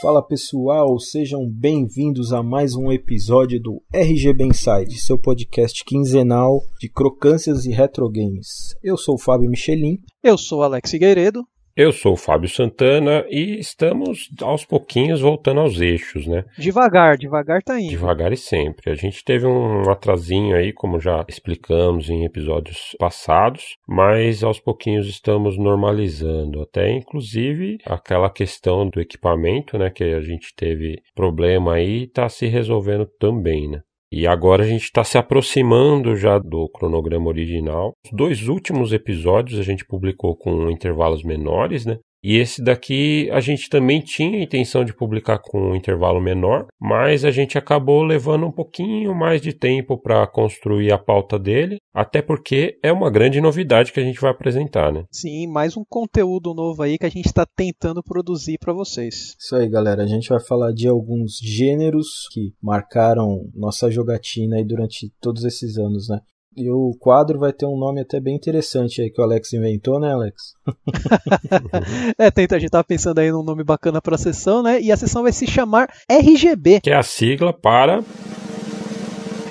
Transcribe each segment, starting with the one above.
Fala pessoal, sejam bem-vindos a mais um episódio do RGB Inside, seu podcast quinzenal de crocâncias e retrogames. Eu sou o Fábio Michelin. Eu sou Alex Figueiredo. Eu sou o Fábio Santana e estamos aos pouquinhos voltando aos eixos, né? Devagar, devagar tá indo. Devagar e sempre. A gente teve um atrasinho aí, como já explicamos em episódios passados, mas aos pouquinhos estamos normalizando, até inclusive aquela questão do equipamento, né, que a gente teve problema aí, tá se resolvendo também, né? E agora a gente está se aproximando já do cronograma original. Os dois últimos episódios a gente publicou com intervalos menores, né? E esse daqui a gente também tinha a intenção de publicar com um intervalo menor, mas a gente acabou levando um pouquinho mais de tempo para construir a pauta dele, até porque é uma grande novidade que a gente vai apresentar, né? Sim, mais um conteúdo novo aí que a gente está tentando produzir para vocês. Isso aí, galera. A gente vai falar de alguns gêneros que marcaram nossa jogatina aí durante todos esses anos, né? E o quadro vai ter um nome até bem interessante aí que o Alex inventou, né, Alex? é, tenta, a gente tava pensando aí num nome bacana para a sessão, né? E a sessão vai se chamar RGB, que é a sigla para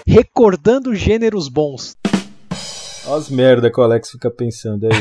Recordando Gêneros Bons. Olha as merda que o Alex fica pensando aí.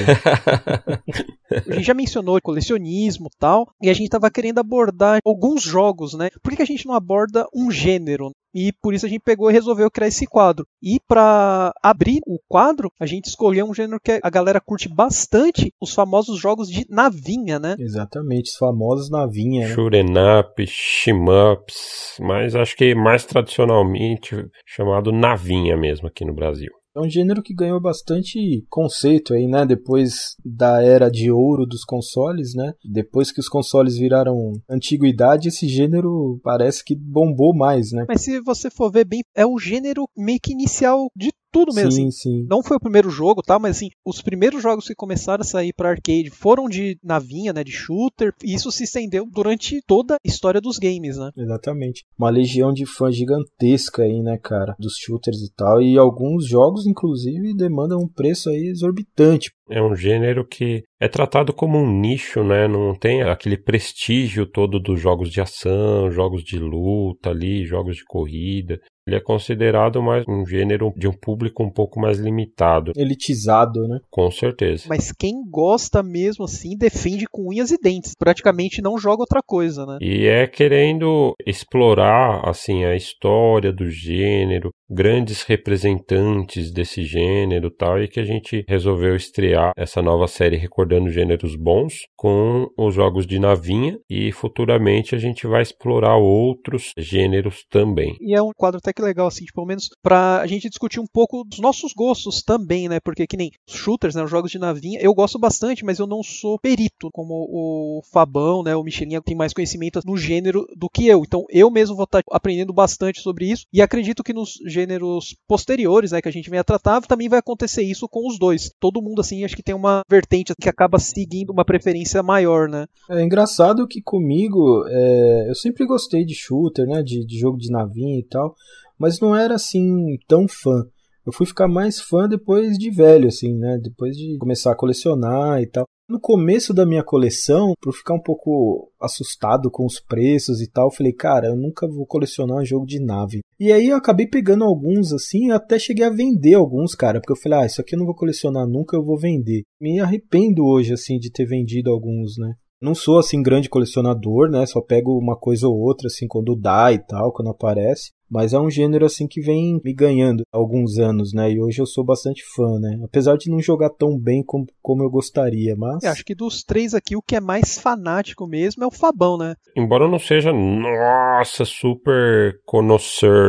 a gente já mencionou colecionismo tal, e a gente estava querendo abordar alguns jogos, né? Por que, a gente não aborda um gênero? E por isso a gente pegou e resolveu criar esse quadro. E para abrir o quadro, a gente escolheu um gênero que a galera curte bastante, os famosos jogos de navinha, né? Exatamente, os famosos navinha. Né? Shurenap, shimups, mas acho que mais tradicionalmente chamado navinha mesmo aqui no Brasil. É um gênero que ganhou bastante conceito aí, né? Depois da era de ouro dos consoles, né? Depois que os consoles viraram antiguidade, esse gênero parece que bombou mais, né? Mas se você for ver bem, é o gênero meio que inicial de tudo mesmo. Sim, assim. sim. Não foi o primeiro jogo, tá? Mas assim, os primeiros jogos que começaram a sair para arcade foram de navinha, né? De shooter. E isso se estendeu durante toda a história dos games, né? Exatamente. Uma legião de fãs gigantesca aí, né, cara? Dos shooters e tal. E alguns jogos, inclusive, demandam um preço aí exorbitante. É um gênero que é tratado como um nicho, né? Não tem aquele prestígio todo dos jogos de ação, jogos de luta ali, jogos de corrida. Ele é considerado mais um gênero de um público um pouco mais limitado. Elitizado, né? Com certeza. Mas quem gosta mesmo assim defende com unhas e dentes. Praticamente não joga outra coisa, né? E é querendo explorar assim a história do gênero, grandes representantes desse gênero, tal, e que a gente resolveu estrear essa nova série recordando gêneros bons com os jogos de navinha e futuramente a gente vai explorar outros gêneros também. E é um quadro até que legal, assim, tipo, pelo menos pra a gente discutir um pouco dos nossos gostos também, né? Porque que nem shooters, né? Os jogos de navinha, eu gosto bastante, mas eu não sou perito, como o Fabão, né? O Michelinha tem mais conhecimento no gênero do que eu. Então eu mesmo vou estar tá aprendendo bastante sobre isso e acredito que nos gêneros posteriores, né? Que a gente venha tratar, também vai acontecer isso com os dois. Todo mundo, assim, acho que tem uma vertente que acaba seguindo uma preferência maior, né? É engraçado que comigo, é... eu sempre gostei de shooter, né? De, de jogo de navinha e tal mas não era assim tão fã. Eu fui ficar mais fã depois de velho, assim, né? Depois de começar a colecionar e tal. No começo da minha coleção, por ficar um pouco assustado com os preços e tal, falei, cara, eu nunca vou colecionar um jogo de nave. E aí eu acabei pegando alguns assim, até cheguei a vender alguns, cara, porque eu falei, ah, isso aqui eu não vou colecionar nunca, eu vou vender. Me arrependo hoje, assim, de ter vendido alguns, né? Não sou, assim, grande colecionador, né? Só pego uma coisa ou outra, assim, quando dá e tal, quando aparece. Mas é um gênero assim que vem me ganhando há alguns anos, né? E hoje eu sou bastante fã, né? Apesar de não jogar tão bem como, como eu gostaria, mas. Eu é, acho que dos três aqui, o que é mais fanático mesmo é o Fabão, né? Embora eu não seja, nossa, super conhecedor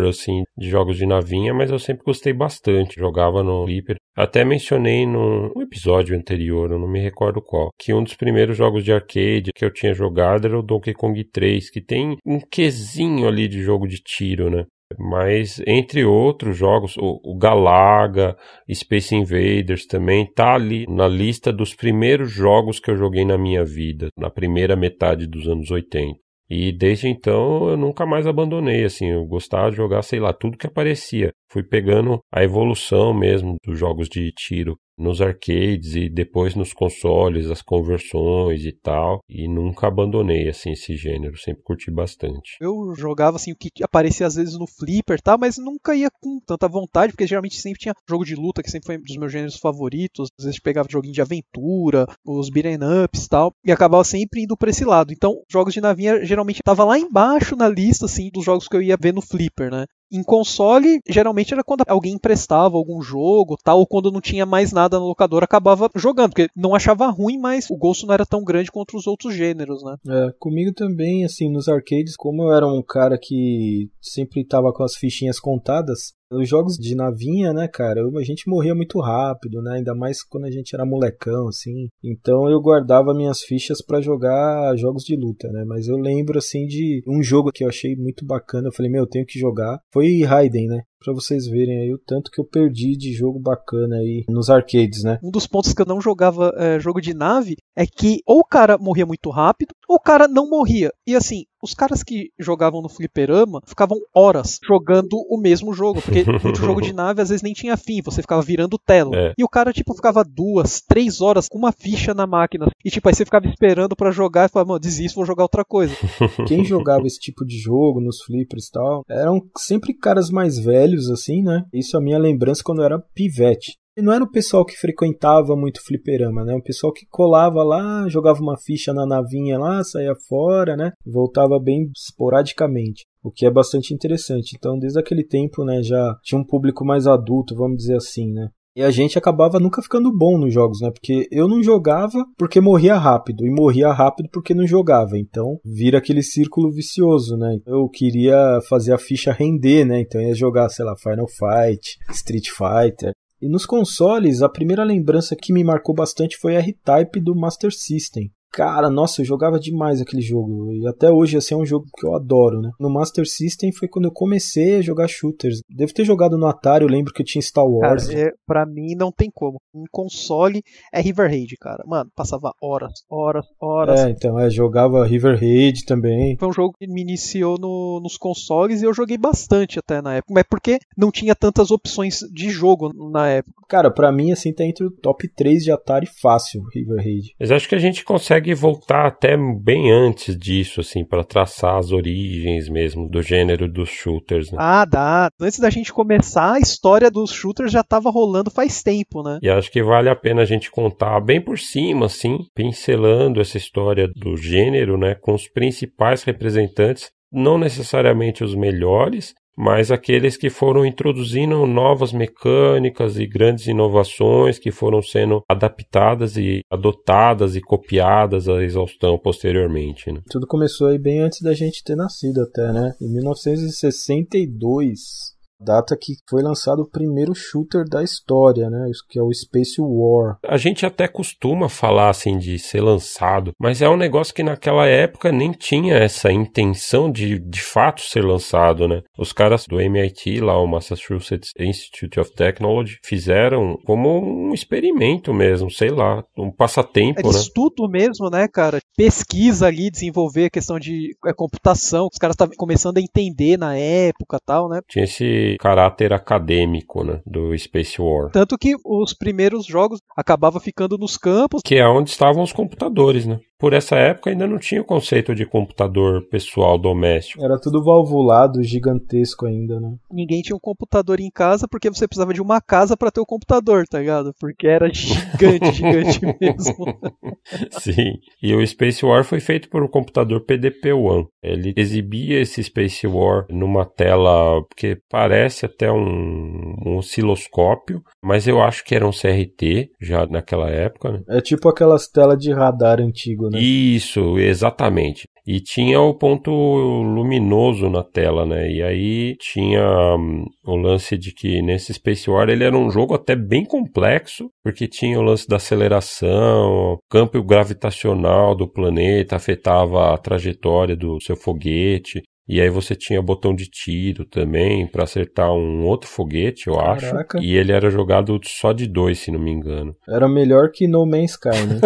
assim, de jogos de navinha, mas eu sempre gostei bastante. Jogava no Flipper, até mencionei num episódio anterior, eu não me recordo qual, que um dos primeiros jogos de arcade que eu tinha jogado era o Donkey Kong 3, que tem um quesinho ali de jogo de tiro, né? Mas entre outros jogos, o, o Galaga, Space Invaders também tá ali na lista dos primeiros jogos que eu joguei na minha vida, na primeira metade dos anos 80. E desde então eu nunca mais abandonei, assim, eu gostava de jogar, sei lá, tudo que aparecia. Fui pegando a evolução mesmo dos jogos de tiro nos arcades e depois nos consoles, as conversões e tal, e nunca abandonei assim esse gênero, sempre curti bastante. Eu jogava assim o que aparecia às vezes no flipper, tá, mas nunca ia com tanta vontade, porque geralmente sempre tinha jogo de luta, que sempre foi um dos meus gêneros favoritos, às vezes pegava joguinho de aventura, os beat'em ups e tal, e acabava sempre indo para esse lado. Então, jogos de navinha geralmente tava lá embaixo na lista assim dos jogos que eu ia ver no flipper, né? Em console, geralmente era quando alguém emprestava algum jogo, tal, ou quando não tinha mais nada no locador acabava jogando, porque não achava ruim, mas o gosto não era tão grande contra os outros gêneros, né? É, comigo também, assim, nos arcades, como eu era um cara que sempre tava com as fichinhas contadas, os jogos de navinha, né, cara, a gente morria muito rápido, né? Ainda mais quando a gente era molecão, assim. Então eu guardava minhas fichas para jogar jogos de luta, né? Mas eu lembro, assim, de um jogo que eu achei muito bacana. Eu falei, meu, eu tenho que jogar. Foi Raiden, né? Pra vocês verem aí o tanto que eu perdi de jogo bacana aí nos arcades, né? Um dos pontos que eu não jogava é, jogo de nave é que ou o cara morria muito rápido ou o cara não morria. E assim, os caras que jogavam no fliperama ficavam horas jogando o mesmo jogo, porque o jogo de nave às vezes nem tinha fim, você ficava virando tela. É. E o cara, tipo, ficava duas, três horas com uma ficha na máquina. E, tipo, aí você ficava esperando para jogar e falava, mano, desisto, vou jogar outra coisa. Quem jogava esse tipo de jogo nos flippers e tal, eram sempre caras mais velhos, assim, né? Isso é a minha lembrança quando eu era pivete. E não era o pessoal que frequentava muito fliperama, né? O pessoal que colava lá, jogava uma ficha na navinha lá, saía fora, né? Voltava bem esporadicamente. O que é bastante interessante. Então, desde aquele tempo, né, já tinha um público mais adulto, vamos dizer assim, né? E a gente acabava nunca ficando bom nos jogos, né? Porque eu não jogava porque morria rápido, e morria rápido porque não jogava. Então vira aquele círculo vicioso, né? Eu queria fazer a ficha render, né? Então ia jogar, sei lá, Final Fight, Street Fighter. E nos consoles, a primeira lembrança que me marcou bastante foi R-Type do Master System. Cara, nossa, eu jogava demais aquele jogo. E até hoje, assim, é um jogo que eu adoro, né? No Master System foi quando eu comecei a jogar shooters. Devo ter jogado no Atari, eu lembro que eu tinha Star Wars. Cara, é, pra mim não tem como. Um console é River Raid, cara. Mano, passava horas, horas, horas. É, então, é, jogava River Raid também. Foi um jogo que me iniciou no, nos consoles e eu joguei bastante até na época. Mas porque não tinha tantas opções de jogo na época. Cara, pra mim, assim, tá entre o top 3 de Atari fácil, River Raid. Mas acho que a gente consegue consegue voltar até bem antes disso, assim, para traçar as origens mesmo do gênero dos shooters. Né? Ah, dá. Antes da gente começar, a história dos shooters já estava rolando faz tempo, né? E acho que vale a pena a gente contar bem por cima, assim, pincelando essa história do gênero, né, com os principais representantes não necessariamente os melhores, mas aqueles que foram introduzindo novas mecânicas e grandes inovações que foram sendo adaptadas e adotadas e copiadas à exaustão posteriormente. Né? Tudo começou aí bem antes da gente ter nascido até, né? Em 1962, data que foi lançado o primeiro shooter da história, né? Isso que é o Space War. A gente até costuma falar assim de ser lançado, mas é um negócio que naquela época nem tinha essa intenção de de fato ser lançado, né? Os caras do MIT lá, o Massachusetts Institute of Technology, fizeram como um experimento mesmo, sei lá, um passatempo, é de né? Estudo mesmo, né, cara? Pesquisa ali, desenvolver a questão de é, computação, os caras estavam começando a entender na época, tal, né? Tinha esse caráter acadêmico né, do Space War. Tanto que os primeiros jogos acabavam ficando nos campos. Que é onde estavam os computadores, né? por essa época ainda não tinha o conceito de computador pessoal doméstico. Era tudo valvulado, gigantesco ainda, né? Ninguém tinha um computador em casa porque você precisava de uma casa para ter o um computador, tá ligado? Porque era gigante, gigante mesmo. Sim. E o Space War foi feito por um computador PDP-1. Ele exibia esse Space War numa tela que parece até um, um osciloscópio, mas eu acho que era um CRT já naquela época, né? É tipo aquelas telas de radar antigas né? Isso, exatamente. E tinha o ponto luminoso na tela, né? E aí tinha um, o lance de que nesse Space War ele era um jogo até bem complexo, porque tinha o lance da aceleração, o campo gravitacional do planeta afetava a trajetória do seu foguete. E aí você tinha botão de tiro também para acertar um outro foguete, eu Caraca. acho. E ele era jogado só de dois, se não me engano. Era melhor que No Man's Sky, né?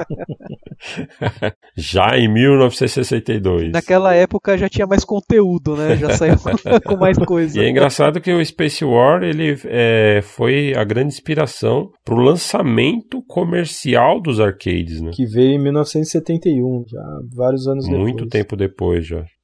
já em 1962. Naquela época já tinha mais conteúdo, né? Já saiu com mais coisa. E é engraçado que o Space War ele é, foi a grande inspiração pro lançamento comercial dos arcades, né? Que veio em 1971, já vários anos Muito depois. Muito tempo depois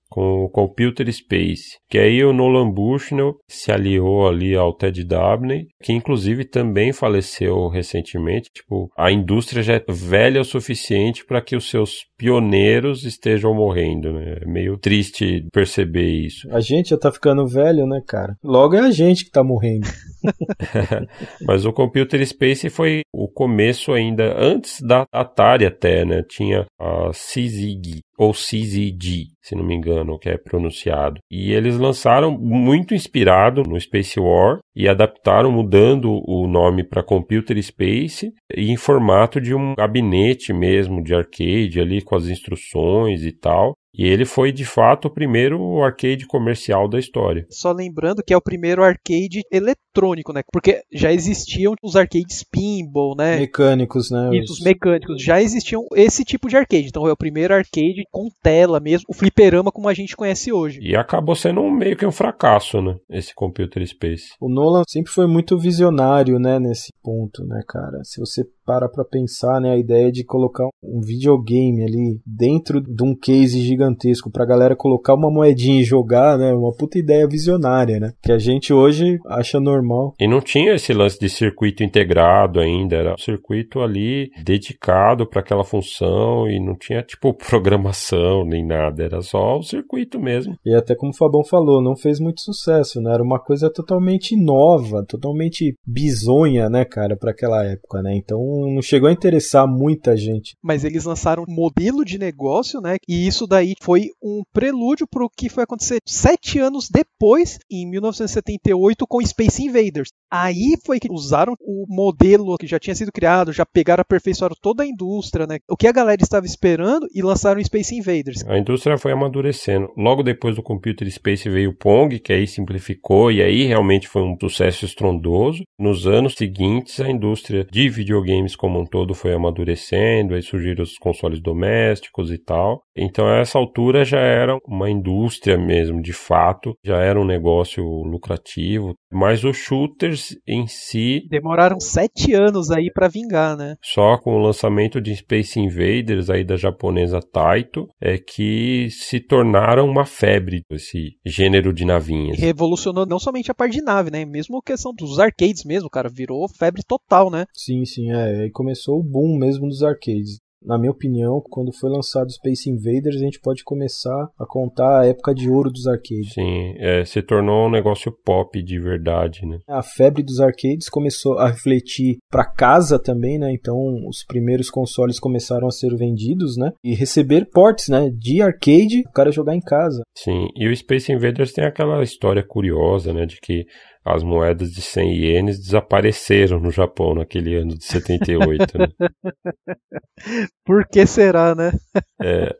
com o Computer Space, que aí o Nolan Bushnell se aliou ali ao Ted Dabney, que inclusive também faleceu recentemente. Tipo, a indústria já é velha o suficiente para que os seus pioneiros estejam morrendo, né? É meio triste perceber isso. A gente já tá ficando velho, né, cara? Logo é a gente que tá morrendo. Mas o Computer Space foi o começo ainda, antes da Atari até, né? Tinha a CZIG, ou CZG, se não me engano, que é pronunciado. E eles lançaram muito inspirado no Space War, e adaptaram mudando o nome para Computer Space em formato de um gabinete mesmo de arcade ali com as instruções e tal. E ele foi de fato o primeiro arcade comercial da história. Só lembrando que é o primeiro arcade eletrônico, né? Porque já existiam os arcades pinball, né? Mecânicos, né? os mecânicos. Já existiam esse tipo de arcade. Então é o primeiro arcade com tela mesmo, o fliperama como a gente conhece hoje. E acabou sendo um, meio que um fracasso, né? Esse Computer Space. O Nolan sempre foi muito visionário, né? Nesse ponto, né, cara? Se você para para pensar, né, a ideia de colocar um videogame ali dentro de um case gigantesco pra galera colocar uma moedinha e jogar, né, uma puta ideia visionária, né, que a gente hoje acha normal. E não tinha esse lance de circuito integrado ainda, era um circuito ali dedicado para aquela função e não tinha tipo programação nem nada, era só o circuito mesmo. E até como o Fabão falou, não fez muito sucesso, né, era uma coisa totalmente nova, totalmente bizonha, né, cara, para aquela época, né? Então não, chegou a interessar muita gente. Mas eles lançaram um modelo de negócio, né? E isso daí foi um prelúdio para o que foi acontecer sete anos depois, em 1978, com Space Invaders. Aí foi que usaram o modelo que já tinha sido criado, já pegaram, aperfeiçoaram toda a indústria, né? O que a galera estava esperando e lançaram Space Invaders. A indústria foi amadurecendo. Logo depois do Computer Space veio o Pong, que aí simplificou e aí realmente foi um sucesso estrondoso. Nos anos seguintes, a indústria de videogame games como um todo foi amadurecendo, aí surgiram os consoles domésticos e tal. Então, a essa altura já era uma indústria mesmo, de fato, já era um negócio lucrativo. Mas os shooters em si. Demoraram sete anos aí para vingar, né? Só com o lançamento de Space Invaders aí da japonesa Taito é que se tornaram uma febre esse gênero de navinhas. E revolucionou não somente a parte de nave, né? Mesmo a questão dos arcades mesmo, cara, virou febre total, né? Sim, sim, é. Aí começou o boom mesmo dos arcades na minha opinião, quando foi lançado Space Invaders, a gente pode começar a contar a época de ouro dos arcades. Sim, é, se tornou um negócio pop de verdade, né? A febre dos arcades começou a refletir para casa também, né? Então, os primeiros consoles começaram a ser vendidos, né? E receber ports, né? De arcade, o cara jogar em casa. Sim, e o Space Invaders tem aquela história curiosa, né? De que as moedas de 100 ienes desapareceram no Japão naquele ano de 78. Né? Por que será, né? É.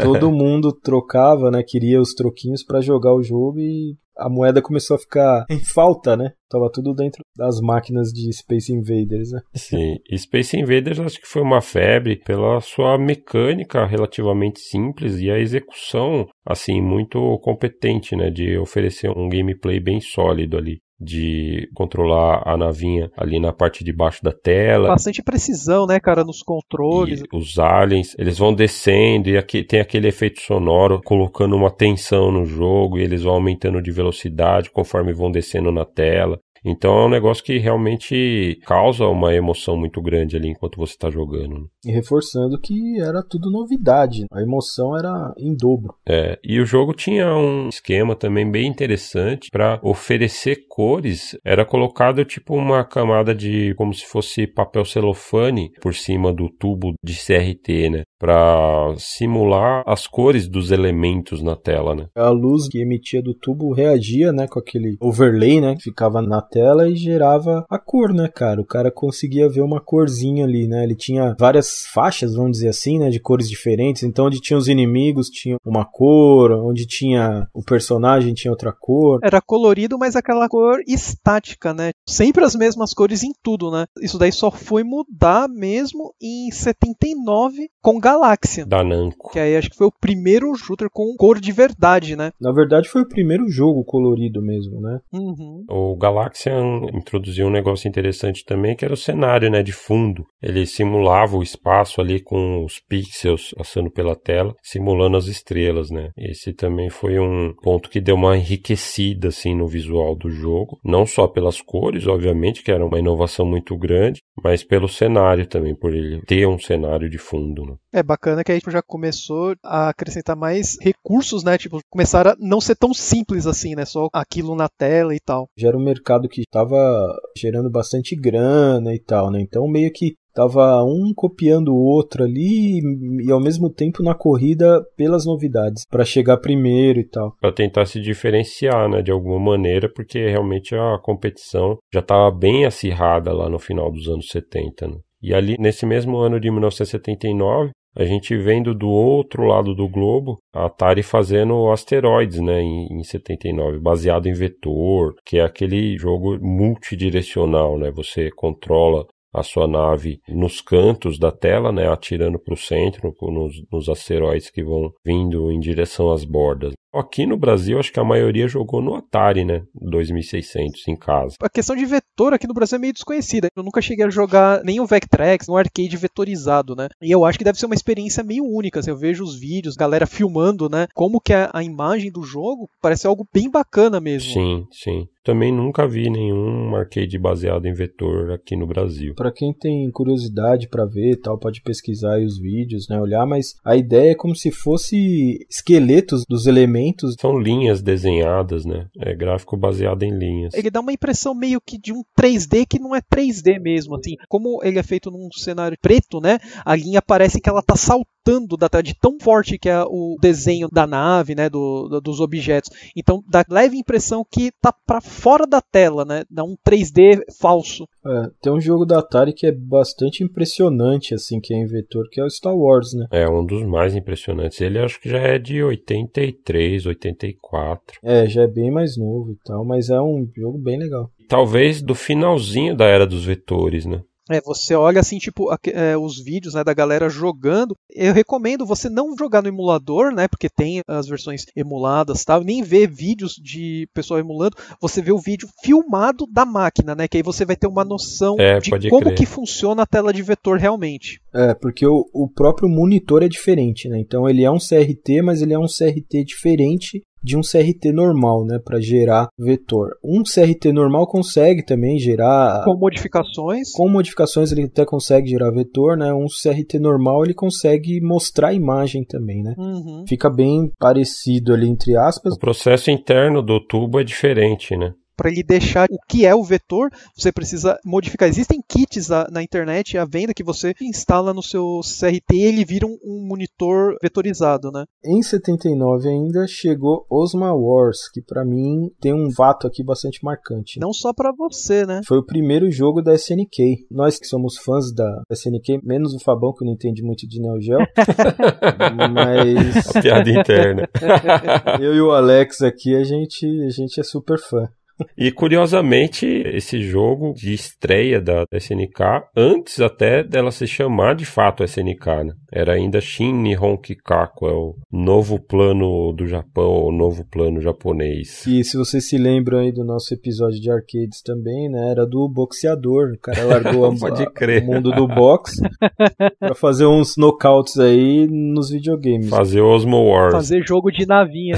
Todo mundo trocava, né? Queria os troquinhos para jogar o jogo e a moeda começou a ficar em falta, né? Tava tudo dentro das máquinas de Space Invaders, né? Sim, Space Invaders acho que foi uma febre pela sua mecânica relativamente simples e a execução, assim, muito competente, né? De oferecer um gameplay bem sólido ali de controlar a navinha ali na parte de baixo da tela. Bastante precisão, né, cara, nos controles. E os aliens, eles vão descendo e aqui tem aquele efeito sonoro colocando uma tensão no jogo e eles vão aumentando de velocidade conforme vão descendo na tela. Então é um negócio que realmente causa uma emoção muito grande ali enquanto você está jogando. Né? E reforçando que era tudo novidade, a emoção era em dobro. É, e o jogo tinha um esquema também bem interessante para oferecer cores. Era colocado tipo uma camada de como se fosse papel celofane por cima do tubo de CRT, né? para simular as cores dos elementos na tela, né? A luz que emitia do tubo reagia, né, com aquele overlay, né, que ficava na tela e gerava a cor, né, cara? O cara conseguia ver uma corzinha ali, né? Ele tinha várias faixas, vamos dizer assim, né, de cores diferentes. Então, onde tinha os inimigos tinha uma cor, onde tinha o personagem tinha outra cor. Era colorido, mas aquela cor estática, né? Sempre as mesmas cores em tudo, né? Isso daí só foi mudar mesmo em 79 com Galáxia. Da Namco. Que aí acho que foi o primeiro shooter com cor de verdade, né? Na verdade foi o primeiro jogo colorido mesmo, né? Uhum. O Galaxian introduziu um negócio interessante também, que era o cenário, né, de fundo. Ele simulava o espaço ali com os pixels passando pela tela, simulando as estrelas, né? Esse também foi um ponto que deu uma enriquecida, assim, no visual do jogo. Não só pelas cores, obviamente, que era uma inovação muito grande, mas pelo cenário também, por ele ter um cenário de fundo, né? É bacana que a gente já começou a acrescentar mais recursos, né? Tipo, começar a não ser tão simples assim, né? Só aquilo na tela e tal. Já era um mercado que estava gerando bastante grana e tal, né? Então meio que Tava um copiando o outro ali e ao mesmo tempo na corrida pelas novidades, para chegar primeiro e tal. Para tentar se diferenciar, né, de alguma maneira, porque realmente a competição já estava bem acirrada lá no final dos anos 70, né? E ali, nesse mesmo ano de 1979, a gente vendo do outro lado do globo a Atari fazendo asteroides, né, em, em 79, baseado em vetor, que é aquele jogo multidirecional, né, você controla a sua nave nos cantos da tela, né, atirando para o centro, nos, nos asteroides que vão vindo em direção às bordas. Aqui no Brasil, acho que a maioria jogou no Atari, né? 2600 em casa. A questão de vetor aqui no Brasil é meio desconhecida. Eu nunca cheguei a jogar nem o Vectrex, no arcade vetorizado, né? E eu acho que deve ser uma experiência meio única. Assim, eu vejo os vídeos, galera filmando, né? Como que a, é a imagem do jogo parece algo bem bacana mesmo. Sim, sim. Também nunca vi nenhum arcade baseado em vetor aqui no Brasil. Para quem tem curiosidade para ver e tal, pode pesquisar os vídeos, né, olhar, mas a ideia é como se fosse esqueletos dos elementos são linhas desenhadas, né? É gráfico baseado em linhas. Ele dá uma impressão meio que de um 3D que não é 3D mesmo, assim. Como ele é feito num cenário preto, né? A linha parece que ela tá saltando tanto da de tão forte que é o desenho da nave, né, do, do, dos objetos. Então dá leve impressão que tá para fora da tela, né, dá um 3D falso. É, tem um jogo da Atari que é bastante impressionante assim que é em vetor, que é o Star Wars, né? É um dos mais impressionantes. Ele acho que já é de 83, 84. É, já é bem mais novo e tal, mas é um jogo bem legal. Talvez do finalzinho da era dos vetores, né? É, você olha assim, tipo, é, os vídeos né, da galera jogando. Eu recomendo você não jogar no emulador, né? Porque tem as versões emuladas tal, nem ver vídeos de pessoal emulando. Você vê o vídeo filmado da máquina, né? Que aí você vai ter uma noção é, de como crer. que funciona a tela de vetor realmente. É, porque o, o próprio monitor é diferente, né? Então ele é um CRT, mas ele é um CRT diferente de um CRT normal, né, para gerar vetor. Um CRT normal consegue também gerar com modificações. Com modificações ele até consegue gerar vetor, né? Um CRT normal ele consegue mostrar a imagem também, né? Uhum. Fica bem parecido ali entre aspas. O processo interno do tubo é diferente, né? para ele deixar o que é o vetor, você precisa modificar. Existem kits na, na internet à venda que você instala no seu CRT e ele vira um, um monitor vetorizado, né? Em 79 ainda chegou Osma Wars, que para mim tem um vato aqui bastante marcante. Não só para você, né? Foi o primeiro jogo da SNK. Nós que somos fãs da SNK, menos o Fabão que não entende muito de Neo Geo, mas a piada interna. Eu e o Alex aqui a gente a gente é super fã. E curiosamente, esse jogo de estreia da SNK, antes até dela se chamar de fato SNK, né? Era ainda Shin Nihon Kikaku, é o novo plano do Japão, o novo plano japonês. E se vocês se lembram aí do nosso episódio de arcades também, né? Era do boxeador. O cara largou a, o mundo do boxe pra fazer uns knockouts aí nos videogames. Fazer Osmo Wars. Fazer jogo de navinha.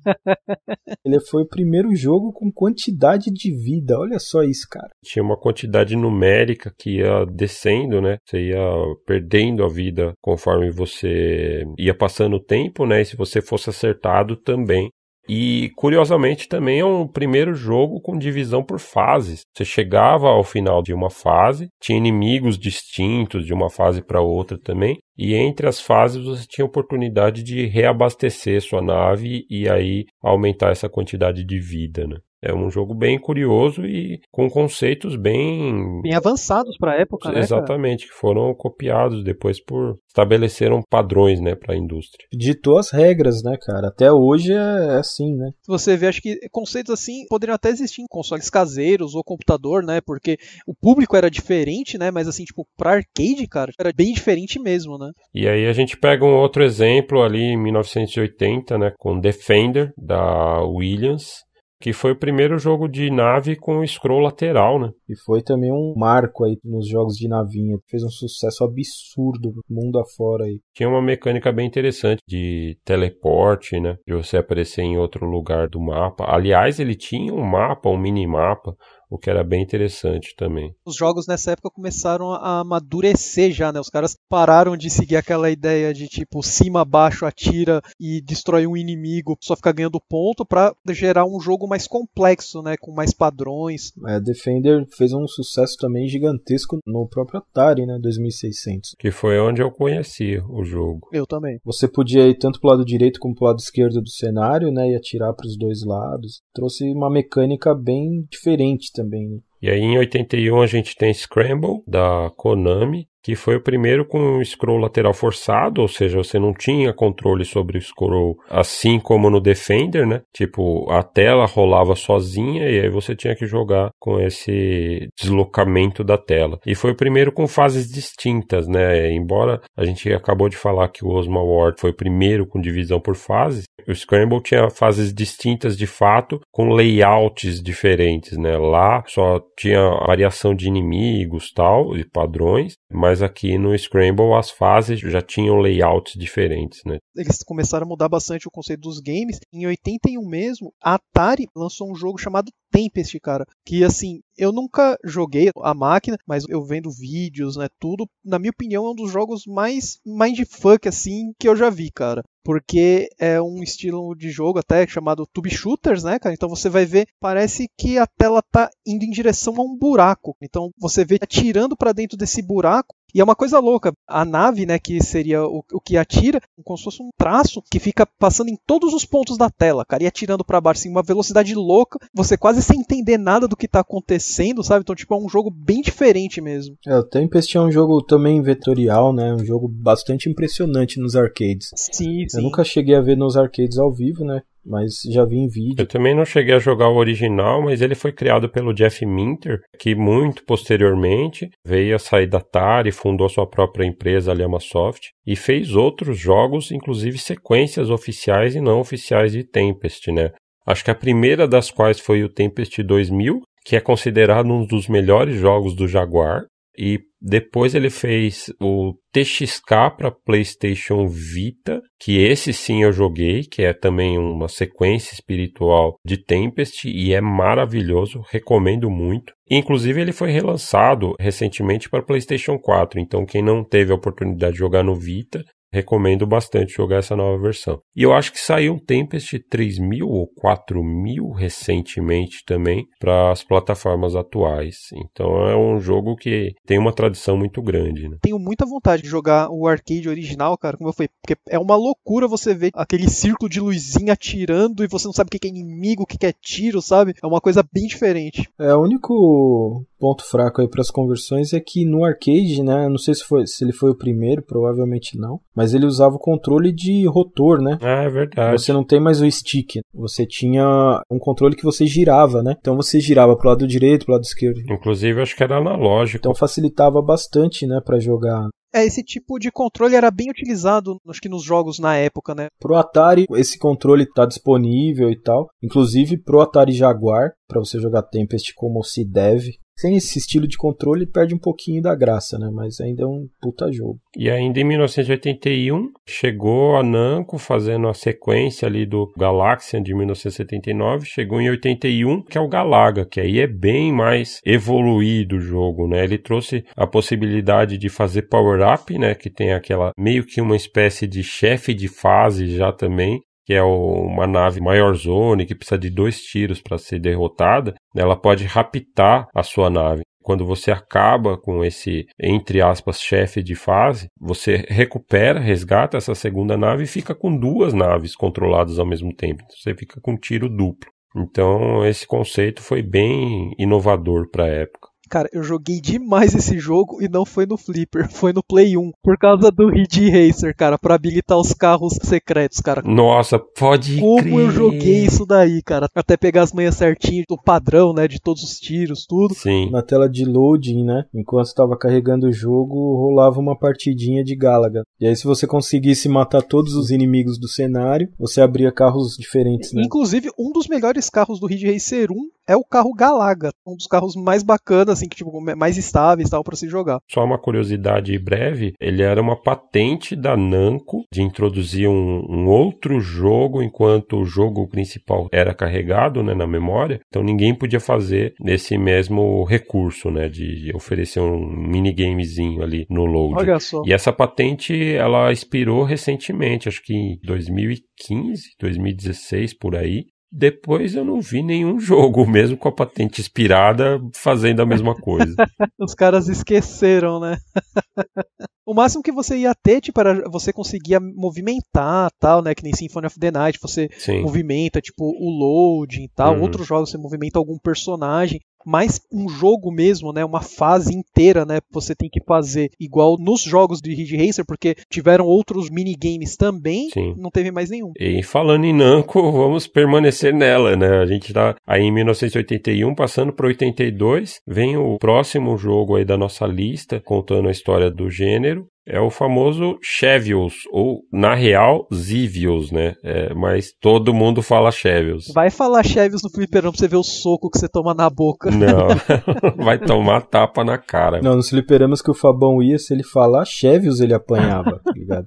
Ele foi o primeiro jogo com quantidade de vida. Olha só isso, cara. Tinha uma quantidade numérica que ia descendo, né? Você ia perdendo a vida conforme você ia passando o tempo, né? E se você fosse acertado também. E curiosamente também é um primeiro jogo com divisão por fases. Você chegava ao final de uma fase, tinha inimigos distintos de uma fase para outra também, e entre as fases você tinha oportunidade de reabastecer sua nave e aí aumentar essa quantidade de vida, né? É um jogo bem curioso e com conceitos bem. Bem avançados para a época, né? Exatamente, que foram copiados depois por. estabeleceram padrões, né, para a indústria. Ditou as regras, né, cara? Até hoje é, é assim, né? Você vê, acho que conceitos assim poderiam até existir em consoles caseiros ou computador, né? Porque o público era diferente, né? Mas assim, tipo, para arcade, cara, era bem diferente mesmo, né? E aí a gente pega um outro exemplo ali em 1980, né? Com Defender, da Williams que foi o primeiro jogo de nave com scroll lateral, né? E foi também um marco aí nos jogos de navinha, fez um sucesso absurdo mundo afora aí. Tinha uma mecânica bem interessante de teleporte, né? De você aparecer em outro lugar do mapa. Aliás, ele tinha um mapa, um minimapa, o que era bem interessante também. Os jogos nessa época começaram a amadurecer já, né? Os caras pararam de seguir aquela ideia de tipo cima, baixo, atira e destrói um inimigo, só ficar ganhando ponto para gerar um jogo mais complexo, né? Com mais padrões. É, Defender fez um sucesso também gigantesco no próprio Atari, né? 2600. Que foi onde eu conheci o jogo. Eu também. Você podia ir tanto pro lado direito como pro lado esquerdo do cenário, né? E atirar para os dois lados. Trouxe uma mecânica bem diferente também. E aí em 81 a gente tem Scramble da Konami, que foi o primeiro com o scroll lateral forçado, ou seja, você não tinha controle sobre o scroll, assim como no Defender, né? Tipo, a tela rolava sozinha e aí você tinha que jogar com esse deslocamento da tela. E foi o primeiro com fases distintas, né? Embora a gente acabou de falar que o Osmo Ward foi o primeiro com divisão por fases, o Scramble tinha fases distintas de fato, com layouts diferentes, né? Lá só tinha variação de inimigos tal, e padrões, mas aqui no Scramble as fases já tinham layouts diferentes, né? Eles começaram a mudar bastante o conceito dos games. Em 81 mesmo, a Atari lançou um jogo chamado Tempest, cara. Que assim, eu nunca joguei a máquina, mas eu vendo vídeos, né, tudo, na minha opinião é um dos jogos mais mindfuck assim que eu já vi, cara. Porque é um estilo de jogo até chamado tube shooters, né, cara? Então você vai ver, parece que a tela tá indo em direção a um buraco. Então você vê atirando para dentro desse buraco e é uma coisa louca. A nave, né, que seria o, o que atira, é como se fosse um traço que fica passando em todos os pontos da tela, cara, e atirando para baixo, assim, uma velocidade louca, você quase sem entender nada do que tá acontecendo, sabe? Então, tipo, é um jogo bem diferente mesmo. É, o Tempest é um jogo também vetorial, né? Um jogo bastante impressionante nos arcades. Sim, sim. Eu nunca cheguei a ver nos arcades ao vivo, né? mas já vi em vídeo. Eu também não cheguei a jogar o original, mas ele foi criado pelo Jeff Minter, que muito posteriormente veio a sair da Atari, fundou sua própria empresa, a Lamasoft, e fez outros jogos, inclusive sequências oficiais e não oficiais de Tempest, né? Acho que a primeira das quais foi o Tempest 2000, que é considerado um dos melhores jogos do Jaguar, e depois ele fez o TXK para PlayStation Vita, que esse sim eu joguei, que é também uma sequência espiritual de Tempest e é maravilhoso, recomendo muito. Inclusive ele foi relançado recentemente para PlayStation 4, então quem não teve a oportunidade de jogar no Vita, recomendo bastante jogar essa nova versão. E eu acho que saiu um Tempest 3000 ou 4000 recentemente também para as plataformas atuais. Então é um jogo que tem uma tradição muito grande. Né? Tenho muita vontade de jogar o arcade original, cara, como eu falei, porque é uma loucura você ver aquele círculo de luzinha atirando e você não sabe o que é inimigo, o que é tiro, sabe? É uma coisa bem diferente. É, o único ponto fraco aí para as conversões é que no arcade, né, não sei se foi se ele foi o primeiro, provavelmente não, mas ele usava o controle de rotor, né? Ah, é verdade. Você não tem mais o stick, você tinha um controle que você girava, né? Então você girava pro lado direito, pro lado esquerdo. Inclusive acho que era analógico. Então facilitava bastante, né, para jogar é, esse tipo de controle era bem utilizado, acho que nos jogos na época, né? Pro Atari, esse controle está disponível e tal. Inclusive pro Atari Jaguar, para você jogar Tempest como se deve sem esse estilo de controle perde um pouquinho da graça, né? Mas ainda é um puta jogo. E ainda em 1981 chegou a Namco fazendo a sequência ali do Galaxian de 1979, chegou em 81 que é o Galaga, que aí é bem mais evoluído o jogo, né? Ele trouxe a possibilidade de fazer power up, né, que tem aquela meio que uma espécie de chefe de fase já também, que é uma nave maior zone que precisa de dois tiros para ser derrotada, ela pode raptar a sua nave. Quando você acaba com esse, entre aspas, chefe de fase, você recupera, resgata essa segunda nave e fica com duas naves controladas ao mesmo tempo. Então, você fica com um tiro duplo. Então, esse conceito foi bem inovador para a época. Cara, eu joguei demais esse jogo e não foi no Flipper, foi no Play 1. Por causa do Ridge Racer, cara, pra habilitar os carros secretos, cara. Nossa, pode Como crer. eu joguei isso daí, cara. Até pegar as manhas certinho, o padrão, né, de todos os tiros, tudo. Sim. Na tela de loading, né, enquanto tava carregando o jogo, rolava uma partidinha de Galaga. E aí se você conseguisse matar todos os inimigos do cenário, você abria carros diferentes, né? Inclusive, um dos melhores carros do Ridge Racer 1 é o carro Galaga, um dos carros mais bacanas, assim, que tipo, mais estáveis tal para se jogar. Só uma curiosidade breve, ele era uma patente da Namco de introduzir um, um outro jogo enquanto o jogo principal era carregado, né, na memória. Então ninguém podia fazer nesse mesmo recurso, né, de oferecer um minigamezinho ali no load. Olha só. E essa patente ela expirou recentemente, acho que em 2015, 2016 por aí. Depois eu não vi nenhum jogo, mesmo com a patente expirada, fazendo a mesma coisa. Os caras esqueceram, né? o máximo que você ia ter, tipo, era você conseguia movimentar tal, né? Que nem Symphony of the Night, você Sim. movimenta, tipo, o loading e tal. Uhum. Outros jogos você movimenta algum personagem mais um jogo mesmo, né? Uma fase inteira, né? Você tem que fazer igual nos jogos de Ridge Racer, porque tiveram outros minigames também, Sim. não teve mais nenhum. E falando em Namco, vamos permanecer nela, né? A gente tá aí em 1981, passando para 82, vem o próximo jogo aí da nossa lista, contando a história do gênero, é o famoso Chevios, ou na real, Zivios, né? É, mas todo mundo fala Chevios. Vai falar Chevios no fliperão pra você ver o soco que você toma na boca. Não, vai tomar tapa na cara. Não, nos fliperamos que o Fabão ia, se ele falar Chevios, ele apanhava, tá ligado?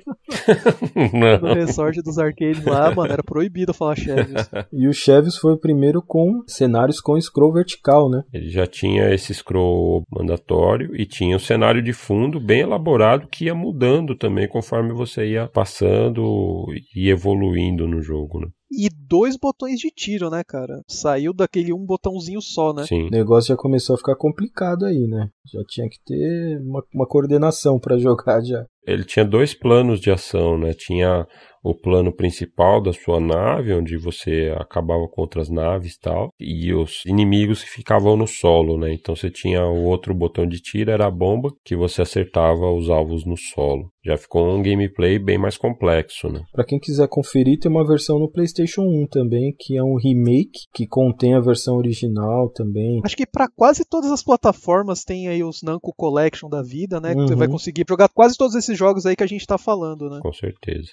Não. No resort dos arcades lá, mano, era proibido falar Chevios. E o Chevios foi o primeiro com cenários com scroll vertical, né? Ele já tinha esse scroll mandatório e tinha um cenário de fundo bem elaborado que ia mudando também conforme você ia passando e evoluindo no jogo, né? E dois botões de tiro, né, cara? Saiu daquele um botãozinho só, né? Sim. O negócio já começou a ficar complicado aí, né? Já tinha que ter uma, uma coordenação para jogar já ele tinha dois planos de ação, né? Tinha o plano principal da sua nave, onde você acabava com outras naves e tal, e os inimigos que ficavam no solo, né? Então você tinha o outro botão de tiro, era a bomba, que você acertava os alvos no solo. Já ficou um gameplay bem mais complexo, né? Pra quem quiser conferir, tem uma versão no PlayStation 1 também, que é um remake, que contém a versão original também. Acho que para quase todas as plataformas tem aí os Namco Collection da vida, né? Uhum. Que você vai uhum. conseguir jogar quase todos esses jogos aí que a gente está falando, né? Com certeza.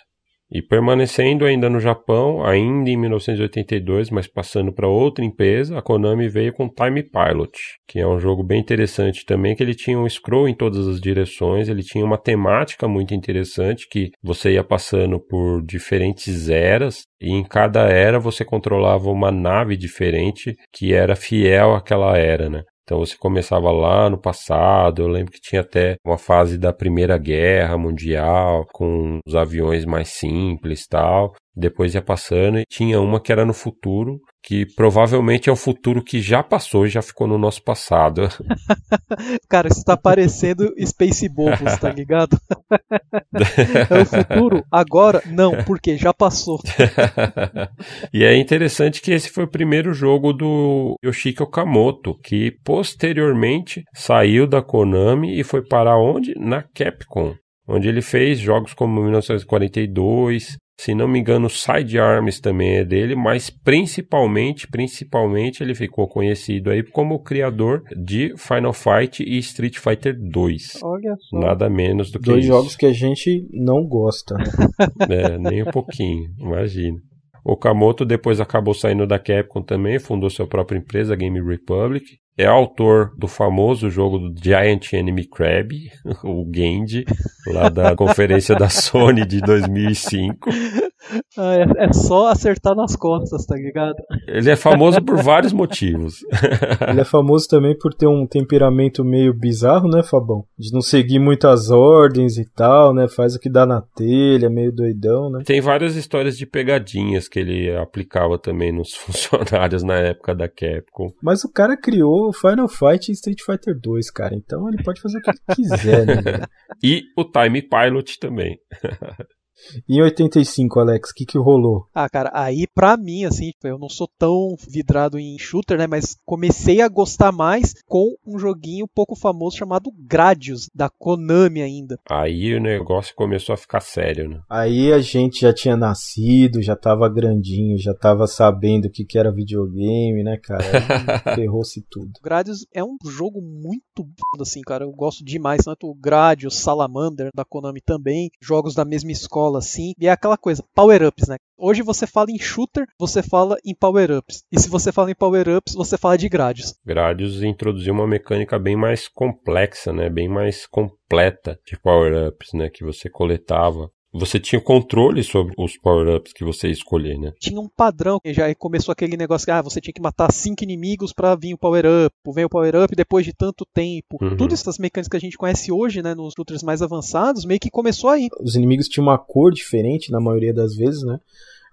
E permanecendo ainda no Japão, ainda em 1982, mas passando para outra empresa, a Konami veio com Time Pilot, que é um jogo bem interessante também, que ele tinha um scroll em todas as direções, ele tinha uma temática muito interessante que você ia passando por diferentes eras e em cada era você controlava uma nave diferente que era fiel àquela era, né? Então você começava lá no passado, eu lembro que tinha até uma fase da Primeira Guerra Mundial, com os aviões mais simples tal. Depois ia passando e tinha uma que era no futuro, que provavelmente é o futuro que já passou, e já ficou no nosso passado. Cara, isso tá parecendo Space Bobos, tá ligado? é o futuro agora? Não, porque já passou. e é interessante que esse foi o primeiro jogo do Yoshiki Okamoto, que posteriormente saiu da Konami e foi para onde? Na Capcom onde ele fez jogos como 1942, se não me engano, Side Arms também é dele, mas principalmente, principalmente ele ficou conhecido aí como o criador de Final Fight e Street Fighter 2. Olha só. Nada menos do que Dois isso. jogos que a gente não gosta. é, nem um pouquinho, imagina. Okamoto depois acabou saindo da Capcom também, fundou sua própria empresa, Game Republic, é autor do famoso jogo do Giant Enemy Crab, o Genji, lá da conferência da Sony de 2005. Ah, é, é só acertar nas costas, tá ligado? Ele é famoso por vários motivos. Ele é famoso também por ter um temperamento meio bizarro, né, Fabão? De não seguir muitas ordens e tal, né? Faz o que dá na telha, meio doidão, né? Tem várias histórias de pegadinhas que ele aplicava também nos funcionários na época da Capcom. Mas o cara criou Final Fight e Street Fighter 2, cara. Então ele pode fazer o que ele quiser, né? e o Time Pilot também. E em 85, Alex, o que, que rolou? Ah, cara, aí pra mim, assim, tipo, eu não sou tão vidrado em shooter, né? Mas comecei a gostar mais com um joguinho pouco famoso chamado Gradius, da Konami ainda. Aí o negócio começou a ficar sério, né? Aí a gente já tinha nascido, já tava grandinho, já tava sabendo o que, que era videogame, né, cara? Ferrou-se tudo. Gradius é um jogo muito bom, assim, cara. Eu gosto demais, tanto o Gradius, Salamander, da Konami também, jogos da mesma escola consola, assim. E é aquela coisa, power-ups, né? Hoje você fala em shooter, você fala em power-ups. E se você fala em power-ups, você fala de grades. Grades introduziu uma mecânica bem mais complexa, né? Bem mais completa de power-ups, né? Que você coletava você tinha controle sobre os power-ups que você ia escolher, né? Tinha um padrão, já começou aquele negócio que ah, você tinha que matar cinco inimigos para vir o power-up, vem o power-up depois de tanto tempo. Uhum. Todas essas mecânicas que a gente conhece hoje, né, nos lutas mais avançados, meio que começou aí. Os inimigos tinham uma cor diferente na maioria das vezes, né?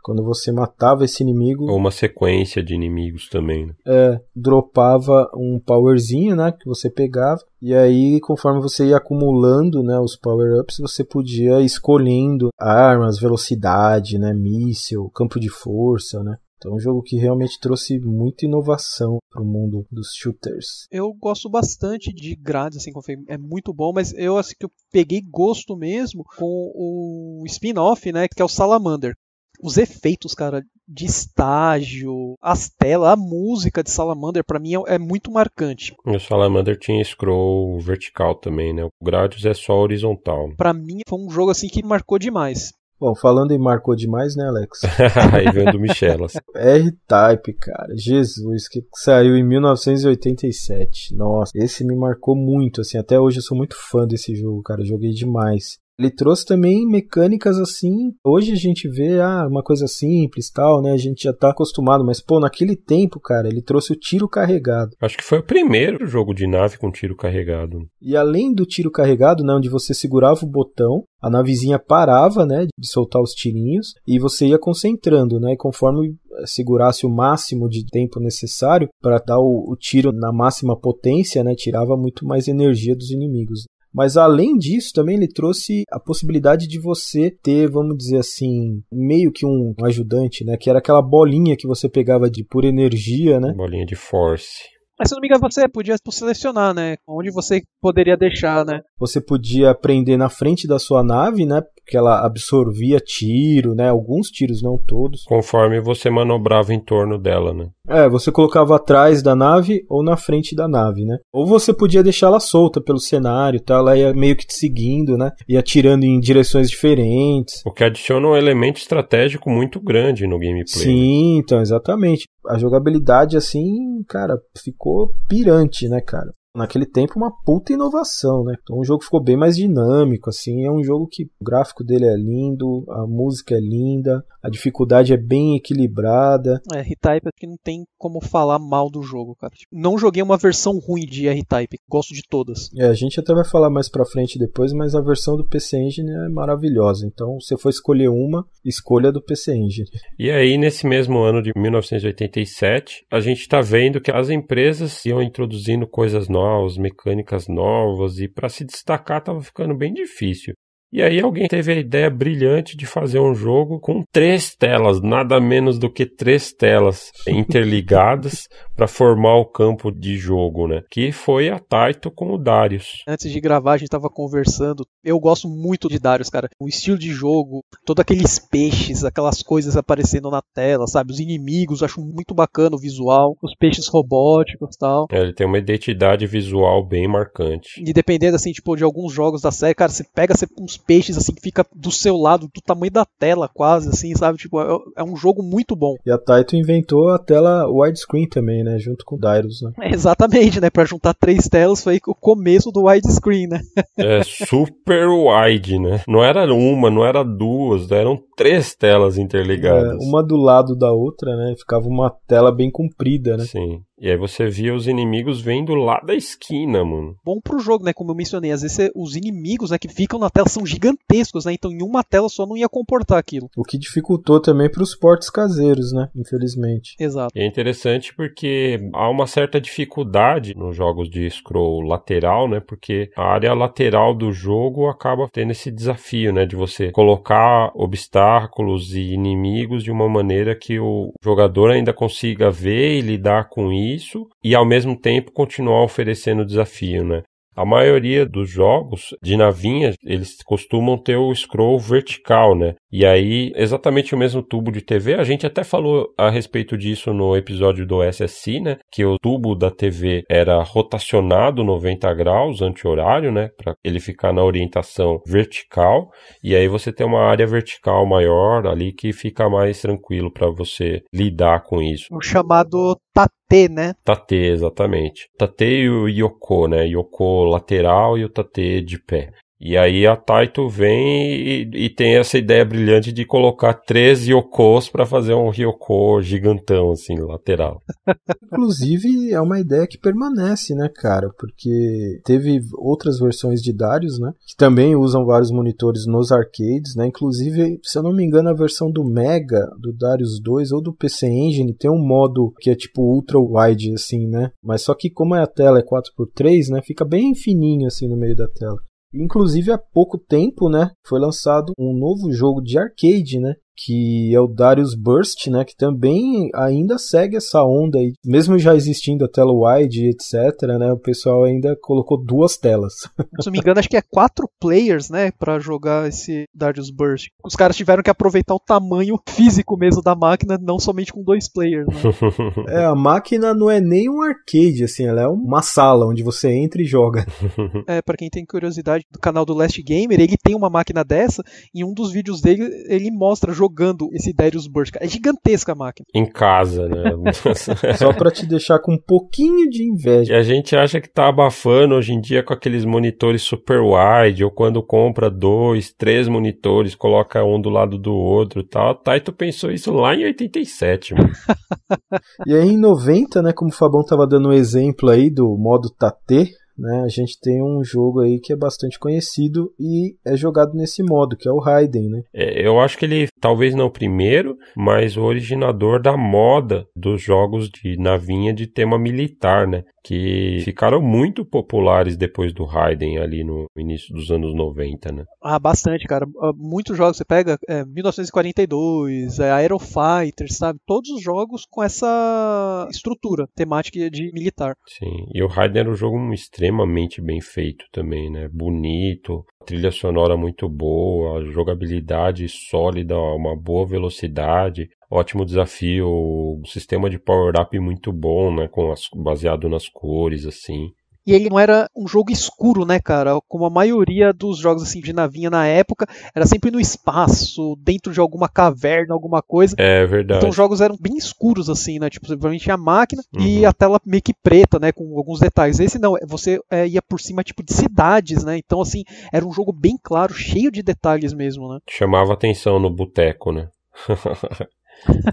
Quando você matava esse inimigo. Ou uma sequência de inimigos também, né? É, dropava um powerzinho, né? Que você pegava. E aí, conforme você ia acumulando né, os power-ups, você podia ir escolhendo armas, velocidade, né, míssil, campo de força, né? Então, é um jogo que realmente trouxe muita inovação para o mundo dos shooters. Eu gosto bastante de grades, assim, é muito bom, mas eu assim que eu peguei gosto mesmo com o spin-off, né, que é o Salamander os efeitos, cara, de estágio, as telas, a música de Salamander, para mim é, é, muito marcante. o Salamander tinha scroll vertical também, né? O Gradius é só horizontal. Para mim foi um jogo assim que marcou demais. Bom, falando em marcou demais, né, Alex? Aí vem do Michelas. Assim. R-Type, cara. Jesus, que saiu em 1987. Nossa, esse me marcou muito, assim. Até hoje eu sou muito fã desse jogo, cara. joguei demais. Ele trouxe também mecânicas assim. Hoje a gente vê ah, uma coisa simples tal, né? A gente já tá acostumado, mas pô, naquele tempo, cara, ele trouxe o tiro carregado. Acho que foi o primeiro jogo de nave com tiro carregado. E além do tiro carregado, né, onde você segurava o botão, a navezinha parava, né, de soltar os tirinhos e você ia concentrando, né, e conforme eh, segurasse o máximo de tempo necessário para dar o, o, tiro na máxima potência, né, tirava muito mais energia dos inimigos. Mas além disso, também ele trouxe a possibilidade de você ter, vamos dizer assim, meio que um ajudante, né? Que era aquela bolinha que você pegava de por energia, né? Bolinha de force. Mas se não me engano, você podia selecionar, né? Onde você poderia deixar, né? Você podia prender na frente da sua nave, né? Porque ela absorvia tiro, né? Alguns tiros, não todos. Conforme você manobrava em torno dela, né? É, você colocava atrás da nave ou na frente da nave, né? Ou você podia deixá-la solta pelo cenário, tá? Ela ia meio que te seguindo, né? Ia atirando em direções diferentes. O que adiciona um elemento estratégico muito grande no gameplay. Né? Sim, né? então, exatamente a jogabilidade, assim, cara, ficou pirante, né, cara? naquele tempo uma puta inovação, né? Então o jogo ficou bem mais dinâmico, assim, é um jogo que o gráfico dele é lindo, a música é linda, a dificuldade é bem equilibrada. É, R-Type acho que não tem como falar mal do jogo, cara. Tipo, não joguei uma versão ruim de R-Type, gosto de todas. É, a gente até vai falar mais pra frente depois, mas a versão do PC Engine é maravilhosa, então se for escolher uma, escolha do PC Engine. E aí, nesse mesmo ano de 1987, a gente tá vendo que as empresas iam introduzindo coisas novas manuais, mecânicas novas e para se destacar estava ficando bem difícil. E aí alguém teve a ideia brilhante de fazer um jogo com três telas, nada menos do que três telas interligadas, para formar o campo de jogo, né? Que foi a Taito com o Darius. Antes de gravar, a gente tava conversando. Eu gosto muito de Darius, cara. O estilo de jogo, todos aqueles peixes, aquelas coisas aparecendo na tela, sabe? Os inimigos, acho muito bacana o visual, os peixes robóticos e tal. É, ele tem uma identidade visual bem marcante. E dependendo, assim, tipo, de alguns jogos da série, cara, você pega você, uns peixes, assim, que fica do seu lado, do tamanho da tela, quase, assim, sabe? Tipo, é, é um jogo muito bom. E a Taito inventou a tela widescreen também, né? Junto com o Dyrus, né? É, exatamente, né? Pra juntar três telas foi o começo do widescreen, né? é, super wide, né? Não era uma, não era duas, eram três telas interligadas. É, uma do lado da outra, né? Ficava uma tela bem comprida, né? Sim. E aí você via os inimigos vendo lá da esquina, mano. Bom pro jogo, né? Como eu mencionei, às vezes os inimigos né, que ficam na tela são gigantescos, né? Então em uma tela só não ia comportar aquilo. O que dificultou também pros portes caseiros, né? Infelizmente. Exato. E é interessante porque há uma certa dificuldade nos jogos de scroll lateral, né? Porque a área lateral do jogo acaba tendo esse desafio, né? De você colocar obstáculos e inimigos de uma maneira que o jogador ainda consiga ver e lidar com isso isso e ao mesmo tempo continuar oferecendo desafio, né? A maioria dos jogos de navinha, eles costumam ter o scroll vertical, né? E aí, exatamente o mesmo tubo de TV, a gente até falou a respeito disso no episódio do SSI, né? Que o tubo da TV era rotacionado 90 graus anti-horário, né? Para ele ficar na orientação vertical. E aí você tem uma área vertical maior ali que fica mais tranquilo para você lidar com isso. O chamado Tate, né? Tate, exatamente. Tate e o Yoko, né? Yoko lateral e o Tate de pé. E aí a Taito vem e, e, tem essa ideia brilhante de colocar três Yokos para fazer um Ryoko gigantão, assim, lateral. Inclusive, é uma ideia que permanece, né, cara? Porque teve outras versões de Darius, né? Que também usam vários monitores nos arcades, né? Inclusive, se eu não me engano, a versão do Mega, do Darius 2 ou do PC Engine tem um modo que é tipo ultra wide, assim, né? Mas só que como é a tela é 4x3, né? Fica bem fininho, assim, no meio da tela. Inclusive, há pouco tempo, né, foi lançado um novo jogo de arcade, né, que é o Darius Burst, né, que também ainda segue essa onda aí, mesmo já existindo a tela wide, etc, né, o pessoal ainda colocou duas telas. Se não me engano, acho que é quatro players, né, para jogar esse Darius Burst. Os caras tiveram que aproveitar o tamanho físico mesmo da máquina, não somente com dois players, né? É, a máquina não é nem um arcade, assim, ela é uma sala onde você entra e joga. É, para quem tem curiosidade do canal do Last Gamer, ele tem uma máquina dessa, e um dos vídeos dele, ele mostra jogando esse Darius Burst, cara. É gigantesca a máquina. Em casa, né? Só pra te deixar com um pouquinho de inveja. E a gente acha que tá abafando hoje em dia com aqueles monitores super wide, ou quando compra dois, três monitores, coloca um do lado do outro e tal. Taito tá, pensou isso lá em 87, mano. e aí em 90, né, como o Fabão tava dando um exemplo aí do modo TAT? Né? A gente tem um jogo aí que é bastante conhecido e é jogado nesse modo, que é o Raiden, né? É, eu acho que ele, talvez não o primeiro, mas o originador da moda dos jogos de navinha de tema militar, né? que ficaram muito populares depois do Raiden ali no início dos anos 90, né? Ah, bastante, cara. Ah, muitos jogos você pega, é, 1942, é, Aerofighter, sabe? Todos os jogos com essa estrutura temática de militar. Sim, e o Raiden era um jogo extremamente bem feito também, né? Bonito, trilha sonora muito boa, jogabilidade sólida, uma boa velocidade ótimo desafio, o sistema de power-up muito bom, né, com as, baseado nas cores, assim. E ele não era um jogo escuro, né, cara? Como a maioria dos jogos assim de navinha na época, era sempre no espaço, dentro de alguma caverna, alguma coisa. É verdade. Então os jogos eram bem escuros assim, né? Tipo, provavelmente a máquina uhum. e a tela meio que preta, né, com alguns detalhes. Esse não, é, você é, ia por cima tipo de cidades, né? Então assim, era um jogo bem claro, cheio de detalhes mesmo, né? Chamava atenção no boteco, né?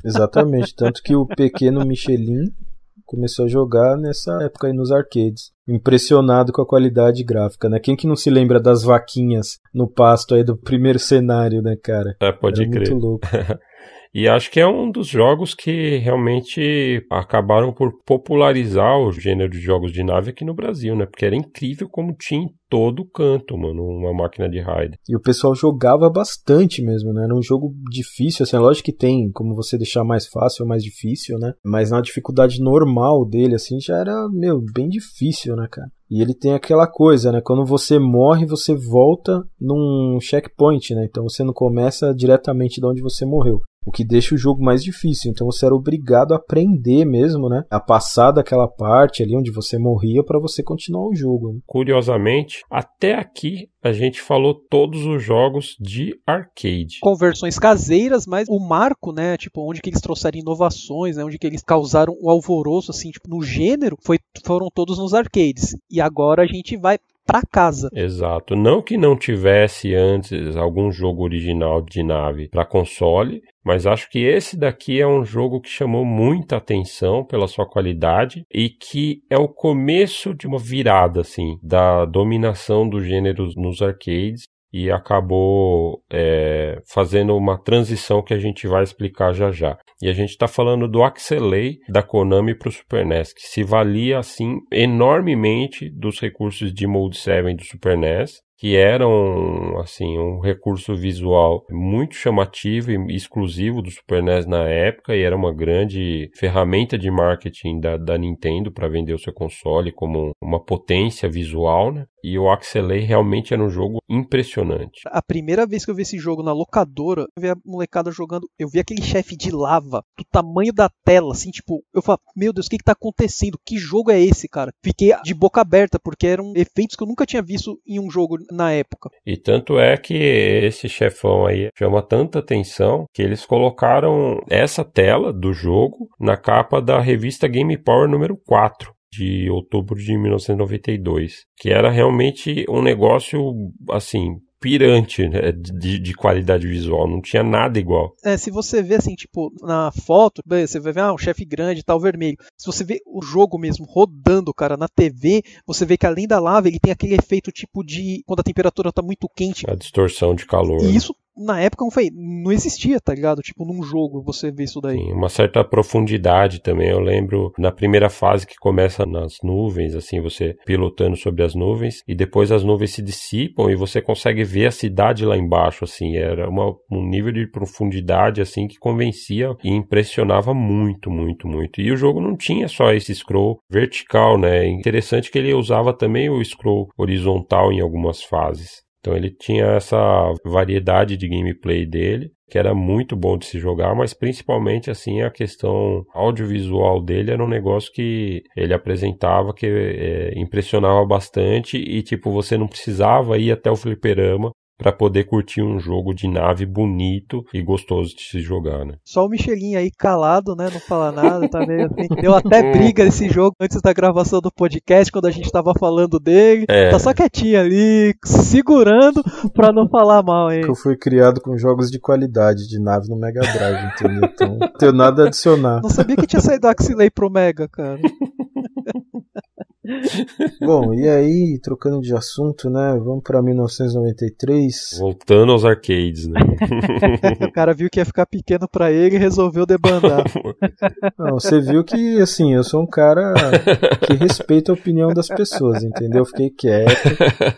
Exatamente. Tanto que o pequeno Michelin começou a jogar nessa época aí nos arcades. Impressionado com a qualidade gráfica, né? Quem que não se lembra das vaquinhas no pasto aí do primeiro cenário, né, cara? É, pode Era crer. Muito louco. E acho que é um dos jogos que realmente acabaram por popularizar o gênero de jogos de nave aqui no Brasil, né? Porque era incrível como tinha em todo canto, mano, uma máquina de raid. E o pessoal jogava bastante mesmo, né? Era um jogo difícil, assim, é lógico que tem como você deixar mais fácil ou mais difícil, né? Mas na dificuldade normal dele, assim, já era, meu, bem difícil, né, cara? E ele tem aquela coisa, né? Quando você morre, você volta num checkpoint, né? Então você não começa diretamente de onde você morreu o que deixa o jogo mais difícil. Então você era obrigado a aprender mesmo, né? A passar daquela parte ali onde você morria para você continuar o jogo. Né? Curiosamente, até aqui a gente falou todos os jogos de arcade. Com versões caseiras, mas o marco, né, tipo, onde que eles trouxeram inovações, né, onde que eles causaram o um alvoroço, assim, tipo, no gênero, foi, foram todos nos arcades. E agora a gente vai para casa. Exato. Não que não tivesse antes algum jogo original de nave para console, mas acho que esse daqui é um jogo que chamou muita atenção pela sua qualidade e que é o começo de uma virada assim da dominação dos gêneros nos arcades e acabou é, fazendo uma transição que a gente vai explicar já já. E a gente está falando do Axelay da Konami para o Super NES, que se valia assim enormemente dos recursos de Mode 7 do Super NES que eram assim um recurso visual muito chamativo e exclusivo do Super NES na época e era uma grande ferramenta de marketing da, da Nintendo para vender o seu console como uma potência visual, né? E o Axelay realmente era um jogo impressionante. A primeira vez que eu vi esse jogo na locadora, eu vi a molecada jogando, eu vi aquele chefe de lava do tamanho da tela, assim, tipo, eu falo, meu Deus, o que que tá acontecendo? Que jogo é esse, cara? Fiquei de boca aberta, porque eram efeitos que eu nunca tinha visto em um jogo na época. E tanto é que esse chefão aí chama tanta atenção que eles colocaram essa tela do jogo na capa da revista Game Power número 4 de outubro de 1992, que era realmente um negócio assim pirante, né, de, de, qualidade visual, não tinha nada igual. É, se você vê assim, tipo, na foto, você vai ver ah, um chefe grande, tal, vermelho. Se você vê o jogo mesmo rodando, cara, na TV, você vê que além da lava, ele tem aquele efeito tipo de quando a temperatura tá muito quente. A distorção de calor. E né? isso na época não foi, não existia, tá ligado? Tipo, num jogo você vê isso daí. Sim, uma certa profundidade também. Eu lembro na primeira fase que começa nas nuvens, assim, você pilotando sobre as nuvens e depois as nuvens se dissipam e você consegue ver a cidade lá embaixo, assim, era uma, um nível de profundidade assim que convencia e impressionava muito, muito, muito. E o jogo não tinha só esse scroll vertical, né? É interessante que ele usava também o scroll horizontal em algumas fases. Então ele tinha essa variedade de gameplay dele, que era muito bom de se jogar, mas principalmente assim a questão audiovisual dele era um negócio que ele apresentava que é, impressionava bastante e tipo você não precisava ir até o fliperama para poder curtir um jogo de nave bonito e gostoso de se jogar, né? Só o Michelin aí calado, né? Não fala nada, tá meio assim. Deu até é. briga esse jogo antes da gravação do podcast, quando a gente tava falando dele. É. Tá só quietinho ali, segurando pra não falar mal, hein? Eu fui criado com jogos de qualidade de nave no Mega Drive, entendeu? Então, não tenho nada a adicionar. Não sabia que tinha saído Axilei pro Mega, cara. Bom, e aí, trocando de assunto, né? Vamos pra 1993. Voltando aos arcades, né? o cara viu que ia ficar pequeno para ele e resolveu debandar. Não, você viu que, assim, eu sou um cara que respeita a opinião das pessoas, entendeu? Fiquei quieto.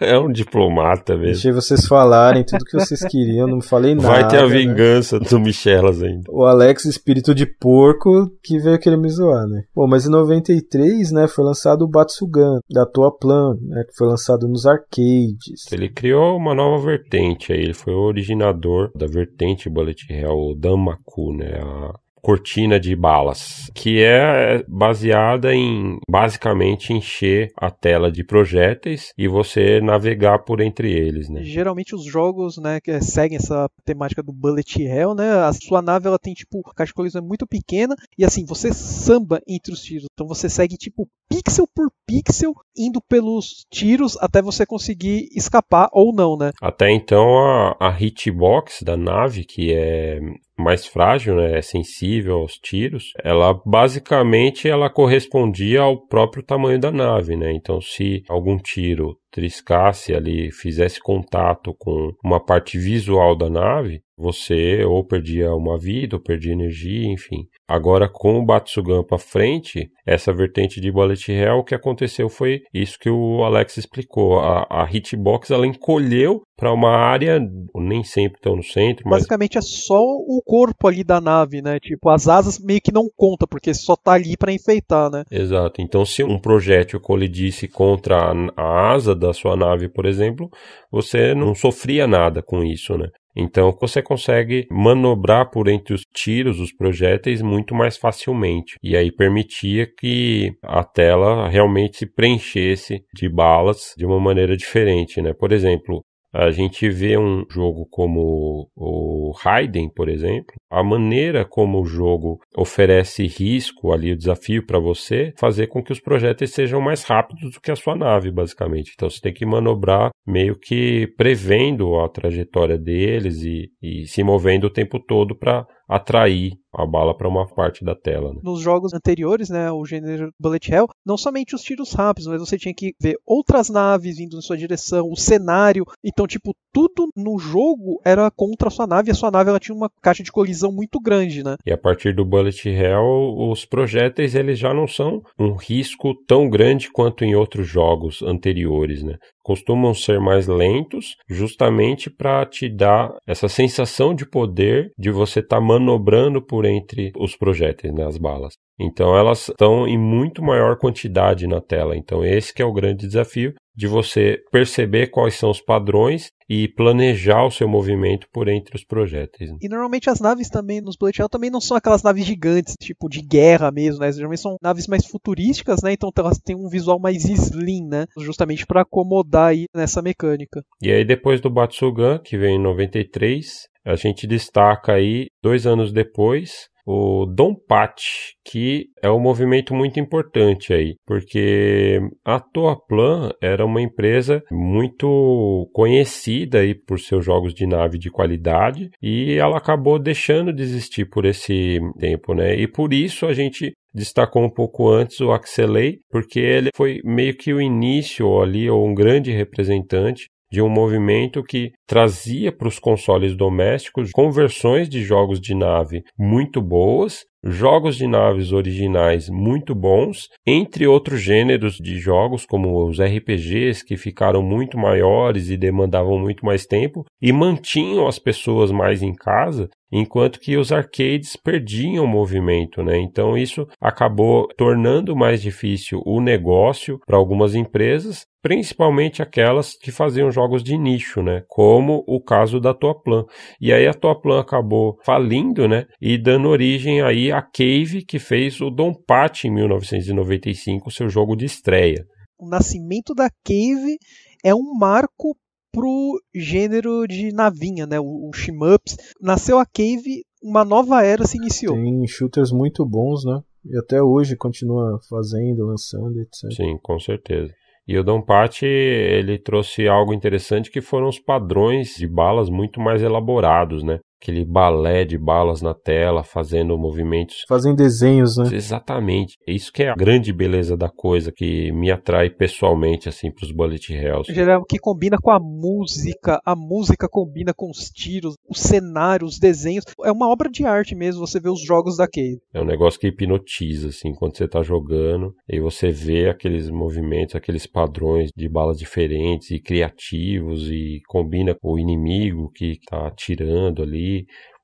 É um diplomata mesmo. Deixei vocês falarem tudo que vocês queriam, não falei nada. Vai ter a né? vingança né? do Michelas ainda. O Alex, espírito de porco, que veio querer me zoar, né? Bom, mas em 93, né, foi lançado o Batsu Gun, da Plano, né, que foi lançado nos arcades. Ele criou uma nova vertente aí, ele foi o originador da vertente Bullet Hell, o Danmaku, né, a cortina de balas, que é baseada em basicamente encher a tela de projéteis e você navegar por entre eles, né? Geralmente os jogos, né, que é, seguem essa temática do bullet hell, né? A sua nave ela tem tipo a caixa de colisão é muito pequena e assim você samba entre os tiros. Então você segue tipo pixel por pixel indo pelos tiros até você conseguir escapar ou não, né? Até então a, a hitbox da nave que é mais frágil, né, é sensível aos tiros, ela basicamente ela correspondia ao próprio tamanho da nave, né? Então, se algum tiro triscasse ali, fizesse contato com uma parte visual da nave, você ou perdia uma vida, ou perdia energia, enfim. Agora, com o Batsugan para frente, essa vertente de Bullet Hell, o que aconteceu foi isso que o Alex explicou. A, a hitbox, ela encolheu para uma área, nem sempre tão no centro, mas... Basicamente é só o corpo ali da nave, né? Tipo, as asas meio que não conta, porque só tá ali para enfeitar, né? Exato. Então, se um projétil colidisse contra a asa da sua nave, por exemplo, você não sofria nada com isso, né? Então você consegue manobrar por entre os tiros, os projéteis, muito mais facilmente. E aí permitia que a tela realmente se preenchesse de balas de uma maneira diferente, né? Por exemplo, a gente vê um jogo como o Raiden, por exemplo, a maneira como o jogo oferece risco ali, o desafio para você, fazer com que os projéteis sejam mais rápidos do que a sua nave, basicamente. Então você tem que manobrar meio que prevendo a trajetória deles e, e se movendo o tempo todo para atrair a bala para uma parte da tela. Né? Nos jogos anteriores, né, o gênero Bullet Hell, não somente os tiros rápidos, mas você tinha que ver outras naves vindo na sua direção, o cenário. Então, tipo, tudo no jogo era contra a sua nave, e a sua nave ela tinha uma caixa de colisão muito grande, né? E a partir do Bullet Hell, os projéteis eles já não são um risco tão grande quanto em outros jogos anteriores, né? Costumam ser mais lentos, justamente para te dar essa sensação de poder de você estar tá manobrando por entre os projéteis, né, as balas. Então elas estão em muito maior quantidade na tela. Então esse que é o grande desafio de você perceber quais são os padrões e planejar o seu movimento por entre os projéteis. Né? E normalmente as naves também nos bullet hell também não são aquelas naves gigantes, tipo de guerra mesmo, né? Geralmente são naves mais futurísticas, né? Então elas têm um visual mais slim, né? Justamente para acomodar aí nessa mecânica. E aí depois do Batsugan, que vem em 93, a gente destaca aí, dois anos depois, o Dom que é um movimento muito importante aí, porque a Toaplan era uma empresa muito conhecida aí por seus jogos de nave de qualidade e ela acabou deixando de existir por esse tempo, né? E por isso a gente destacou um pouco antes o Axelay, porque ele foi meio que o início ali, ou um grande representante de um movimento que trazia para os consoles domésticos conversões de jogos de nave muito boas, jogos de naves originais muito bons, entre outros gêneros de jogos como os RPGs que ficaram muito maiores e demandavam muito mais tempo e mantinham as pessoas mais em casa, enquanto que os arcades perdiam o movimento, né? Então isso acabou tornando mais difícil o negócio para algumas empresas, principalmente aquelas que faziam jogos de nicho, né? Como como o caso da Toaplan. E aí a Toaplan acabou falindo, né? E dando origem aí à Cave, que fez o Dom Patti em 1995, seu jogo de estreia. O nascimento da Cave é um marco pro gênero de navinha, né? O, o shmups. Nasceu a Cave, uma nova era se iniciou. Tem shooters muito bons, né? E até hoje continua fazendo, lançando, etc. Sim, com certeza. E o Dompati, ele trouxe algo interessante que foram os padrões de balas muito mais elaborados, né? aquele balé de balas na tela, fazendo movimentos. Fazem desenhos, né? Exatamente. É isso que é a grande beleza da coisa que me atrai pessoalmente, assim, pros bullet hells. geral, que combina com a música, a música combina com os tiros, o cenário, os desenhos. É uma obra de arte mesmo, você vê os jogos da É um negócio que hipnotiza, assim, quando você tá jogando e você vê aqueles movimentos, aqueles padrões de balas diferentes e criativos e combina com o inimigo que tá atirando ali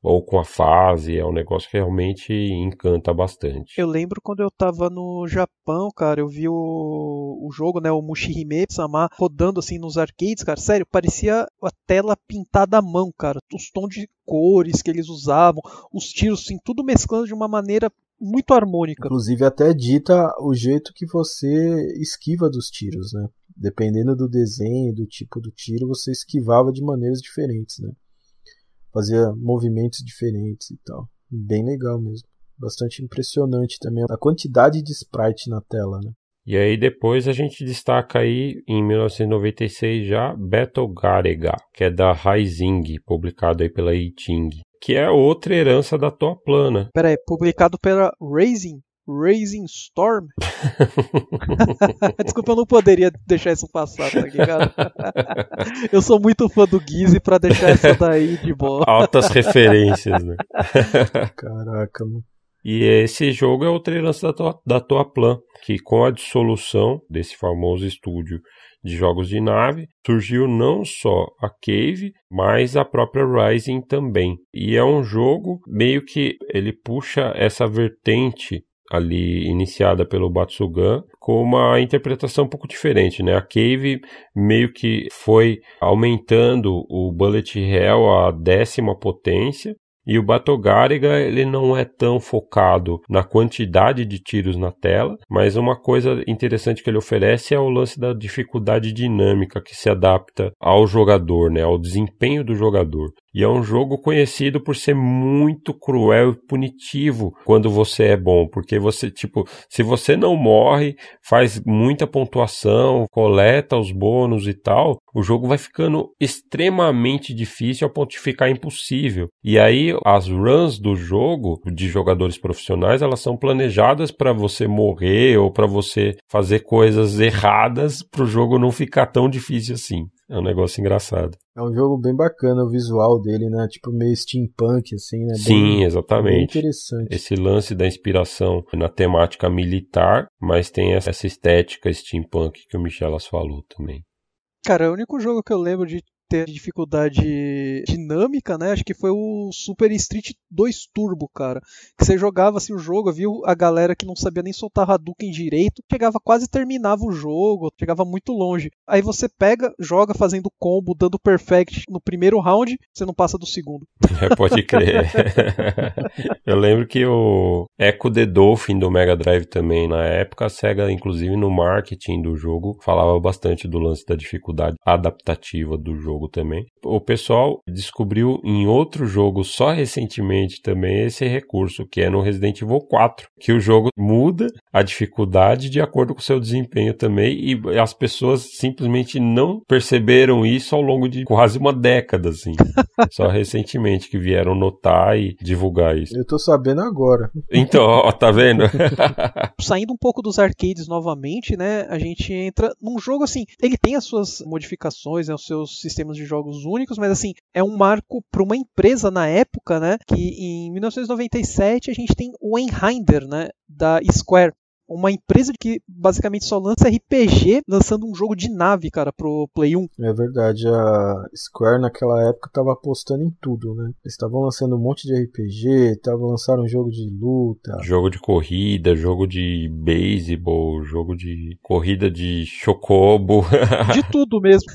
ou com a fase, é um negócio que realmente encanta bastante. Eu lembro quando eu tava no Japão, cara, eu vi o, o jogo, né, o Mushihime Sama rodando assim nos arcades, cara, sério, parecia a tela pintada à mão, cara, os tons de cores que eles usavam, os tiros, assim, tudo mesclando de uma maneira muito harmônica. Inclusive até dita o jeito que você esquiva dos tiros, né? Dependendo do desenho, do tipo do tiro, você esquivava de maneiras diferentes, né? fazia movimentos diferentes e tal. Bem legal mesmo. Bastante impressionante também a quantidade de sprite na tela, né? E aí depois a gente destaca aí em 1996 já Battle Garega, que é da Rising, publicado aí pela Iting, que é outra herança da Toa Plana. Né? Pera publicado pela Raising? Raising Storm. Desculpa, eu não poderia deixar isso passar, tá ligado? eu sou muito fã do Gizzy pra deixar essa daí de boa. Altas referências, né? Caraca, mano. E esse jogo é outra herança da, tua, da que com a dissolução desse famoso estúdio de jogos de nave, surgiu não só a Cave, mas a própria Rising também. E é um jogo meio que ele puxa essa vertente ali iniciada pelo Batsugan com uma interpretação um pouco diferente, né? A Cave meio que foi aumentando o Bullet Hell à décima potência e o Batogariga ele não é tão focado na quantidade de tiros na tela, mas uma coisa interessante que ele oferece é o lance da dificuldade dinâmica que se adapta ao jogador, né, ao desempenho do jogador. E é um jogo conhecido por ser muito cruel e punitivo quando você é bom, porque você, tipo, se você não morre, faz muita pontuação, coleta os bônus e tal, o jogo vai ficando extremamente difícil ao ponto de ficar impossível. E aí as runs do jogo de jogadores profissionais, elas são planejadas para você morrer ou para você fazer coisas erradas para o jogo não ficar tão difícil assim. É um negócio engraçado. É um jogo bem bacana o visual dele, né? Tipo meio steampunk, assim, né? Bem, Sim, exatamente. Bem interessante. Esse lance da inspiração na temática militar, mas tem essa estética steampunk que o Michelas falou também. Cara, é o único jogo que eu lembro de ter dificuldade dinâmica, né? Acho que foi o Super Street 2 Turbo, cara. Que você jogava assim o jogo, viu a galera que não sabia nem soltar Hadouken direito, chegava quase terminava o jogo, chegava muito longe. Aí você pega, joga fazendo combo, dando perfect no primeiro round, você não passa do segundo. É, pode crer. eu lembro que o Echo the Dolphin do Mega Drive também, na época, a SEGA, inclusive no marketing do jogo, falava bastante do lance da dificuldade adaptativa do jogo jogo também. O pessoal descobriu em outro jogo só recentemente também esse recurso, que é no Resident Evil 4, que o jogo muda a dificuldade de acordo com o seu desempenho também, e as pessoas simplesmente não perceberam isso ao longo de quase uma década, assim. só recentemente que vieram notar e divulgar isso. Eu tô sabendo agora. Então, ó, tá vendo? Saindo um pouco dos arcades novamente, né, a gente entra num jogo assim, ele tem as suas modificações, né, os seus sistemas termos de jogos únicos, mas assim, é um marco para uma empresa na época, né? Que em 1997 a gente tem o Enhinder, né? Da Square, uma empresa que basicamente só lança RPG lançando um jogo de nave, cara, pro Play 1. É verdade, a Square naquela época tava apostando em tudo, né? Eles estavam lançando um monte de RPG, estavam lançando um jogo de luta, jogo de corrida, jogo de beisebol, jogo de corrida de chocobo, de tudo mesmo.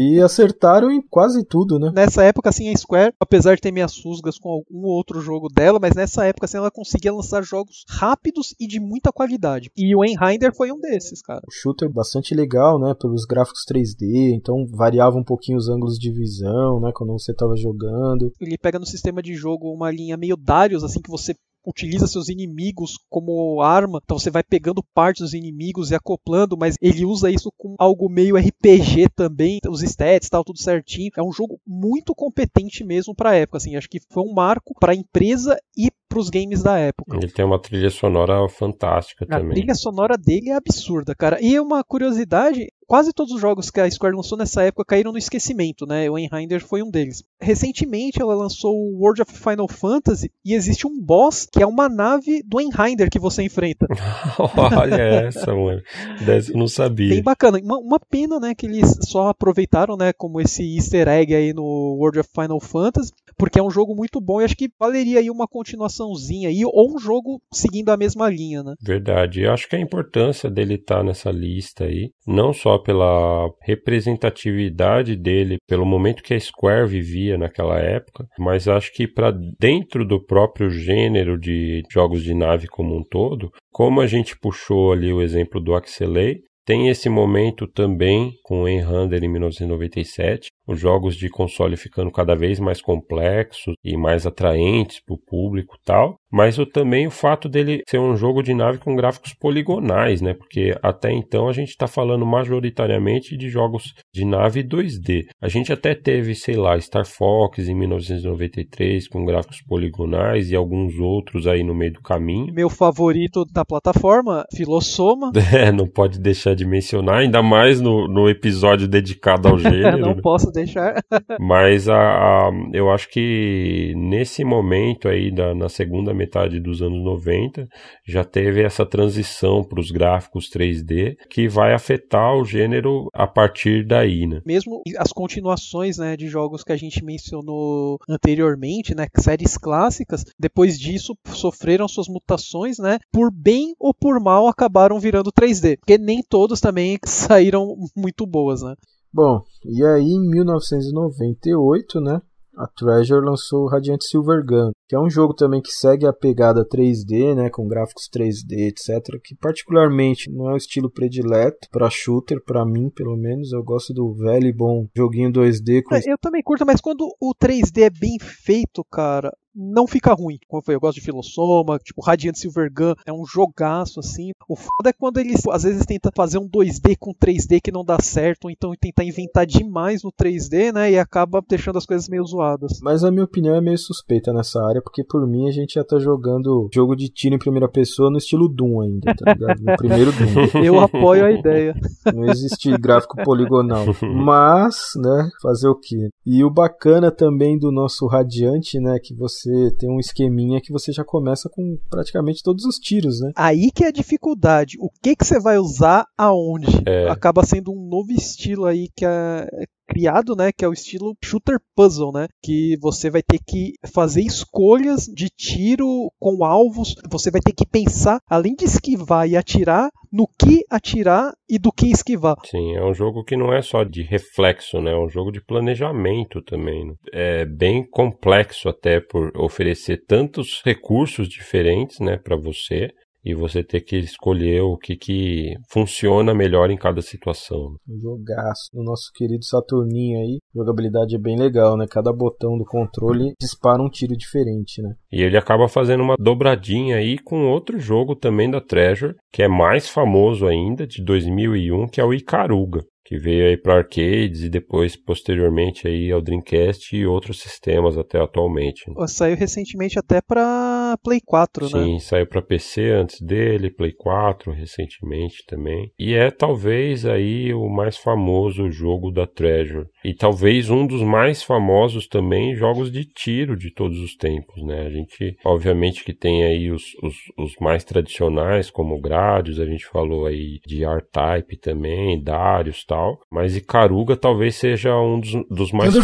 e acertaram em quase tudo, né? Nessa época assim a Square, apesar de ter minhas susgas com algum outro jogo dela, mas nessa época assim ela conseguia lançar jogos rápidos e de muita qualidade. E o Enhinder foi um desses, cara. O shooter bastante legal, né? Pelos gráficos 3D, então variava um pouquinho os ângulos de visão, né? Quando você tava jogando. Ele pega no sistema de jogo uma linha meio Darius, assim, que você utiliza seus inimigos como arma, então você vai pegando parte dos inimigos e acoplando, mas ele usa isso com algo meio RPG também, os stats, tal, tudo certinho. É um jogo muito competente mesmo para época, assim, acho que foi um marco para a empresa e para os games da época. Ele tem uma trilha sonora fantástica a também. A trilha sonora dele é absurda, cara. E uma curiosidade, quase todos os jogos que a Square lançou nessa época caíram no esquecimento, né? O Enhinder foi um deles. Recentemente ela lançou o World of Final Fantasy e existe um boss que é uma nave do Enhinder que você enfrenta. Olha essa, mano. Dessa eu não sabia. Bem bacana. Uma, uma, pena, né, que eles só aproveitaram, né, como esse easter egg aí no World of Final Fantasy, porque é um jogo muito bom e acho que valeria aí uma continuação expansãozinha aí, ou um jogo seguindo a mesma linha, né? Verdade. Eu acho que a importância dele estar tá nessa lista aí, não só pela representatividade dele, pelo momento que a Square vivia naquela época, mas acho que para dentro do próprio gênero de jogos de nave como um todo, como a gente puxou ali o exemplo do Axelay, tem esse momento também com o Enhander em 1997, os jogos de console ficando cada vez mais complexos e mais atraentes para o público tal, mas o também o fato dele ser um jogo de nave com gráficos poligonais, né? Porque até então a gente está falando majoritariamente de jogos de nave 2D. A gente até teve, sei lá, Star Fox em 1993 com gráficos poligonais e alguns outros aí no meio do caminho. Meu favorito da plataforma, Filossoma. É, não pode deixar de mencionar, ainda mais no, no episódio dedicado ao gênero. não né? posso deixar. Mas a, a, eu acho que nesse momento aí, da, na segunda metade dos anos 90, já teve essa transição para os gráficos 3D que vai afetar o gênero a partir daí, né? Mesmo as continuações né, de jogos que a gente mencionou anteriormente, né, séries clássicas, depois disso sofreram suas mutações, né? Por bem ou por mal acabaram virando 3D, porque nem todos também saíram muito boas, né? Bom, e aí em 1998, né, a Treasure lançou o Radiant Silver Gun, que é um jogo também que segue a pegada 3D, né, com gráficos 3D, etc, que particularmente não é o estilo predileto para shooter, para mim, pelo menos, eu gosto do velho e bom joguinho 2D com... Eu também curto, mas quando o 3D é bem feito, cara, não fica ruim. Como eu falei, eu gosto de Filosoma, tipo Radiant Silvergun, é um jogaço assim. O foda é quando eles às vezes tentam fazer um 2D com 3D que não dá certo, ou então tentar inventar demais no 3D, né? E acaba deixando as coisas meio zoadas. Mas a minha opinião é meio suspeita nessa área, porque por mim a gente já tá jogando jogo de tiro em primeira pessoa no estilo Doom ainda, tá ligado? No primeiro Doom. eu apoio a ideia. Não existe gráfico poligonal. Mas, né, fazer o quê? E o bacana também do nosso Radiante, né, que você você tem um esqueminha que você já começa com praticamente todos os tiros, né? Aí que é a dificuldade. O que, que você vai usar aonde? É. Acaba sendo um novo estilo aí que, a, é, criado, né, que é o estilo shooter puzzle, né, que você vai ter que fazer escolhas de tiro com alvos, você vai ter que pensar além de esquivar e atirar, no que atirar e do que esquivar. Sim, é um jogo que não é só de reflexo, né? É um jogo de planejamento também. Né? É bem complexo até por oferecer tantos recursos diferentes, né, para você e você ter que escolher o que, que funciona melhor em cada situação. Né? Jogaço. O nosso querido Saturninho aí, jogabilidade é bem legal, né? Cada botão do controle dispara um tiro diferente, né? E ele acaba fazendo uma dobradinha aí com outro jogo também da Treasure, que é mais famoso ainda, de 2001, que é o Icaruga que veio aí para arcades e depois posteriormente aí ao Dreamcast e outros sistemas até atualmente. Né? saiu recentemente até para Play 4, Sim, né? Sim, saiu para PC antes dele, Play 4 recentemente também. E é talvez aí o mais famoso jogo da Treasure e talvez um dos mais famosos também jogos de tiro de todos os tempos, né? A gente, obviamente, que tem aí os, os, os mais tradicionais, como Gradius, a gente falou aí de R-Type também, Darius tal, mas Icaruga talvez seja um dos, dos mais...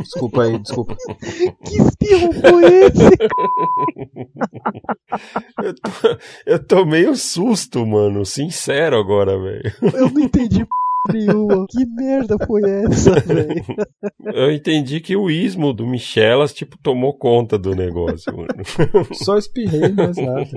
desculpa aí, desculpa. que espirro foi esse? eu, tô, eu tomei um susto, mano, sincero agora, velho. Eu não entendi nenhuma. Que merda foi essa, velho? Eu entendi que o ismo do Michelas, tipo, tomou conta do negócio. Só espirrei, mas nada.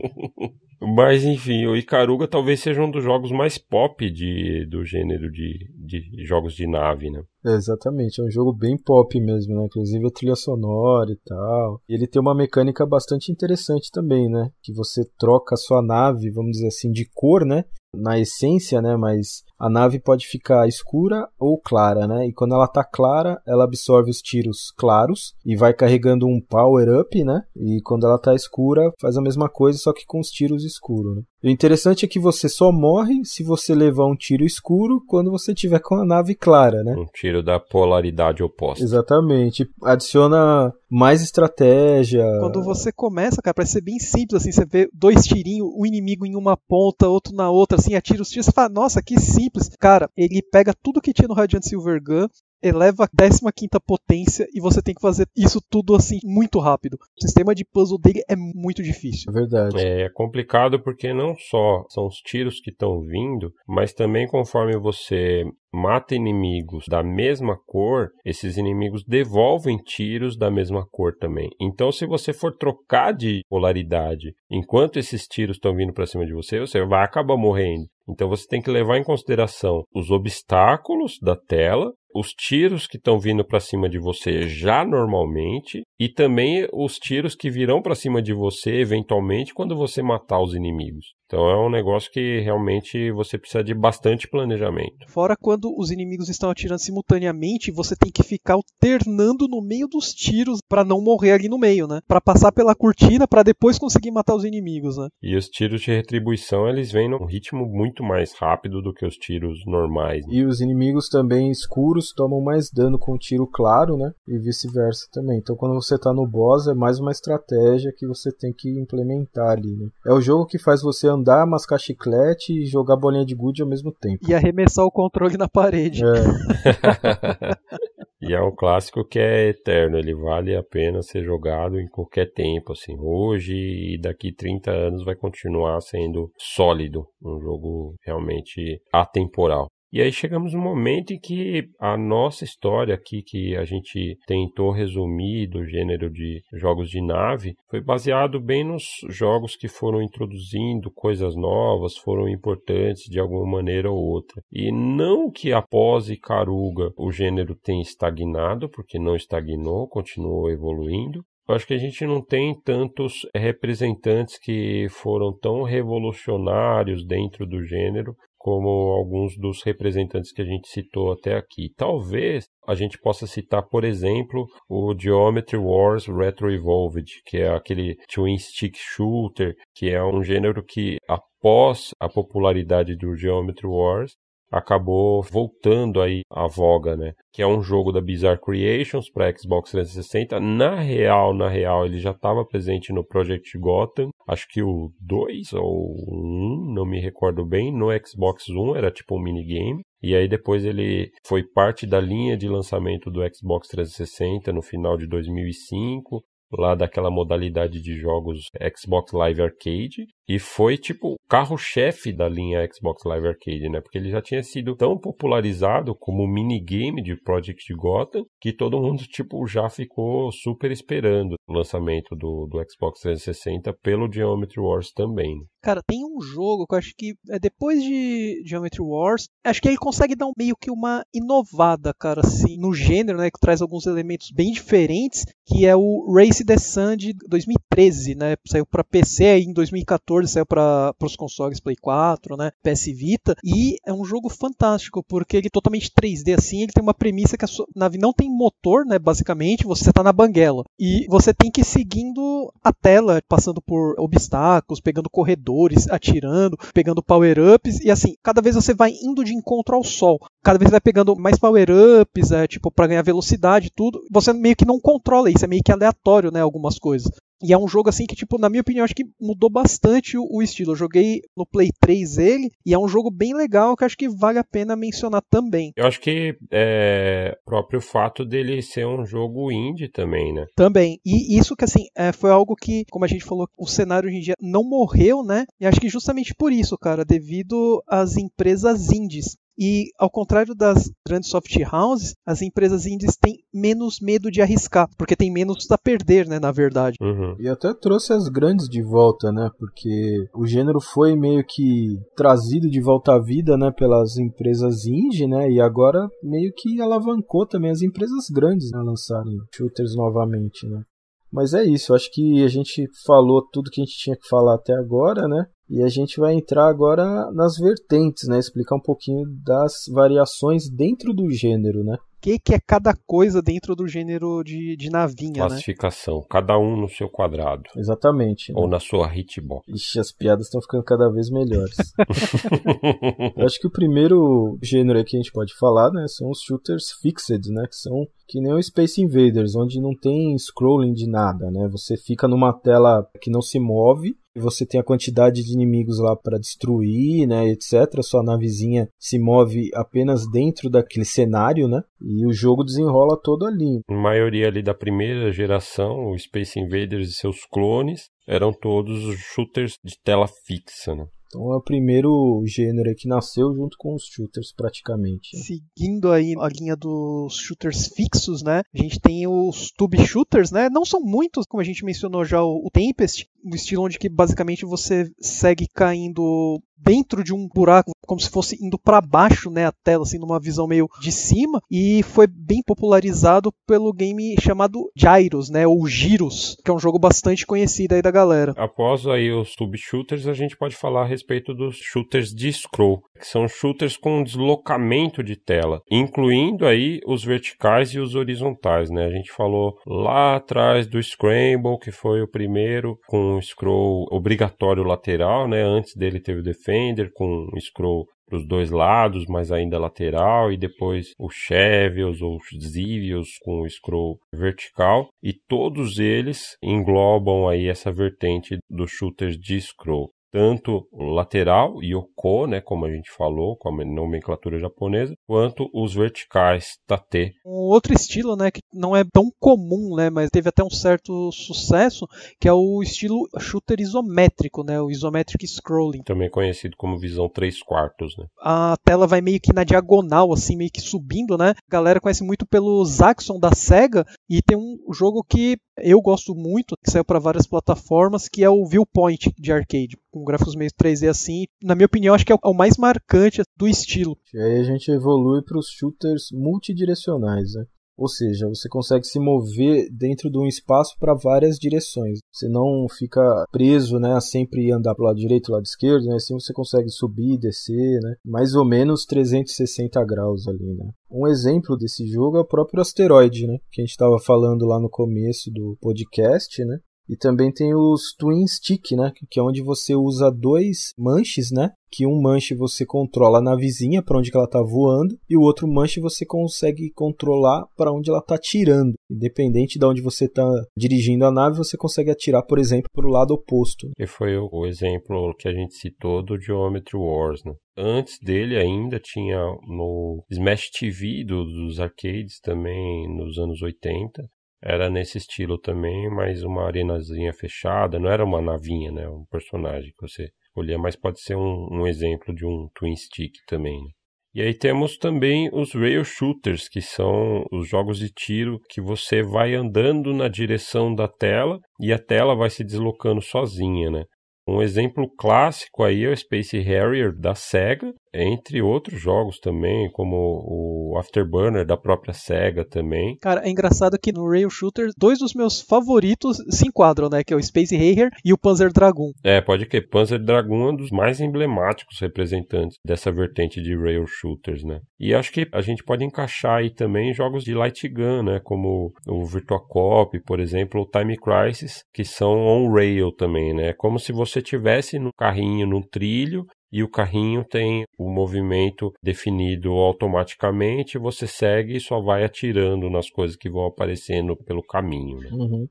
Mas enfim, o Icaruga talvez seja um dos jogos mais pop de, do gênero de, de jogos de nave, né? exatamente, é um jogo bem pop mesmo, né? Inclusive a trilha sonora e tal. ele tem uma mecânica bastante interessante também, né? Que você troca a sua nave, vamos dizer assim, de cor, né? Na essência, né? Mas a nave pode ficar escura ou clara, né? E quando ela tá clara, ela absorve os tiros claros e vai carregando um power up, né? E quando ela tá escura, faz a mesma coisa, só que com os tiros escuros, né? O interessante é que você só morre se você levar um tiro escuro quando você tiver com a nave clara, né? Um tiro da polaridade oposta. Exatamente. Adiciona mais estratégia. Quando você começa, cara, parece ser bem simples, assim, você vê dois tirinhos, um inimigo em uma ponta, outro na outra, assim, atira os tiros, você fala, nossa, que simples. Cara, ele pega tudo que tinha no Radiant Silver Gun eleva a 15 potência e você tem que fazer isso tudo assim muito rápido. O sistema de puzzle dele é muito difícil. É verdade. É, é complicado porque não só são os tiros que estão vindo, mas também conforme você mata inimigos da mesma cor, esses inimigos devolvem tiros da mesma cor também. Então, se você for trocar de polaridade enquanto esses tiros estão vindo para cima de você, você vai acabar morrendo. Então, você tem que levar em consideração os obstáculos da tela os tiros que estão vindo para cima de você já normalmente e também os tiros que virão para cima de você eventualmente quando você matar os inimigos. Então é um negócio que realmente você precisa de bastante planejamento. Fora quando os inimigos estão atirando simultaneamente, você tem que ficar alternando no meio dos tiros para não morrer ali no meio, né? Para passar pela cortina para depois conseguir matar os inimigos, né? E os tiros de retribuição, eles vêm num ritmo muito mais rápido do que os tiros normais. Né? E os inimigos também escuros tomam mais dano com tiro claro, né? E vice-versa também. Então quando você tá no boss é mais uma estratégia que você tem que implementar ali, né? É o jogo que faz você andar andar, mascar chiclete e jogar bolinha de gude ao mesmo tempo. E arremessar o controle na parede. É. e é um clássico que é eterno, ele vale a pena ser jogado em qualquer tempo, assim, hoje e daqui 30 anos vai continuar sendo sólido, um jogo realmente atemporal. E aí chegamos no momento em que a nossa história aqui, que a gente tentou resumir do gênero de jogos de nave, foi baseado bem nos jogos que foram introduzindo coisas novas, foram importantes de alguma maneira ou outra. E não que após Icaruga o gênero tenha estagnado, porque não estagnou, continuou evoluindo, eu acho que a gente não tem tantos representantes que foram tão revolucionários dentro do gênero como alguns dos representantes que a gente citou até aqui. Talvez a gente possa citar, por exemplo, o Geometry Wars Retro Evolved, que é aquele twin stick shooter, que é um gênero que após a popularidade do Geometry Wars, acabou voltando aí à voga, né? Que é um jogo da Bizarre Creations para Xbox 360. Na real, na real, ele já estava presente no Project Gotham, acho que o 2 ou 1, um, não me recordo bem, no Xbox One, era tipo um minigame. E aí depois ele foi parte da linha de lançamento do Xbox 360 no final de 2005, lá daquela modalidade de jogos Xbox Live Arcade, e foi, tipo, o carro-chefe da linha Xbox Live Arcade, né? Porque ele já tinha sido tão popularizado como minigame de Project Gotham que todo mundo, tipo, já ficou super esperando o lançamento do, do Xbox 360 pelo Geometry Wars também. Cara, tem um jogo que eu acho que é depois de Geometry Wars, acho que ele consegue dar um, meio que uma inovada, cara, assim, no gênero, né? Que traz alguns elementos bem diferentes, que é o Race the Sun de 2013, né? Saiu para PC aí em 2014 saiu para os consoles Play 4, né, PS Vita, e é um jogo fantástico, porque ele é totalmente 3D assim, ele tem uma premissa que a sua nave não tem motor, né, basicamente, você está na banguela, e você tem que ir seguindo a tela, passando por obstáculos, pegando corredores, atirando, pegando power-ups, e assim, cada vez você vai indo de encontro ao sol, cada vez você vai pegando mais power-ups, é, tipo, para ganhar velocidade tudo, você meio que não controla isso, é meio que aleatório, né, algumas coisas. E é um jogo assim que, tipo, na minha opinião, acho que mudou bastante o, estilo. Eu joguei no Play 3 ele, e é um jogo bem legal que acho que vale a pena mencionar também. Eu acho que é próprio fato dele ser um jogo indie também, né? Também. E isso que assim, é, foi algo que, como a gente falou, o cenário hoje em dia não morreu, né? E acho que justamente por isso, cara, devido às empresas indies. E ao contrário das grandes soft houses, as empresas indies têm menos medo de arriscar, porque tem menos a perder, né, na verdade. Uhum. E até trouxe as grandes de volta, né? Porque o gênero foi meio que trazido de volta à vida, né, pelas empresas indie, né? E agora meio que alavancou também as empresas grandes a lançarem shooters novamente, né? Mas é isso, acho que a gente falou tudo que a gente tinha que falar até agora, né? E a gente vai entrar agora nas vertentes, né? Explicar um pouquinho das variações dentro do gênero, né? que, que é cada coisa dentro do gênero de, de navinha. Né? Classificação, né? cada um no seu quadrado. Exatamente. Né? Ou na sua hitbox. Ixi, as piadas estão ficando cada vez melhores. Eu acho que o primeiro gênero que a gente pode falar, né, são os shooters fixed, né, que são que nem o Space Invaders, onde não tem scrolling de nada, né? Você fica numa tela que não se move você tem a quantidade de inimigos lá para destruir, né, etc. Sua navezinha se move apenas dentro daquele cenário, né? E o jogo desenrola todo ali. A maioria ali da primeira geração, o Space Invaders e seus clones, eram todos shooters de tela fixa, né? Então é o primeiro gênero que nasceu junto com os shooters praticamente. Né? Seguindo aí a linha dos shooters fixos, né? A gente tem os tube shooters, né? Não são muitos, como a gente mencionou já o Tempest um estilo onde que basicamente você segue caindo dentro de um buraco, como se fosse indo para baixo, né, a tela assim numa visão meio de cima, e foi bem popularizado pelo game chamado Gyros, né, ou Giros, que é um jogo bastante conhecido aí da galera. Após aí os tube shooters, a gente pode falar a respeito dos shooters de scroll, que são shooters com deslocamento de tela, incluindo aí os verticais e os horizontais, né? A gente falou lá atrás do Scramble, que foi o primeiro com um scroll obrigatório lateral, né? Antes dele teve o Defender com um scroll para os dois lados, mas ainda lateral, e depois o Chevels ou Zivios com o scroll vertical, e todos eles englobam aí essa vertente dos shooters de scroll tanto o lateral, yoko, né, como a gente falou, com a nomenclatura japonesa, quanto os verticais, tate. Um outro estilo, né, que não é tão comum, né, mas teve até um certo sucesso, que é o estilo shooter isométrico, né, o isometric scrolling. Também conhecido como visão 3 quartos, né. A tela vai meio que na diagonal, assim, meio que subindo, né. A galera conhece muito pelo Zaxxon da SEGA, e tem um jogo que eu gosto muito, que saiu para várias plataformas, que é o Viewpoint de arcade com gráficos meio 3D assim. Na minha opinião, acho que é o é mais marcante do estilo. E aí a gente evolui para os shooters multidirecionais, né? Ou seja, você consegue se mover dentro de um espaço para várias direções. Você não fica preso né, a sempre andar para o lado direito e lado esquerdo, né? assim você consegue subir, descer, né? mais ou menos 360 graus ali. Né? Um exemplo desse jogo é o próprio asteroide, né? que a gente estava falando lá no começo do podcast. Né? E também tem os Twin Stick, né? Que é onde você usa dois manches, né? Que um manche você controla na vizinha para onde ela tá voando e o outro manche você consegue controlar para onde ela tá tirando. Independente de onde você tá dirigindo a nave, você consegue atirar, por exemplo, para o lado oposto. E foi o exemplo que a gente citou do Geometry Wars, né? Antes dele ainda tinha no Smash TV do, dos arcades também nos anos 80, era nesse estilo também, mas uma arenazinha fechada, não era uma navinha, né? Um personagem que você escolhia, mas pode ser um, um exemplo de um twin stick também. Né? E aí temos também os rail shooters, que são os jogos de tiro que você vai andando na direção da tela e a tela vai se deslocando sozinha, né? Um exemplo clássico aí é o Space Harrier da Sega, entre outros jogos também, como o Afterburner da própria SEGA também. Cara, é engraçado que no Rail Shooter, dois dos meus favoritos se enquadram, né? Que é o Space Harrier e o Panzer Dragoon. É, pode que Panzer Dragoon é um dos mais emblemáticos representantes dessa vertente de Rail Shooters, né? E acho que a gente pode encaixar aí também jogos de Light Gun, né? Como o Virtua Cop, por exemplo, ou Time Crisis, que são on-rail também, né? É como se você tivesse no carrinho, no trilho, e o carrinho tem o movimento definido automaticamente, você segue e só vai atirando nas coisas que vão aparecendo pelo caminho. Né? Uhum.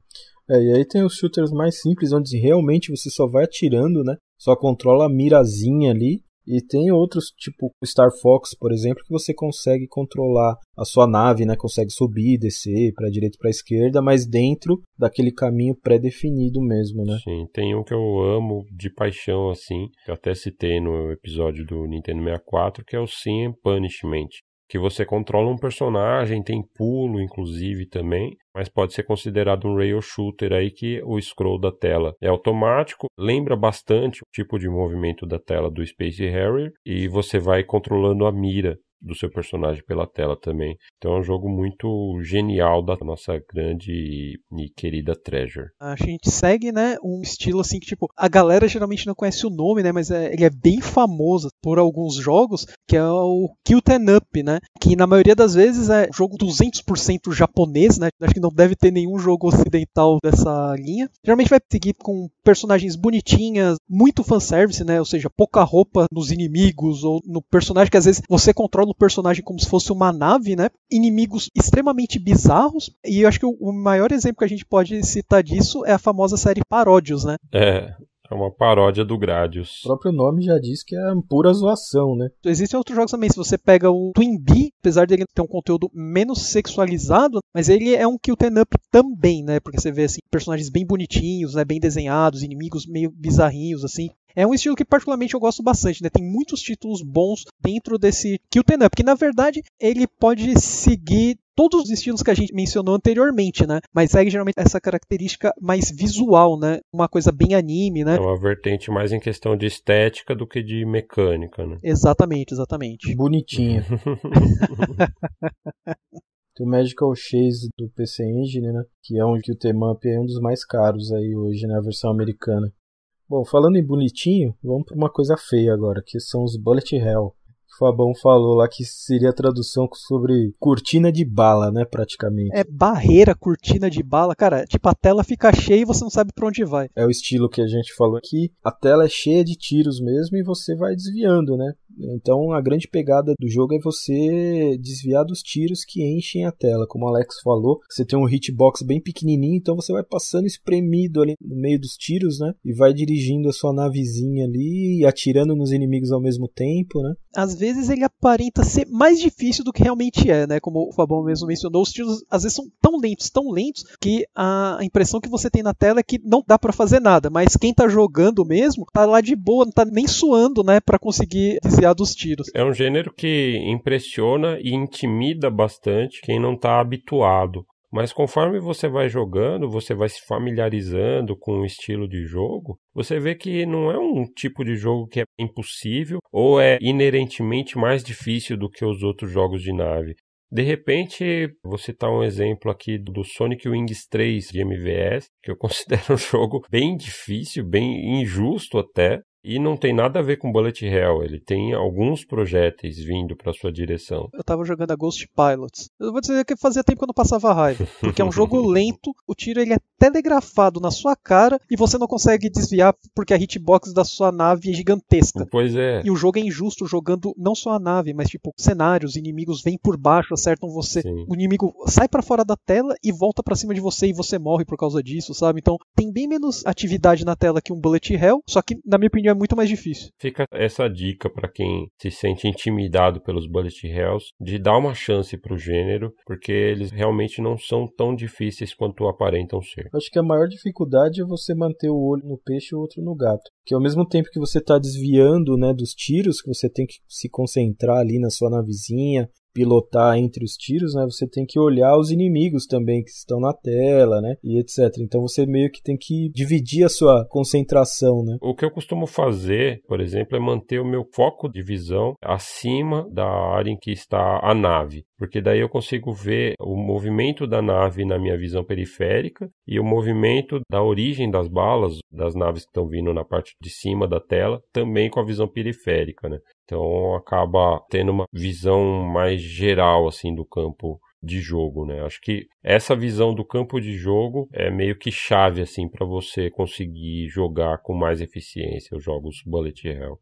É, e aí tem os shooters mais simples, onde realmente você só vai atirando, né? Só controla a mirazinha ali e tem outros, tipo Star Fox, por exemplo, que você consegue controlar a sua nave, né? Consegue subir, descer para direita, para esquerda, mas dentro daquele caminho pré-definido mesmo, né? Sim, tem um que eu amo de paixão assim, que eu até citei no episódio do Nintendo 64, que é o Sim Punishment, que você controla um personagem, tem pulo inclusive também, mas pode ser considerado um rail shooter aí que o scroll da tela é automático, lembra bastante o tipo de movimento da tela do Space Harrier e você vai controlando a mira do seu personagem pela tela também. Então é um jogo muito genial da nossa grande e querida Treasure. A gente segue, né, um estilo assim que tipo, a galera geralmente não conhece o nome, né, mas é, ele é bem famoso por alguns jogos, que é o Kill Ten Up, né, que na maioria das vezes é jogo 200% japonês, né? Acho que não deve ter nenhum jogo ocidental dessa linha. Geralmente vai seguir com personagens bonitinhas, muito fanservice, né? Ou seja, pouca roupa nos inimigos ou no personagem que às vezes você controla pelo personagem como se fosse uma nave, né? Inimigos extremamente bizarros. E eu acho que o, maior exemplo que a gente pode citar disso é a famosa série Paródios, né? É, é uma paródia do Gradius. O próprio nome já diz que é pura zoação, né? Existem outros jogos também. Se você pega o Twin Bee, apesar dele ter um conteúdo menos sexualizado, mas ele é um kill ten up também, né? Porque você vê assim, personagens bem bonitinhos, né? bem desenhados, inimigos meio bizarrinhos, assim. É um estilo que particularmente eu gosto bastante, né? Tem muitos títulos bons dentro desse Kill Ten Up, que na verdade ele pode seguir todos os estilos que a gente mencionou anteriormente, né? Mas segue geralmente essa característica mais visual, né? Uma coisa bem anime, né? É uma vertente mais em questão de estética do que de mecânica, né? Exatamente, exatamente. Bonitinho. Tem o Magical Chase do PC Engine, né? Que é um que o Temup é um dos mais caros aí hoje, né? A versão americana. Bom, falando em bonitinho, vamos para uma coisa feia agora, que são os Bullet Hell. Fabão falou lá, que seria a tradução sobre cortina de bala, né, praticamente. É barreira, cortina de bala, cara, tipo, a tela fica cheia e você não sabe pra onde vai. É o estilo que a gente falou aqui, a tela é cheia de tiros mesmo e você vai desviando, né? Então a grande pegada do jogo é você desviar dos tiros que enchem a tela. Como o Alex falou, você tem um hitbox bem pequenininho, então você vai passando espremido ali no meio dos tiros, né? E vai dirigindo a sua navezinha ali e atirando nos inimigos ao mesmo tempo, né? Às vezes vezes ele aparenta ser mais difícil do que realmente é, né? Como o Fabão mesmo mencionou, os tiros às vezes são tão lentos, tão lentos, que a impressão que você tem na tela é que não dá para fazer nada, mas quem tá jogando mesmo tá lá de boa, não tá nem suando, né, para conseguir desviar dos tiros. É um gênero que impressiona e intimida bastante quem não tá habituado. Mas conforme você vai jogando, você vai se familiarizando com o estilo de jogo, você vê que não é um tipo de jogo que é impossível ou é inerentemente mais difícil do que os outros jogos de nave. De repente, vou citar um exemplo aqui do Sonic Wings 3 de MVS, que eu considero um jogo bem difícil, bem injusto até, e não tem nada a ver com Bullet Hell, ele tem alguns projéteis vindo para sua direção. Eu tava jogando a Ghost Pilots. Eu vou dizer que fazia tempo que eu não passava raiva, porque é um jogo lento, o tiro ele é telegrafado na sua cara e você não consegue desviar porque a hitbox da sua nave é gigantesca. Pois é. E o jogo é injusto jogando não só a nave, mas tipo cenários, inimigos vêm por baixo, acertam você, Sim. o inimigo sai para fora da tela e volta para cima de você e você morre por causa disso, sabe? Então tem bem menos atividade na tela que um Bullet Hell, só que na minha opinião é muito mais difícil. Fica essa dica para quem se sente intimidado pelos bullet hells de dar uma chance para o gênero, porque eles realmente não são tão difíceis quanto aparentam ser. Acho que a maior dificuldade é você manter o olho no peixe e o outro no gato, que ao mesmo tempo que você está desviando, né, dos tiros, que você tem que se concentrar ali na sua navezinha, pilotar entre os tiros, né? Você tem que olhar os inimigos também que estão na tela, né? E etc. Então você meio que tem que dividir a sua concentração, né? O que eu costumo fazer, por exemplo, é manter o meu foco de visão acima da área em que está a nave, porque daí eu consigo ver o movimento da nave na minha visão periférica e o movimento da origem das balas das naves que estão vindo na parte de cima da tela também com a visão periférica, né? Então acaba tendo uma visão mais geral assim do campo de jogo, né? Acho que essa visão do campo de jogo é meio que chave assim para você conseguir jogar com mais eficiência os jogos bullet hell.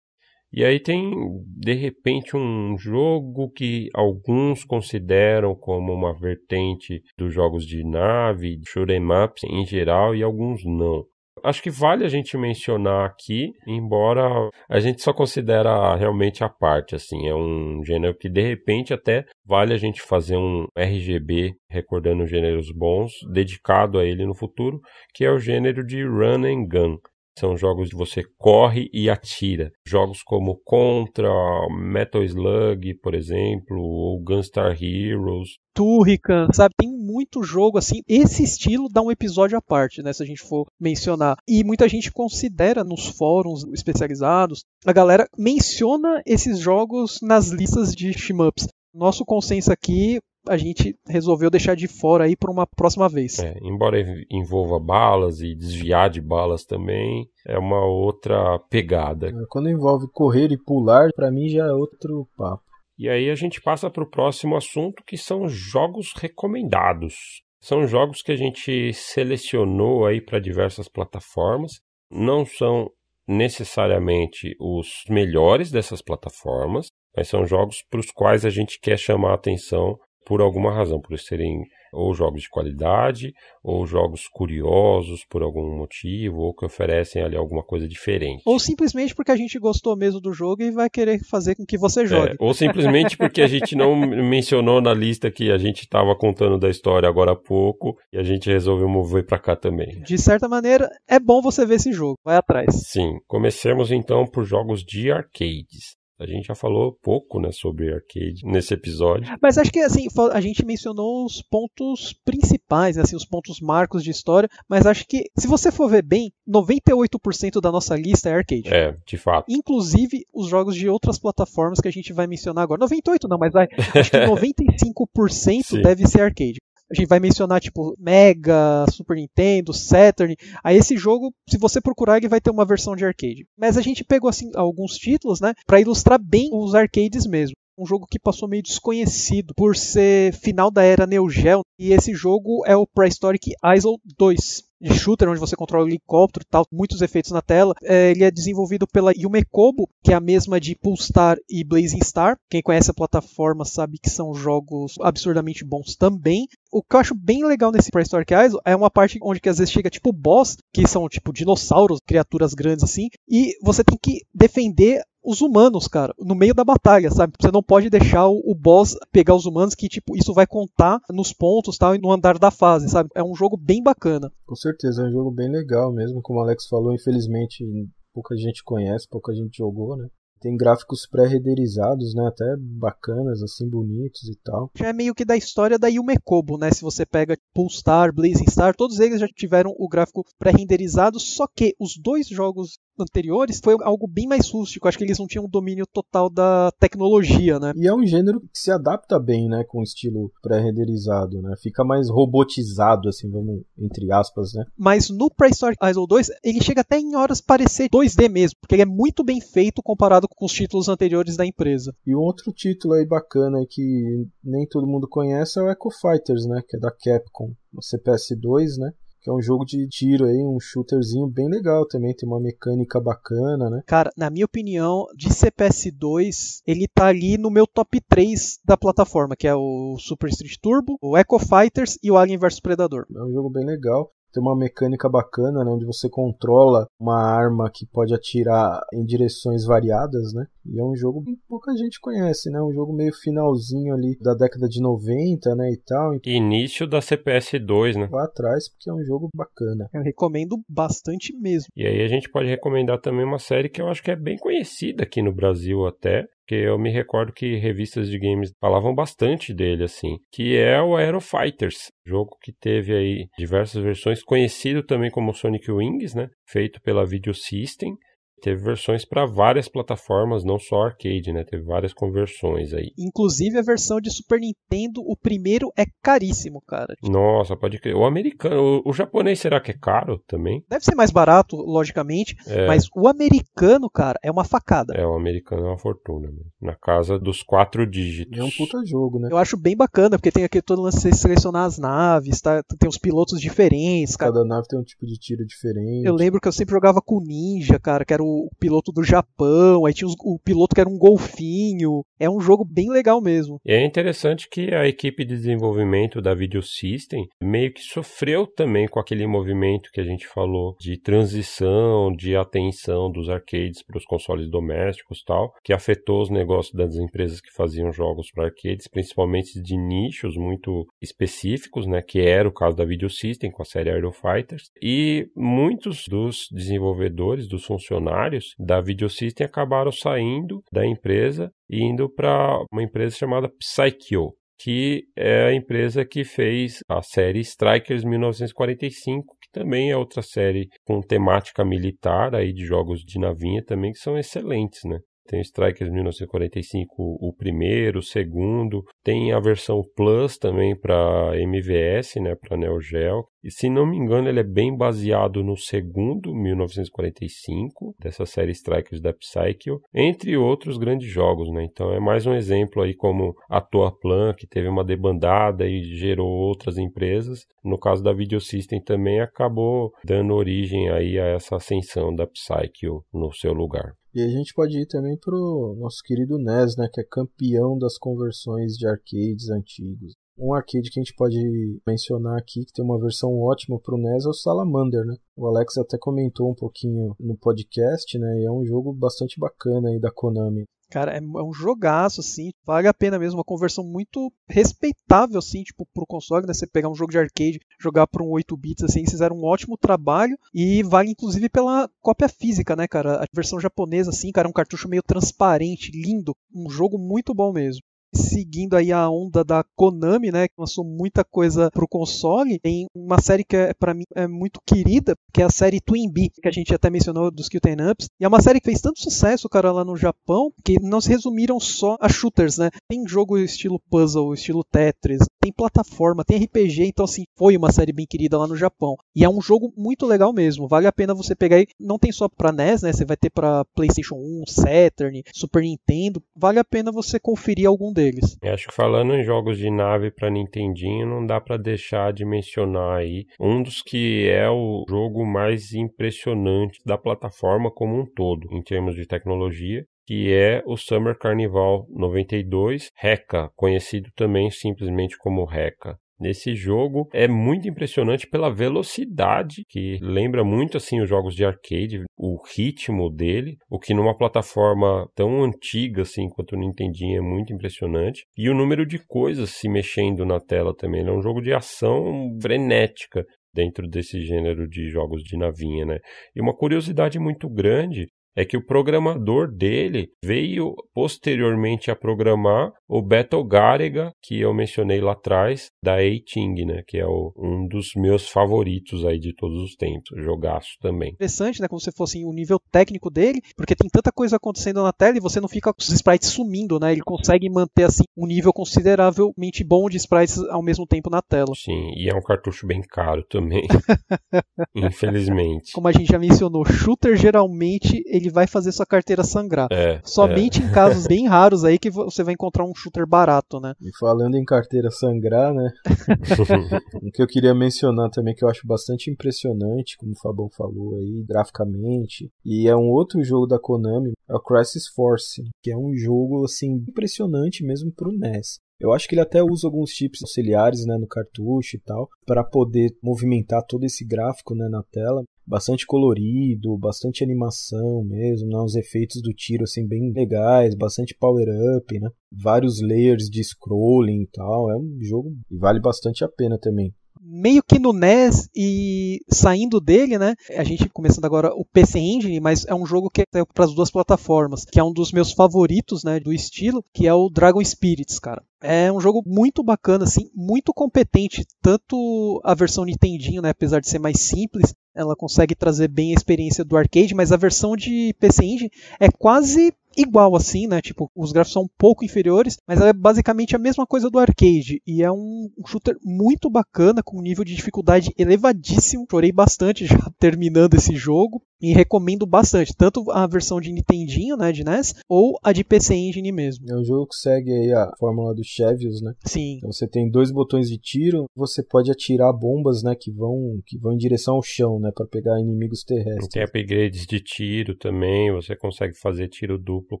E aí tem de repente um jogo que alguns consideram como uma vertente dos jogos de nave, shoot'em maps em geral e alguns não acho que vale a gente mencionar aqui, embora a gente só considera realmente a parte, assim, é um gênero que de repente até vale a gente fazer um RGB recordando gêneros bons dedicado a ele no futuro, que é o gênero de run and gun. São jogos de você corre e atira. Jogos como Contra, Metal Slug, por exemplo, ou Gunstar Heroes. Turrican, sabe? Tem muito jogo assim. Esse estilo dá um episódio à parte, né? Se a gente for mencionar. E muita gente considera nos fóruns especializados, a galera menciona esses jogos nas listas de shmups. Nosso consenso aqui a gente resolveu deixar de fora aí para uma próxima vez. É, embora envolva balas e desviar de balas também, é uma outra pegada. É, quando envolve correr e pular, para mim já é outro papo. E aí a gente passa para o próximo assunto, que são jogos recomendados. São jogos que a gente selecionou aí para diversas plataformas. Não são necessariamente os melhores dessas plataformas, mas são jogos para os quais a gente quer chamar a atenção por alguma razão, por serem ou jogos de qualidade, ou jogos curiosos por algum motivo, ou que oferecem ali alguma coisa diferente. Ou simplesmente porque a gente gostou mesmo do jogo e vai querer fazer com que você é, jogue. É, ou simplesmente porque a gente não mencionou na lista que a gente estava contando da história agora há pouco e a gente resolveu mover para cá também. De certa maneira, é bom você ver esse jogo, vai atrás. Sim, comecemos então por jogos de arcades. A gente já falou pouco, né, sobre arcade nesse episódio. Mas acho que assim, a gente mencionou os pontos principais, né, assim, os pontos marcos de história, mas acho que se você for ver bem, 98% da nossa lista é arcade. É, de fato. Inclusive os jogos de outras plataformas que a gente vai mencionar agora. 98 não, mas acho que 95% deve ser arcade a gente vai mencionar tipo Mega, Super Nintendo, Saturn. Aí esse jogo, se você procurar, ele vai ter uma versão de arcade. Mas a gente pegou assim alguns títulos, né, para ilustrar bem os arcades mesmo um jogo que passou meio desconhecido por ser final da era Neo Geo, e esse jogo é o Prehistoric Isle 2 de shooter, onde você controla o helicóptero e tal, muitos efeitos na tela. É, ele é desenvolvido pela Yume Kobo, que é a mesma de Pulstar e Blazing Star. Quem conhece a plataforma sabe que são jogos absurdamente bons também. O que eu acho bem legal nesse Prehistoric Isle é uma parte onde que às vezes chega tipo boss, que são tipo dinossauros, criaturas grandes assim, e você tem que defender os humanos, cara, no meio da batalha, sabe? Você não pode deixar o, boss pegar os humanos, que, tipo, isso vai contar nos pontos tal, e no andar da fase, sabe? É um jogo bem bacana. Com certeza certeza, é um jogo bem legal mesmo, como o Alex falou, infelizmente pouca gente conhece, pouca gente jogou, né? Tem gráficos pré-renderizados, né? Até bacanas, assim, bonitos e tal. Já é meio que da história da Yume Kobo, né? Se você pega Pulstar, tipo, Blazing Star, todos eles já tiveram o gráfico pré-renderizado, só que os dois jogos anteriores foi algo bem mais rústico. Acho que eles não tinham o domínio total da tecnologia, né? E é um gênero que se adapta bem, né, com o estilo pré-renderizado, né? Fica mais robotizado, assim, vamos entre aspas, né? Mas no Prehistoric Isle 2, ele chega até em horas parecer 2D mesmo, porque ele é muito bem feito comparado com os títulos anteriores da empresa. E um outro título aí bacana que nem todo mundo conhece é o Echo Fighters, né, que é da Capcom, no CPS2, né? que é um jogo de tiro aí, um shooterzinho bem legal também, tem uma mecânica bacana, né? Cara, na minha opinião, de CPS 2, ele tá ali no meu top 3 da plataforma, que é o Super Street Turbo, o Echo Fighters e o Alien vs Predador. É um jogo bem legal tem uma mecânica bacana, né, onde você controla uma arma que pode atirar em direções variadas, né? E é um jogo que pouca gente conhece, né? Um jogo meio finalzinho ali da década de 90, né? E tal. Então, Início da CPS 2, né? Vá atrás, porque é um jogo bacana. Eu recomendo bastante mesmo. E aí a gente pode recomendar também uma série que eu acho que é bem conhecida aqui no Brasil até, que eu me recordo que revistas de games falavam bastante dele, assim, que é o Aero Fighters, jogo que teve aí diversas versões, conhecido também como Sonic Wings, né? Feito pela Video System teve versões para várias plataformas, não só arcade, né? Teve várias conversões aí. Inclusive a versão de Super Nintendo, o primeiro é caríssimo, cara. Nossa, pode crer. O americano, o, o japonês será que é caro também? Deve ser mais barato, logicamente, é. mas o americano, cara, é uma facada. É, o americano é uma fortuna, né? na casa dos quatro dígitos. É um puta jogo, né? Eu acho bem bacana, porque tem aqui todo lance de selecionar as naves, tá? Tem os pilotos diferentes, cara. Cada nave tem um tipo de tiro diferente. Eu lembro que eu sempre jogava com ninja, cara, que era o o piloto do Japão, aí tinha os, o piloto que era um golfinho. É um jogo bem legal mesmo. é interessante que a equipe de desenvolvimento da Video System meio que sofreu também com aquele movimento que a gente falou de transição, de atenção dos arcades para os consoles domésticos tal, que afetou os negócios das empresas que faziam jogos para arcades, principalmente de nichos muito específicos, né, que era o caso da Video System com a série Aero Fighters, e muitos dos desenvolvedores, dos funcionários funcionários da Videosystem acabaram saindo da empresa e indo para uma empresa chamada Psycho, que é a empresa que fez a série Strikers 1945, que também é outra série com temática militar aí de jogos de navinha também que são excelentes, né? Tem Strikers 1945, o primeiro, o segundo. Tem a versão Plus também para MVS, né, para Neo Geo. E se não me engano, ele é bem baseado no segundo, 1945, dessa série Strikers da Psyche, entre outros grandes jogos, né? Então é mais um exemplo aí como a Toa Plan, que teve uma debandada e gerou outras empresas. No caso da Video System também acabou dando origem aí a essa ascensão da Psyche no seu lugar. E a gente pode ir também pro nosso querido NES, né, que é campeão das conversões de arcades antigos. Um arcade que a gente pode mencionar aqui, que tem uma versão ótima para o NES, é o Salamander, né? O Alex até comentou um pouquinho no podcast, né? E é um jogo bastante bacana aí da Konami. Cara, é, é, um jogaço, assim, vale a pena mesmo, uma conversão muito respeitável, assim, tipo, pro console, né? Você pegar um jogo de arcade, jogar por um 8 bits, assim, fizeram um ótimo trabalho e vale, inclusive, pela cópia física, né, cara? A versão japonesa, assim, cara, é um cartucho meio transparente, lindo, um jogo muito bom mesmo seguindo aí a onda da Konami, né, que lançou muita coisa pro console, tem uma série que é, para mim é muito querida, que é a série Twin Bee, que a gente até mencionou dos Kuten Ups, e é uma série que fez tanto sucesso, cara, lá no Japão, que não se resumiram só a shooters, né? Tem jogo estilo puzzle, estilo Tetris, tem plataforma, tem RPG, então assim, foi uma série bem querida lá no Japão. E é um jogo muito legal mesmo, vale a pena você pegar aí, não tem só para NES, né? Você vai ter para PlayStation 1, Saturn, Super Nintendo, vale a pena você conferir algum deles deles. Eu acho que falando em jogos de nave para Nintendinho, não dá para deixar de mencionar aí um dos que é o jogo mais impressionante da plataforma como um todo, em termos de tecnologia, que é o Summer Carnival 92 Reca, conhecido também simplesmente como Reca. Nesse jogo é muito impressionante pela velocidade, que lembra muito assim os jogos de arcade, o ritmo dele, o que numa plataforma tão antiga assim quanto o Nintendinho é muito impressionante, e o número de coisas se mexendo na tela também. Ele né? é um jogo de ação frenética dentro desse gênero de jogos de navinha, né? E uma curiosidade muito grande é que o programador dele veio posteriormente a programar o Beto Garega, que eu mencionei lá atrás, da Eiting, né? Que é o, um dos meus favoritos aí de todos os tempos. Jogaço também. Interessante, né? Como se fosse assim, o nível técnico dele, porque tem tanta coisa acontecendo na tela e você não fica com os sprites sumindo, né? Ele consegue manter assim um nível consideravelmente bom de sprites ao mesmo tempo na tela. Sim, e é um cartucho bem caro também. Infelizmente. Como a gente já mencionou, shooter geralmente ele ele vai fazer sua carteira sangrar. É, Somente é. em casos bem raros aí que você vai encontrar um shooter barato, né? E falando em carteira sangrar, né? o que eu queria mencionar também, que eu acho bastante impressionante, como o Fabão falou aí, graficamente, e é um outro jogo da Konami, é o Crisis Force, que é um jogo, assim, impressionante mesmo pro NES. Eu acho que ele até usa alguns chips auxiliares né, no cartucho e tal, para poder movimentar todo esse gráfico né, na tela bastante colorido, bastante animação mesmo, né? Os efeitos do tiro, assim, bem legais, bastante power-up, né? Vários layers de scrolling e tal. É um jogo que vale bastante a pena também meio que no NES e saindo dele, né? A gente começando agora o PC Engine, mas é um jogo que é para as duas plataformas, que é um dos meus favoritos, né, do estilo, que é o Dragon Spirits, cara. É um jogo muito bacana, assim, muito competente, tanto a versão Nintendinho, né, apesar de ser mais simples, ela consegue trazer bem a experiência do arcade, mas a versão de PC Engine é quase igual assim, né? Tipo, os gráficos são um pouco inferiores, mas é basicamente a mesma coisa do arcade. E é um, um shooter muito bacana, com um nível de dificuldade elevadíssimo. Chorei bastante já terminando esse jogo. E recomendo bastante, tanto a versão de Nintendinho, né, de NES, ou a de PC Engine mesmo. É um jogo que segue aí a fórmula do Chevys né? Sim. Então você tem dois botões de tiro, você pode atirar bombas, né, que vão que vão em direção ao chão, né, para pegar inimigos terrestres. Tem upgrades de tiro também, você consegue fazer tiro duplo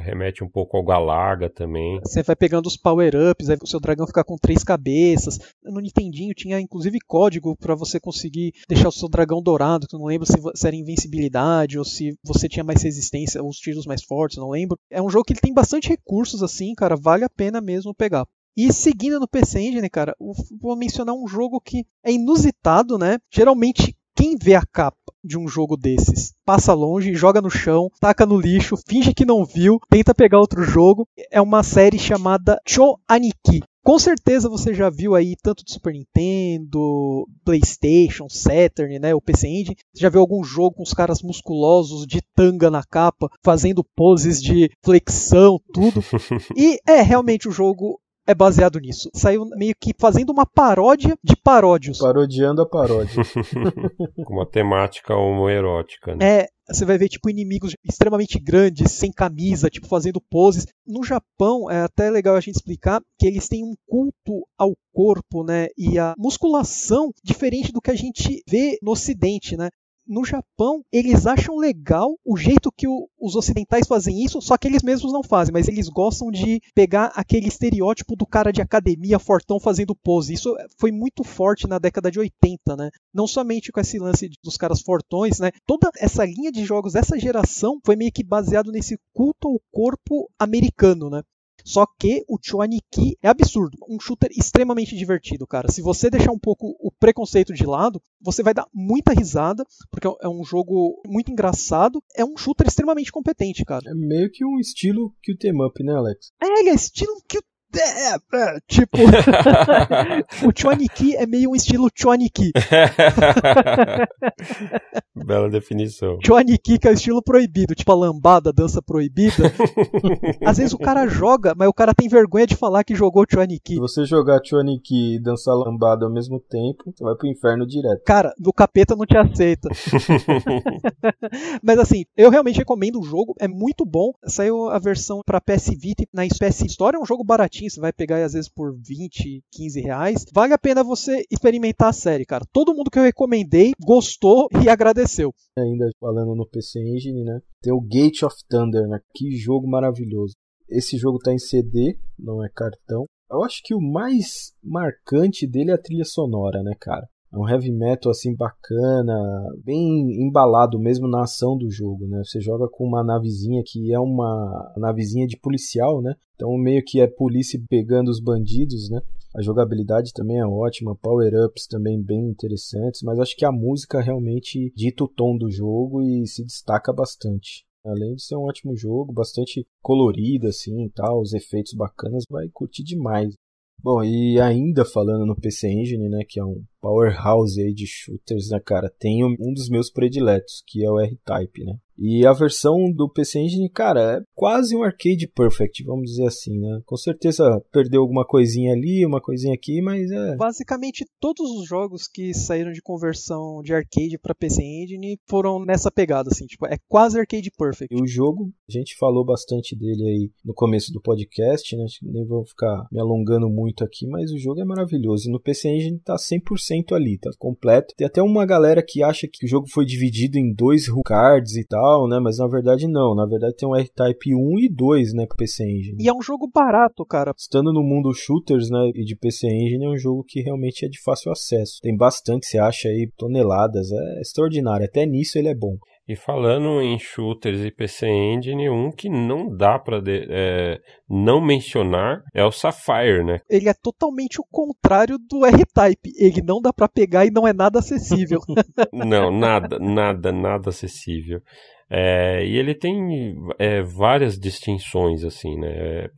remete um pouco ao Galaga também. Você vai pegando os power-ups, aí o seu dragão fica com três cabeças. No Nintendinho tinha inclusive código para você conseguir deixar o seu dragão dourado, que eu não lembro se, era invencibilidade ou se você tinha mais resistência, ou os tiros mais fortes, não lembro. É um jogo que tem bastante recursos assim, cara, vale a pena mesmo pegar. E seguindo no PC Engine, cara, vou mencionar um jogo que é inusitado, né? Geralmente quem vê a capa de um jogo desses passa longe, joga no chão, taca no lixo, finge que não viu, tenta pegar outro jogo. É uma série chamada Cho Aniki. Com certeza você já viu aí tanto do Super Nintendo, PlayStation, Saturn, né, o PC Engine. Você já viu algum jogo com os caras musculosos de tanga na capa, fazendo poses de flexão, tudo. e é realmente o jogo é baseado nisso. Saiu meio que fazendo uma paródia de paródios. Parodiando a paródia. Com uma temática homoerótica, né? É, você vai ver tipo inimigos extremamente grandes, sem camisa, tipo fazendo poses. No Japão é até legal a gente explicar que eles têm um culto ao corpo, né, e a musculação diferente do que a gente vê no Ocidente, né? no Japão, eles acham legal o jeito que o, os ocidentais fazem isso, só que eles mesmos não fazem, mas eles gostam de pegar aquele estereótipo do cara de academia fortão fazendo pose. Isso foi muito forte na década de 80, né? Não somente com esse lance dos caras fortões, né? Toda essa linha de jogos dessa geração foi meio que baseado nesse culto ao corpo americano, né? Só que o Chuaniki é absurdo. Um shooter extremamente divertido, cara. Se você deixar um pouco o preconceito de lado, você vai dar muita risada, porque é um jogo muito engraçado. É um shooter extremamente competente, cara. É meio que um estilo que o Up, né, Alex? É, ele é estilo que o é, é Tipo, o Choniki é meio um estilo Choniki. Bela definição. Choniki, que é o estilo proibido, tipo a lambada, dança proibida. Às vezes o cara joga, mas o cara tem vergonha de falar que jogou Choniki. Se você jogar Choniki e dançar lambada ao mesmo tempo, você vai pro inferno direto. Cara, o capeta não te aceita. mas assim, eu realmente recomendo o jogo, é muito bom. Saiu a versão pra PS Vita na espécie Store, é um jogo baratinho baratinho, você vai pegar às vezes por 20, 15 reais. Vale a pena você experimentar a série, cara. Todo mundo que eu recomendei gostou e agradeceu. Ainda falando no PC Engine, né? Tem o Gate of Thunder, né? Que jogo maravilhoso. Esse jogo tá em CD, não é cartão. Eu acho que o mais marcante dele é a trilha sonora, né, cara? É um heavy metal assim bacana, bem embalado mesmo na ação do jogo, né? Você joga com uma navezinha que é uma navezinha de policial, né? Então meio que é polícia pegando os bandidos, né? A jogabilidade também é ótima, power-ups também bem interessantes, mas acho que a música realmente dita o tom do jogo e se destaca bastante. Além de ser um ótimo jogo, bastante colorido assim e tal, os efeitos bacanas, vai curtir demais. Bom, e ainda falando no PC Engine, né, que é um powerhouse aí de shooters, né, cara, tem um dos meus prediletos, que é o R-Type, né? E a versão do PC Engine, cara, é quase um arcade perfect, vamos dizer assim, né? Com certeza perdeu alguma coisinha ali, uma coisinha aqui, mas é. Basicamente todos os jogos que saíram de conversão de arcade para PC Engine foram nessa pegada, assim, tipo, é quase arcade perfect. E o jogo, a gente falou bastante dele aí no começo do podcast, né? Nem vou ficar me alongando muito aqui, mas o jogo é maravilhoso. E no PC Engine tá 100% ali, tá completo. Tem até uma galera que acha que o jogo foi dividido em dois cards e tal né? Mas na verdade não. Na verdade tem um R-Type 1 e 2, né, pro PC Engine. E é um jogo barato, cara. Estando no mundo shooters, né, e de PC Engine, é um jogo que realmente é de fácil acesso. Tem bastante, você acha aí, toneladas. É extraordinário. Até nisso ele é bom. E falando em shooters e PC Engine, um que não dá para é, não mencionar é o Sapphire, né? Ele é totalmente o contrário do R-Type. Ele não dá para pegar e não é nada acessível. não, nada, nada, nada acessível. É, e ele tem é, várias distinções, assim, né? É,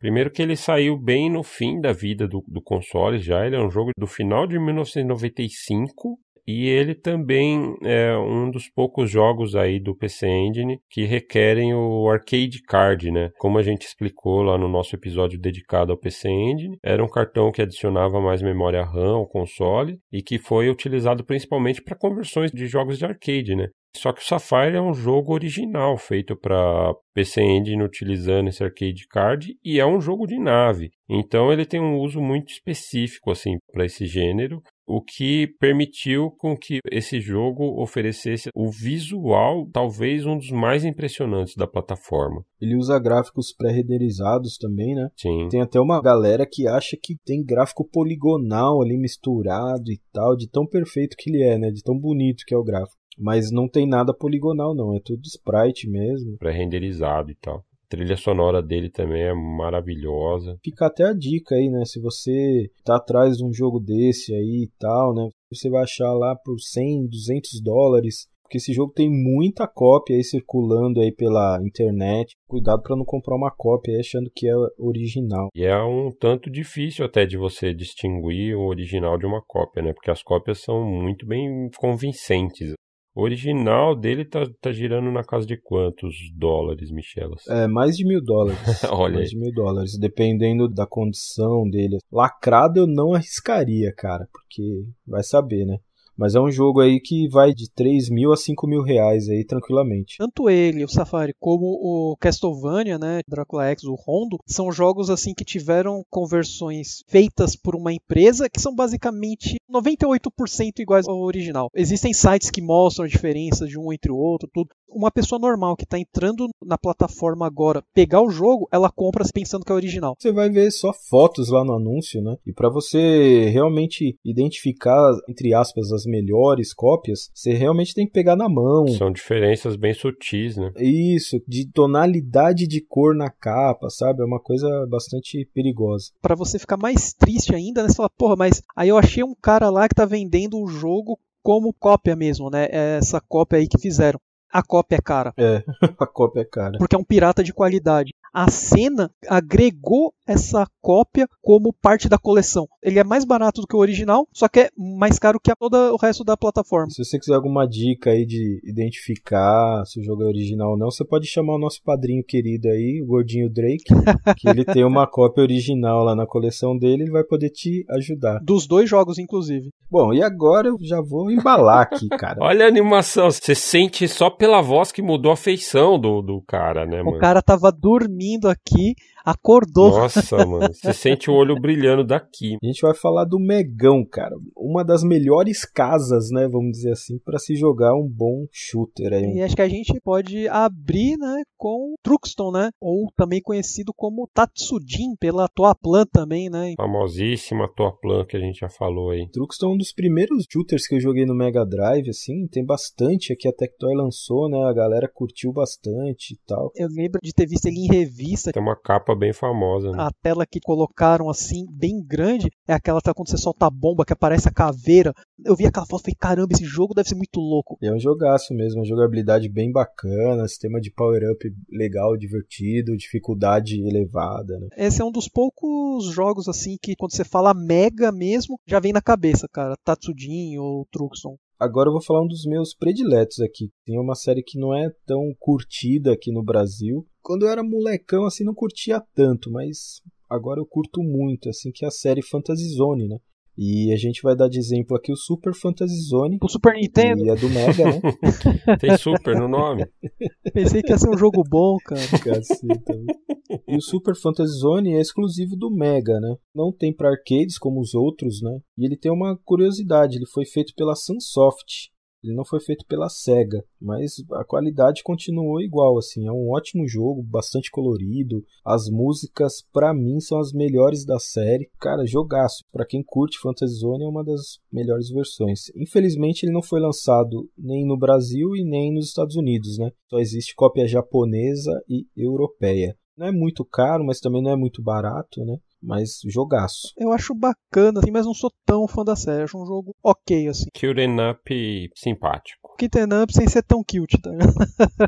primeiro que ele saiu bem no fim da vida do, do console já, ele é um jogo do final de 1995, e ele também é um dos poucos jogos aí do PC Engine que requerem o arcade card, né? Como a gente explicou lá no nosso episódio dedicado ao PC Engine, era um cartão que adicionava mais memória RAM ao console e que foi utilizado principalmente para conversões de jogos de arcade, né? Só que o Sapphire é um jogo original feito para PC Engine utilizando esse arcade card e é um jogo de nave. Então ele tem um uso muito específico assim para esse gênero, o que permitiu com que esse jogo oferecesse o visual talvez um dos mais impressionantes da plataforma. Ele usa gráficos pré-renderizados também, né? Sim. Tem até uma galera que acha que tem gráfico poligonal ali misturado e tal, de tão perfeito que ele é, né? De tão bonito que é o gráfico. Mas não tem nada poligonal, não. É tudo sprite mesmo. Pré-renderizado e tal. A trilha sonora dele também é maravilhosa. Fica até a dica aí, né? Se você tá atrás de um jogo desse aí e tal, né? Você vai achar lá por 100, 200 dólares porque esse jogo tem muita cópia aí circulando aí pela internet. Cuidado para não comprar uma cópia aí achando que é original. E é um tanto difícil até de você distinguir o original de uma cópia, né? Porque as cópias são muito bem convincentes original dele tá, tá girando na casa de quantos dólares, Michelas? É, mais de mil dólares. Olha Mais aí. de mil dólares, dependendo da condição dele. Lacrado eu não arriscaria, cara, porque vai saber, né? Mas é um jogo aí que vai de 3 mil a 5 mil reais aí tranquilamente. Tanto ele, o Safari, como o Castlevania, né, Dracula X, o Rondo, são jogos assim que tiveram conversões feitas por uma empresa que são basicamente 98% iguais ao original. Existem sites que mostram a diferença de um entre o outro, tudo uma pessoa normal que está entrando na plataforma agora pegar o jogo, ela compra pensando que é original. Você vai ver só fotos lá no anúncio, né? E para você realmente identificar, entre aspas, as melhores cópias, você realmente tem que pegar na mão. São diferenças bem sutis, né? Isso, de tonalidade de cor na capa, sabe? É uma coisa bastante perigosa. Para você ficar mais triste ainda, né? Você fala, porra, mas aí eu achei um cara lá que tá vendendo o jogo como cópia mesmo, né? É essa cópia aí que fizeram a cópia é cara. É, a cópia é cara. Porque é um pirata de qualidade a cena agregou essa cópia como parte da coleção. Ele é mais barato do que o original, só que é mais caro que todo o resto da plataforma. Se você quiser alguma dica aí de identificar se o jogo é original ou não, você pode chamar o nosso padrinho querido aí, o gordinho Drake, que ele tem uma cópia original lá na coleção dele, ele vai poder te ajudar. Dos dois jogos, inclusive. Bom, e agora eu já vou embalar aqui, cara. Olha a animação, você sente só pela voz que mudou a feição do, do cara, né, mano? O cara tava dormindo resumindo aqui acordou. Nossa, mano, você sente o olho brilhando daqui. A gente vai falar do Megão, cara. Uma das melhores casas, né, vamos dizer assim, para se jogar um bom shooter aí. E acho que a gente pode abrir, né, com Truxton, né, ou também conhecido como Tatsujin pela Toaplan também, né? Famosíssima Toaplan que a gente já falou aí. Truxton é um dos primeiros shooters que eu joguei no Mega Drive, assim, tem bastante aqui a Tectoy lançou, né? A galera curtiu bastante e tal. Eu lembro de ter visto ele em revista. Tem uma capa bem famosa. Né? A tela que colocaram assim, bem grande, é aquela tela tá quando você solta a bomba que aparece a caveira. Eu vi aquela foto e falei, caramba, esse jogo deve ser muito louco. é um jogaço mesmo, uma jogabilidade bem bacana, sistema de power-up legal, divertido, dificuldade elevada. Né? Esse é um dos poucos jogos assim que quando você fala mega mesmo, já vem na cabeça, cara. Tatsudin ou Truxon. Agora eu vou falar um dos meus prediletos aqui. Tem uma série que não é tão curtida aqui no Brasil. Quando eu era molecão, assim, não curtia tanto, mas agora eu curto muito, assim, que é a série Fantasy Zone, né? E a gente vai dar de exemplo aqui o Super Fantasy Zone. O Super Nintendo. E é do Mega, né? Tem Super no nome. Pensei que ia ser um jogo bom, cara. Caceta. E o Super Fantasy Zone é exclusivo do Mega, né? Não tem para arcades como os outros, né? E ele tem uma curiosidade, ele foi feito pela Sunsoft, ele não foi feito pela Sega, mas a qualidade continuou igual, assim, é um ótimo jogo, bastante colorido, as músicas para mim são as melhores da série. Cara, jogaço. Para quem curte Fantasy Zone é uma das melhores versões. Infelizmente ele não foi lançado nem no Brasil e nem nos Estados Unidos, né? Só existe cópia japonesa e europeia. Não é muito caro, mas também não é muito barato, né? mas jogaço. Eu acho bacana, assim, mas não sou tão fã da série. Acho um jogo ok, assim. Curen Up simpático. Up sem ser tão cute, tá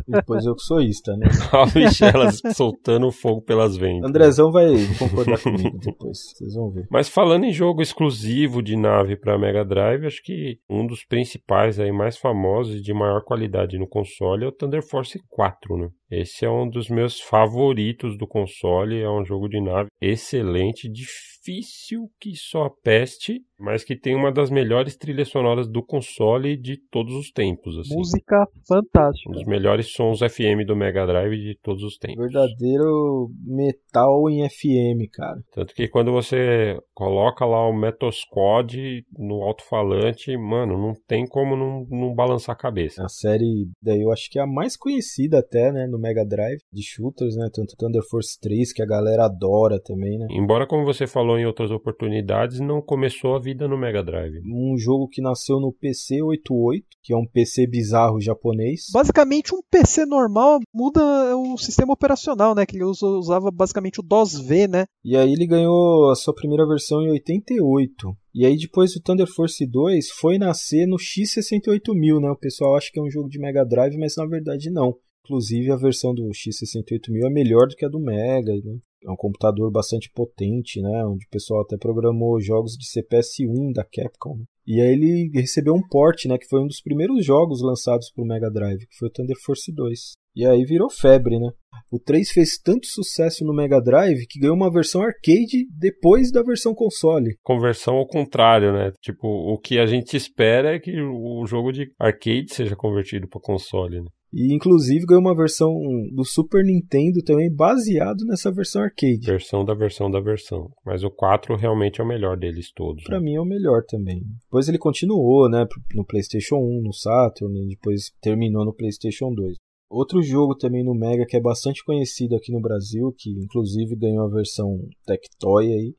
Depois eu que sou ista, tá, né? Ah, elas Michela soltando fogo pelas ventas. Andrezão vai concordar comigo depois, vocês vão ver. Mas falando em jogo exclusivo de nave para Mega Drive, acho que um dos principais aí mais famosos e de maior qualidade no console é o Thunder Force 4, né? Esse é um dos meus favoritos do console, é um jogo de nave excelente, difícil que só peste mas que tem uma das melhores trilhas sonoras do console de todos os tempos. Assim. Música fantástica. Um dos melhores sons FM do Mega Drive de todos os tempos. Verdadeiro metal em FM, cara. Tanto que quando você coloca lá o Metal Squad no alto-falante, mano, não tem como não, não balançar a cabeça. A série, daí eu acho que é a mais conhecida até, né, no Mega Drive, de shooters, né, tanto Thunder Force 3, que a galera adora também, né. Embora, como você falou em outras oportunidades, não começou a vida no Mega Drive. Um jogo que nasceu no PC 88, que é um PC bizarro japonês. Basicamente, um PC normal muda o sistema operacional, né? Que ele usava basicamente o DOS V, né? E aí ele ganhou a sua primeira versão em 88. E aí depois o Thunder Force 2 foi nascer no X68000, né? O pessoal acha que é um jogo de Mega Drive, mas na verdade não. Inclusive a versão do X68000 é melhor do que a do Mega, né? é um computador bastante potente, né? Onde o pessoal até programou jogos de CPS-1 da Capcom. Né? E aí ele recebeu um port, né? Que foi um dos primeiros jogos lançados para o Mega Drive, que foi o Thunder Force 2. E aí virou febre, né? O 3 fez tanto sucesso no Mega Drive que ganhou uma versão arcade depois da versão console. Conversão ao contrário, né? Tipo, o que a gente espera é que o jogo de arcade seja convertido para console. Né? E inclusive ganhou uma versão do Super Nintendo também baseado nessa versão arcade. Versão da versão da versão. Mas o 4 realmente é o melhor deles todos. Para né? mim é o melhor também. Depois ele continuou, né, no PlayStation 1, no Saturn, e depois terminou no PlayStation 2. Outro jogo também no Mega que é bastante conhecido aqui no Brasil, que inclusive ganhou a versão Tectoy aí,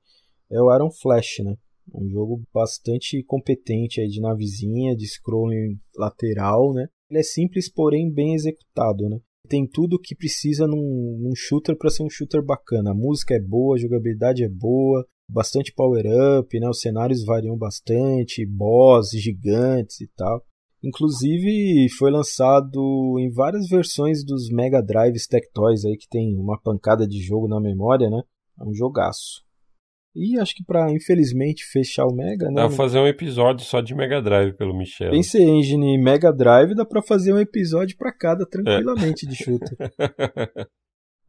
é o Iron Flash, né? Um jogo bastante competente aí de navezinha, de scrolling lateral, né? Ele é simples, porém bem executado, né? Tem tudo que precisa num, num shooter para ser um shooter bacana. A música é boa, a jogabilidade é boa, bastante power-up, né? Os cenários variam bastante, boss, gigantes e tal. Inclusive, foi lançado em várias versões dos Mega Drives Tectoys aí, que tem uma pancada de jogo na memória, né? É um jogaço. E acho que para infelizmente fechar o Mega, né? Dá pra fazer um episódio só de Mega Drive pelo Michel. Pense Engine e Mega Drive, dá para fazer um episódio para cada tranquilamente é. de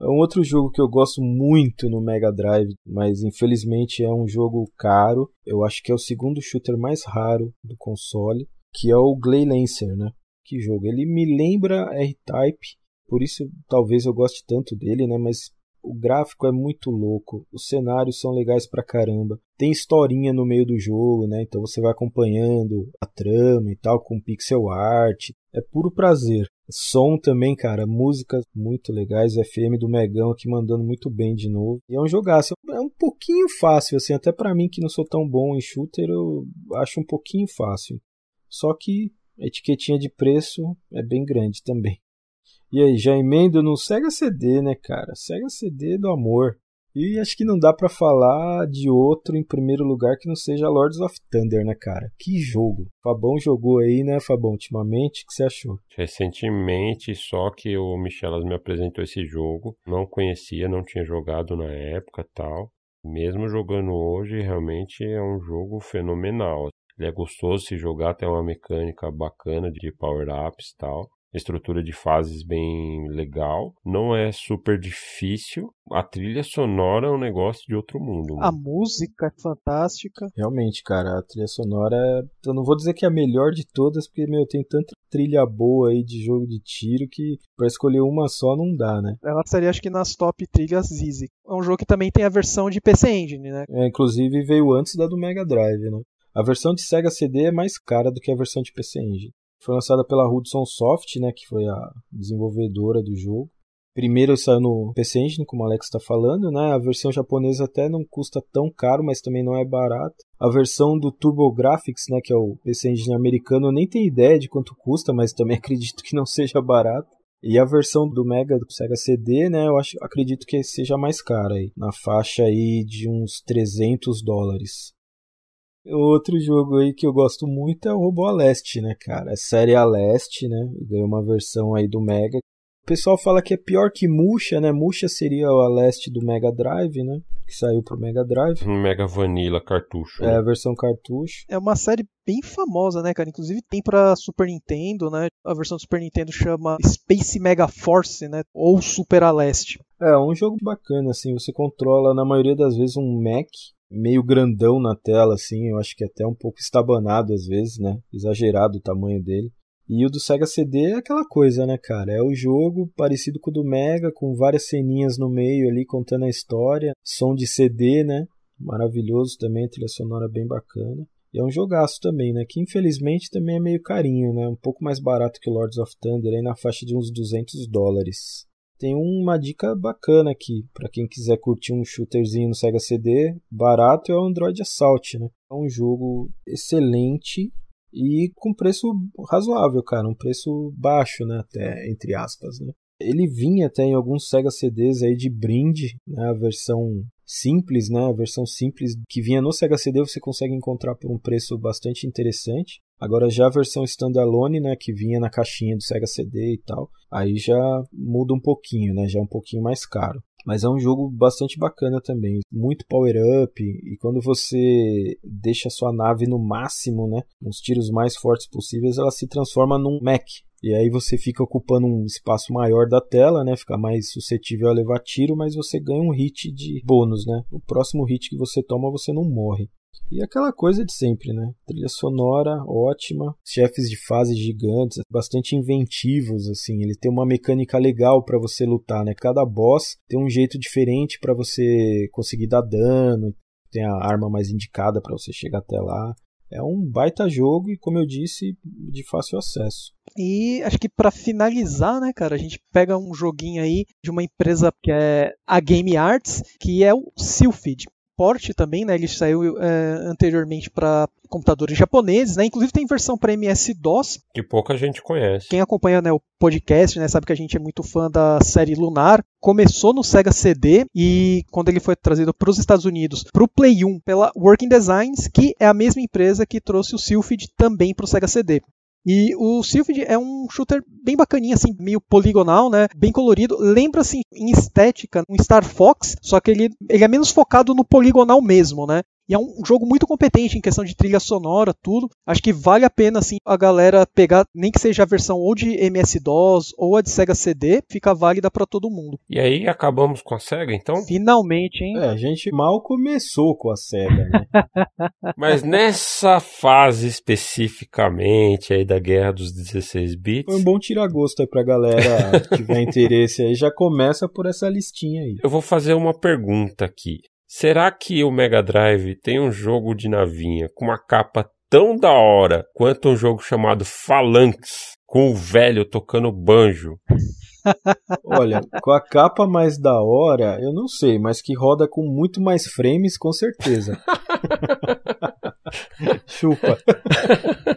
é um outro jogo que eu gosto muito no Mega Drive, mas infelizmente é um jogo caro. Eu acho que é o segundo shooter mais raro do console, que é o Glaylancer, Lancer, né? Que jogo? Ele me lembra R-Type, por isso talvez eu goste tanto dele, né? Mas o gráfico é muito louco, os cenários são legais pra caramba. Tem historinha no meio do jogo, né? Então você vai acompanhando a trama e tal, com pixel art. É puro prazer. Som também, cara, músicas muito legais, FM do Megão aqui mandando muito bem de novo. E é um jogaço, é um pouquinho fácil, assim, até para mim que não sou tão bom em shooter, eu acho um pouquinho fácil. Só que a etiquetinha de preço é bem grande também. E aí, já emendo no Sega CD, né, cara? Sega CD do amor. E acho que não dá para falar de outro em primeiro lugar que não seja Lords of Thunder, né, cara? Que jogo. Fabão jogou aí, né, Fabão, ultimamente? O que você achou? Recentemente, só que o Michelas me apresentou esse jogo. Não conhecia, não tinha jogado na época tal. Mesmo jogando hoje, realmente é um jogo fenomenal. Ele é gostoso se jogar, tem uma mecânica bacana de power-ups e tal estrutura de fases bem legal. Não é super difícil. A trilha sonora é um negócio de outro mundo. Mano. Né? A música é fantástica. Realmente, cara, a trilha sonora. É, eu não vou dizer que é a melhor de todas, porque, meu, tem tanta trilha boa aí de jogo de tiro que para escolher uma só não dá, né? Ela estaria, acho que, nas top trilhas Easy. É um jogo que também tem a versão de PC Engine, né? É, inclusive veio antes da do Mega Drive, né? A versão de Sega CD é mais cara do que a versão de PC Engine. Foi lançada pela Hudson Soft, né, que foi a desenvolvedora do jogo. Primeiro saiu no PC Engine, como o Alex está falando, né? A versão japonesa até não custa tão caro, mas também não é barata. A versão do Turbo Graphics, né, que é o PC Engine americano, eu nem tenho ideia de quanto custa, mas também acredito que não seja barata. E a versão do Mega do Sega CD, né, eu acho, acredito que seja mais cara aí, na faixa aí de uns 300 dólares. Outro jogo aí que eu gosto muito é o Robô a Leste, né, cara? É série a Leste, né? Ganhou uma versão aí do Mega. O pessoal fala que é pior que Muxa, né? Muxa seria o a Leste do Mega Drive, né? Que saiu pro Mega Drive. Mega Vanilla cartucho. É, né? a versão cartucho. É uma série bem famosa, né, cara? Inclusive tem pra Super Nintendo, né? A versão do Super Nintendo chama Space Mega Force, né? Ou Super Aleste. É, um jogo bacana, assim. Você controla, na maioria das vezes, um Mech meio grandão na tela, assim, eu acho que é até um pouco estabanado às vezes, né? Exagerado o tamanho dele. E o do Sega CD é aquela coisa, né, cara? É o jogo parecido com o do Mega, com várias ceninhas no meio ali contando a história, som de CD, né? Maravilhoso também, trilha sonora bem bacana. E é um jogaço também, né? Que infelizmente também é meio carinho, né? Um pouco mais barato que o Lords of Thunder, aí na faixa de uns 200 dólares. Tem uma dica bacana aqui, para quem quiser curtir um shooterzinho no Sega CD, barato é o Android Assault, né? É um jogo excelente e com preço razoável, cara, um preço baixo, né, até é. entre aspas, né? Ele vinha até em alguns Sega CDs aí de brinde, né, a versão simples, né, a versão simples que vinha no Sega CD você consegue encontrar por um preço bastante interessante. Agora já a versão standalone, né, que vinha na caixinha do Sega CD e tal, aí já muda um pouquinho, né, já é um pouquinho mais caro. Mas é um jogo bastante bacana também, muito power up e quando você deixa a sua nave no máximo, né, uns tiros mais fortes possíveis, ela se transforma num mech, e aí você fica ocupando um espaço maior da tela, né? Fica mais suscetível a levar tiro, mas você ganha um hit de bônus, né? O próximo hit que você toma, você não morre. E aquela coisa de sempre, né? Trilha sonora ótima, chefes de fase gigantes, bastante inventivos, assim. Ele tem uma mecânica legal para você lutar, né? Cada boss tem um jeito diferente para você conseguir dar dano, tem a arma mais indicada para você chegar até lá. É um baita jogo e, como eu disse, de fácil acesso. E acho que para finalizar, né, cara, a gente pega um joguinho aí de uma empresa que é a Game Arts, que é o Silphid porte também, né? Ele saiu é, anteriormente para computadores japoneses, né? Inclusive tem versão para MS-DOS. Que pouca gente conhece. Quem acompanha né, o podcast, né, sabe que a gente é muito fã da série Lunar. Começou no Sega CD e quando ele foi trazido para os Estados Unidos, para o Play 1 pela Working Designs, que é a mesma empresa que trouxe o Sylphid também para o Sega CD. E o Sylphid é um shooter bem bacaninha, assim, meio poligonal, né? Bem colorido. Lembra, assim, em estética, um Star Fox, só que ele, ele é menos focado no poligonal mesmo, né? E é um jogo muito competente em questão de trilha sonora, tudo. Acho que vale a pena assim a galera pegar, nem que seja a versão ou de MS-DOS ou a de Sega CD, fica válida para todo mundo. E aí acabamos com a Sega, então? Finalmente, hein? É, a gente mal começou com a Sega, né? Mas nessa fase especificamente aí da Guerra dos 16 bits, foi um bom tirar gosto aí pra galera que tiver interesse aí, já começa por essa listinha aí. Eu vou fazer uma pergunta aqui. Será que o Mega Drive tem um jogo de navinha com uma capa tão da hora quanto um jogo chamado Phalanx, com o velho tocando banjo Olha, com a capa mais da hora, eu não sei, mas que roda com muito mais frames, com certeza. Chupa.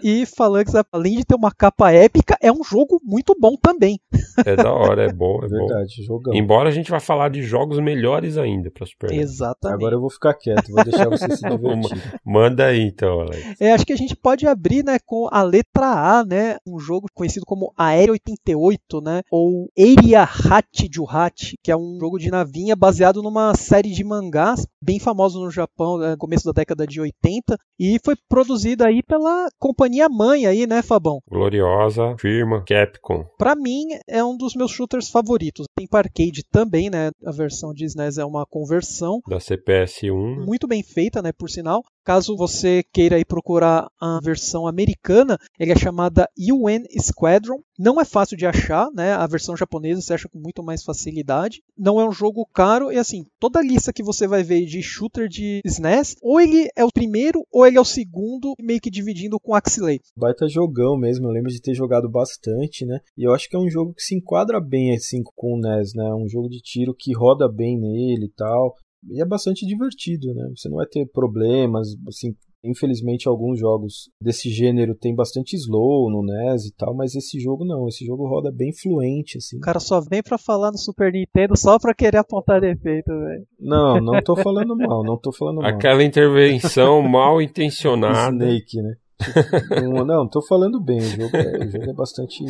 E falando que além de ter uma capa épica, é um jogo muito bom também. É da hora, é bom, é, é verdade, bom. Jogão. Embora a gente vá falar de jogos melhores ainda para Super Exatamente. Agora eu vou ficar quieto, vou deixar você se divertir. Manda aí então, Alex. É, acho que a gente pode abrir, né, com a letra A, né, um jogo conhecido como Aéreo 88, né, ou Eiriahachi Juhachi, que é um jogo de navinha baseado numa série de mangás bem famoso no Japão, no né, começo da década de 80, e foi produzido aí pela companhia mãe aí, né, Fabão? Gloriosa firma Capcom. Para mim é um dos meus shooters favoritos. Tem parkade também, né? A versão de SNES é uma conversão da CPS1, muito bem feita, né, por sinal. Caso você queira ir procurar a versão americana, ela é chamada UN Squadron. Não é fácil de achar, né? A versão japonesa você acha com muito mais facilidade. Não é um jogo caro e assim, toda a lista que você vai ver de shooter de SNES, ou ele é o primeiro ou ele é o segundo, meio que dividindo com Axley. Baita jogão mesmo, eu lembro de ter jogado bastante, né? E eu acho que é um jogo que se enquadra bem assim com o NES, né? Um jogo de tiro que roda bem nele e tal. E é bastante divertido, né? Você não vai ter problemas, assim, Infelizmente, alguns jogos desse gênero tem bastante slow no NES e tal, mas esse jogo não. Esse jogo roda bem fluente, assim. O cara só vem pra falar no Super Nintendo só pra querer apontar defeito, velho. Não, não tô falando mal, não tô falando mal. Aquela intervenção mal intencionada. Snake, né? não, estou falando bem. O jogo é, o jogo é bastante,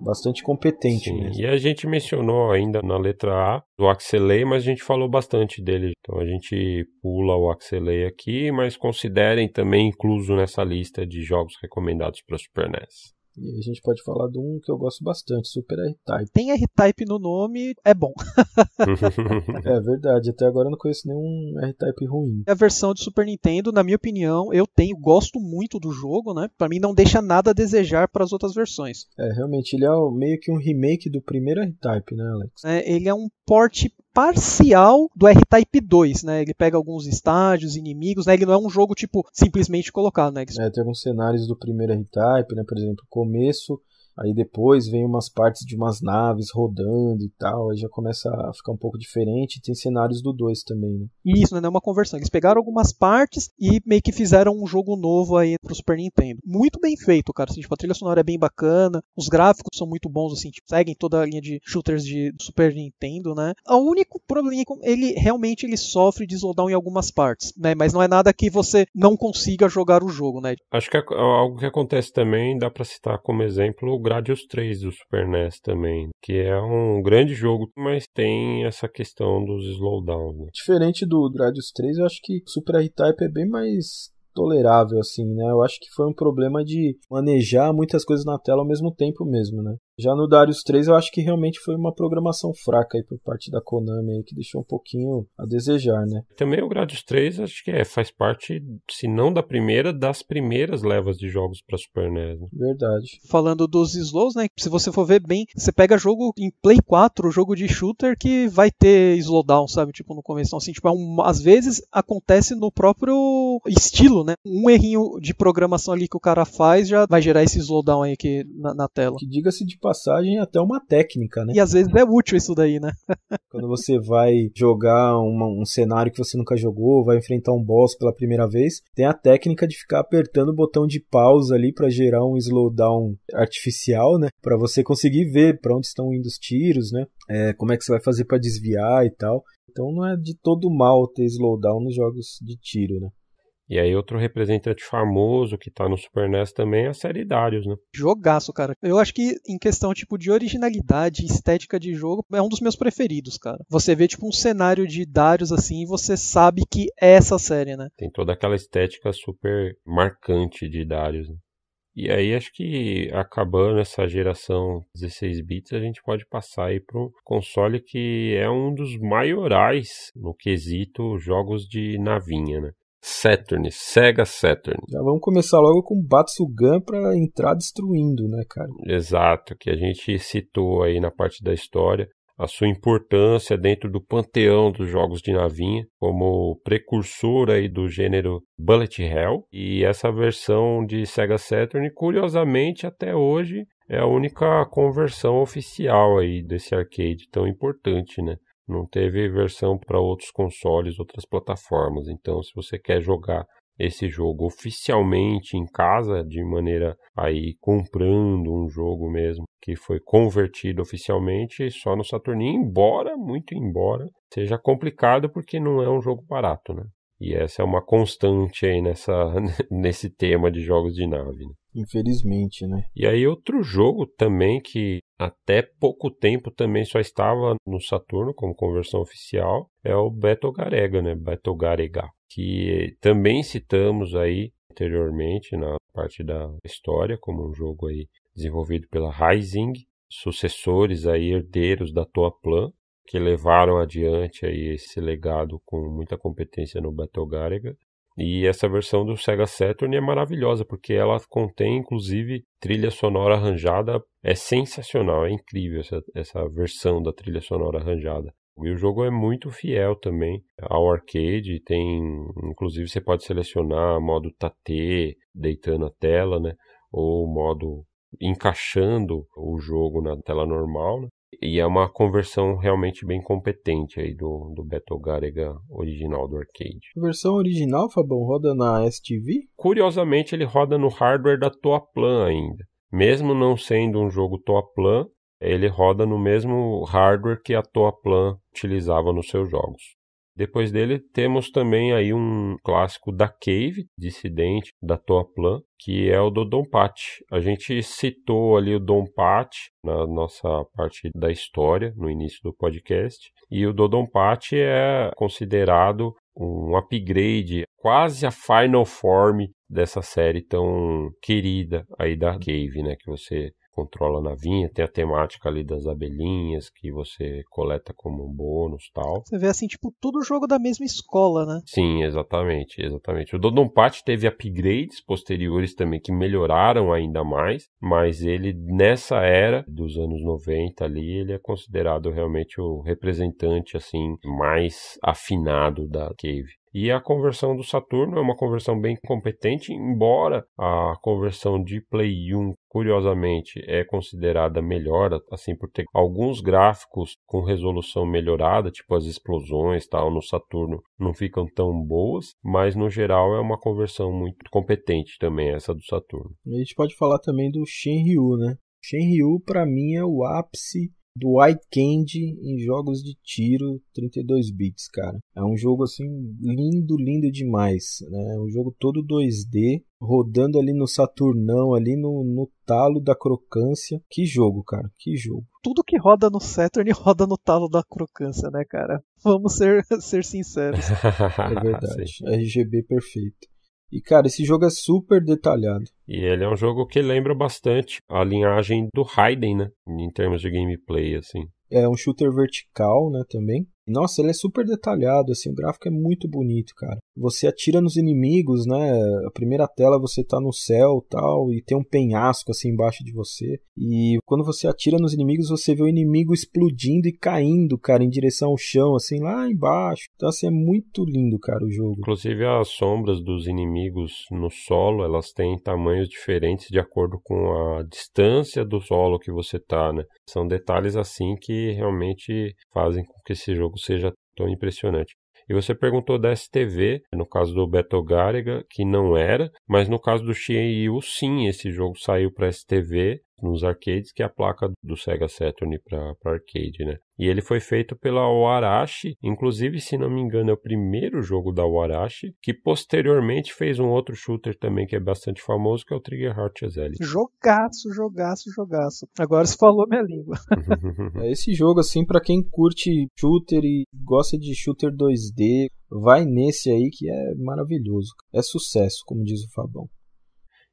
bastante competente Sim, mesmo. E a gente mencionou ainda na letra A do Axelay, mas a gente falou bastante dele. Então a gente pula o Axelay aqui, mas considerem também incluso nessa lista de jogos recomendados para Super NES. E a gente pode falar de um que eu gosto bastante, Super R-Type. Tem R-Type no nome, é bom. é verdade, até agora eu não conheço nenhum R-Type ruim. É a versão de Super Nintendo, na minha opinião, eu tenho, gosto muito do jogo, né? Para mim não deixa nada a desejar para as outras versões. É, realmente, ele é meio que um remake do primeiro R-Type, né, Alex? É, ele é um porte parcial do R-Type 2, né? Ele pega alguns estágios, inimigos, né? Ele não é um jogo, tipo, simplesmente colocado, né? É, tem alguns cenários do primeiro R-Type, né? Por exemplo, começo Aí depois vem umas partes de umas naves rodando e tal, aí já começa a ficar um pouco diferente. Tem cenários do 2 também, né? Isso, né? É uma conversão. Eles pegaram algumas partes e meio que fizeram um jogo novo aí pro Super Nintendo. Muito bem feito, cara. Assim, tipo, a trilha sonora é bem bacana, os gráficos são muito bons, assim, tipo, seguem toda a linha de shooters de Super Nintendo, né? O único problema é que ele realmente ele sofre de slowdown em algumas partes, né? Mas não é nada que você não consiga jogar o jogo, né? Acho que é algo que acontece também, dá para citar como exemplo Gradius 3 do Super NES também, que é um grande jogo, mas tem essa questão dos slowdowns. Né? Diferente do Gradius 3, eu acho que Super R-Type é bem mais tolerável assim, né? Eu acho que foi um problema de manejar muitas coisas na tela ao mesmo tempo mesmo, né? Já no Darius 3, eu acho que realmente foi uma programação fraca aí por parte da Konami, aí, que deixou um pouquinho a desejar, né? Também o Gradius 3, acho que é, faz parte, se não da primeira, das primeiras levas de jogos para Super NES. Né? Verdade. Falando dos slows, né? Se você for ver bem, você pega jogo em Play 4, jogo de shooter, que vai ter slowdown, sabe? Tipo, no começo, então, assim, tipo, é um, às vezes acontece no próprio estilo, né? Um errinho de programação ali que o cara faz já vai gerar esse slowdown aí que, na, na tela. Que diga-se de passagem, até uma técnica, né? E às vezes é útil isso daí, né? Quando você vai jogar uma, um cenário que você nunca jogou, vai enfrentar um boss pela primeira vez, tem a técnica de ficar apertando o botão de pausa ali para gerar um slowdown artificial, né? Para você conseguir ver para onde estão indo os tiros, né? É, como é que você vai fazer para desviar e tal. Então não é de todo mal ter slowdown nos jogos de tiro, né? E aí outro representante famoso que tá no Super NES também é a série Darius, né? Jogaço, cara. Eu acho que em questão tipo de originalidade, estética de jogo, é um dos meus preferidos, cara. Você vê tipo um cenário de Darius assim e você sabe que é essa série, né? Tem toda aquela estética super marcante de Darius, né? E aí acho que acabando essa geração 16 bits, a gente pode passar aí para um console que é um dos maiorais no quesito jogos de navinha, né? Saturn, Sega Saturn. Já vamos começar logo com Batsugan para entrar destruindo, né, cara? Exato, que a gente citou aí na parte da história a sua importância dentro do panteão dos jogos de navinha, como precursor aí do gênero Bullet Hell, e essa versão de Sega Saturn, curiosamente até hoje é a única conversão oficial aí desse arcade tão importante, né? Não teve versão para outros consoles, outras plataformas. Então, se você quer jogar esse jogo oficialmente em casa, de maneira aí comprando um jogo mesmo que foi convertido oficialmente só no Saturninho, embora, muito embora, seja complicado porque não é um jogo barato, né? E essa é uma constante aí nessa, nesse tema de jogos de nave. Né? Infelizmente, né? E aí outro jogo também que até pouco tempo também só estava no Saturno como conversão oficial é o Beto Garega, né? Beto Garega, que também citamos aí anteriormente na parte da história como um jogo aí desenvolvido pela Rising, sucessores aí herdeiros da Toaplan, que levaram adiante aí esse legado com muita competência no Battle Battlegarega. E essa versão do Sega Saturn é maravilhosa, porque ela contém, inclusive, trilha sonora arranjada. É sensacional, é incrível essa, essa versão da trilha sonora arranjada. E o jogo é muito fiel também ao arcade, tem, inclusive, você pode selecionar modo tatê, deitando a tela, né? Ou modo encaixando o jogo na tela normal, né? E é uma conversão realmente bem competente aí do, do Garega original do arcade. A versão original, Fabão, roda na STV? Curiosamente, ele roda no hardware da Toaplan ainda. Mesmo não sendo um jogo Toaplan, ele roda no mesmo hardware que a Toaplan utilizava nos seus jogos. Depois dele, temos também aí um clássico da Cave, Dissidente, da Toa Toaplan, que é o do Dom A gente citou ali o Dom Pat na nossa parte da história, no início do podcast, e o Dodon Pat é considerado um upgrade, quase a final form dessa série tão querida aí da Cave, né, que você controla na vinha, tem a temática ali das abelhinhas que você coleta como bônus tal. Você vê assim, tipo, todo jogo da mesma escola, né? Sim, exatamente, exatamente. O Dodon Patch teve upgrades posteriores também que melhoraram ainda mais, mas ele nessa era dos anos 90 ali, ele é considerado realmente o representante assim mais afinado da Cave. E a conversão do Saturno é uma conversão bem competente, embora a conversão de Play 1, curiosamente, é considerada melhor, assim, por ter alguns gráficos com resolução melhorada, tipo as explosões tal, no Saturno não ficam tão boas, mas no geral é uma conversão muito competente também, essa do Saturno. A gente pode falar também do Shenryu, né? Shenryu, para mim, é o ápice do White Candy em jogos de tiro 32 bits, cara. É um jogo assim lindo, lindo demais, né? É um jogo todo 2D, rodando ali no Saturnão, ali no, no talo da crocância. Que jogo, cara, que jogo. Tudo que roda no Saturn roda no talo da crocância, né, cara? Vamos ser, ser sinceros. é verdade. RGB perfeito. E, cara, esse jogo é super detalhado. E ele é um jogo que lembra bastante a linhagem do Raiden, né? Em termos de gameplay, assim. É um shooter vertical, né, também. Nossa, ele é super detalhado, assim, o gráfico é muito bonito, cara. Você atira nos inimigos, né? A primeira tela você tá no céu, tal, e tem um penhasco assim embaixo de você. E quando você atira nos inimigos, você vê o inimigo explodindo e caindo, cara, em direção ao chão, assim, lá embaixo. Então, assim, é muito lindo, cara, o jogo. Inclusive as sombras dos inimigos no solo, elas têm tamanhos diferentes de acordo com a distância do solo que você tá, né? São detalhes assim que realmente fazem com que esse jogo jogo seja tão impressionante. E você perguntou da STV, no caso do Beto Garega, que não era, mas no caso do Xie Yu, sim, esse jogo saiu para STV nos arcades, que é a placa do Sega Saturn para arcade, né? E ele foi feito pela Warashi, inclusive, se não me engano, é o primeiro jogo da Warashi, que posteriormente fez um outro shooter também que é bastante famoso, que é o Trigger Heart ZL. Jogaço, jogaço, jogaço. Agora você falou minha língua. É, esse jogo, assim, para quem curte shooter e gosta de shooter 2D, vai nesse aí que é maravilhoso. É sucesso, como diz o Fabão.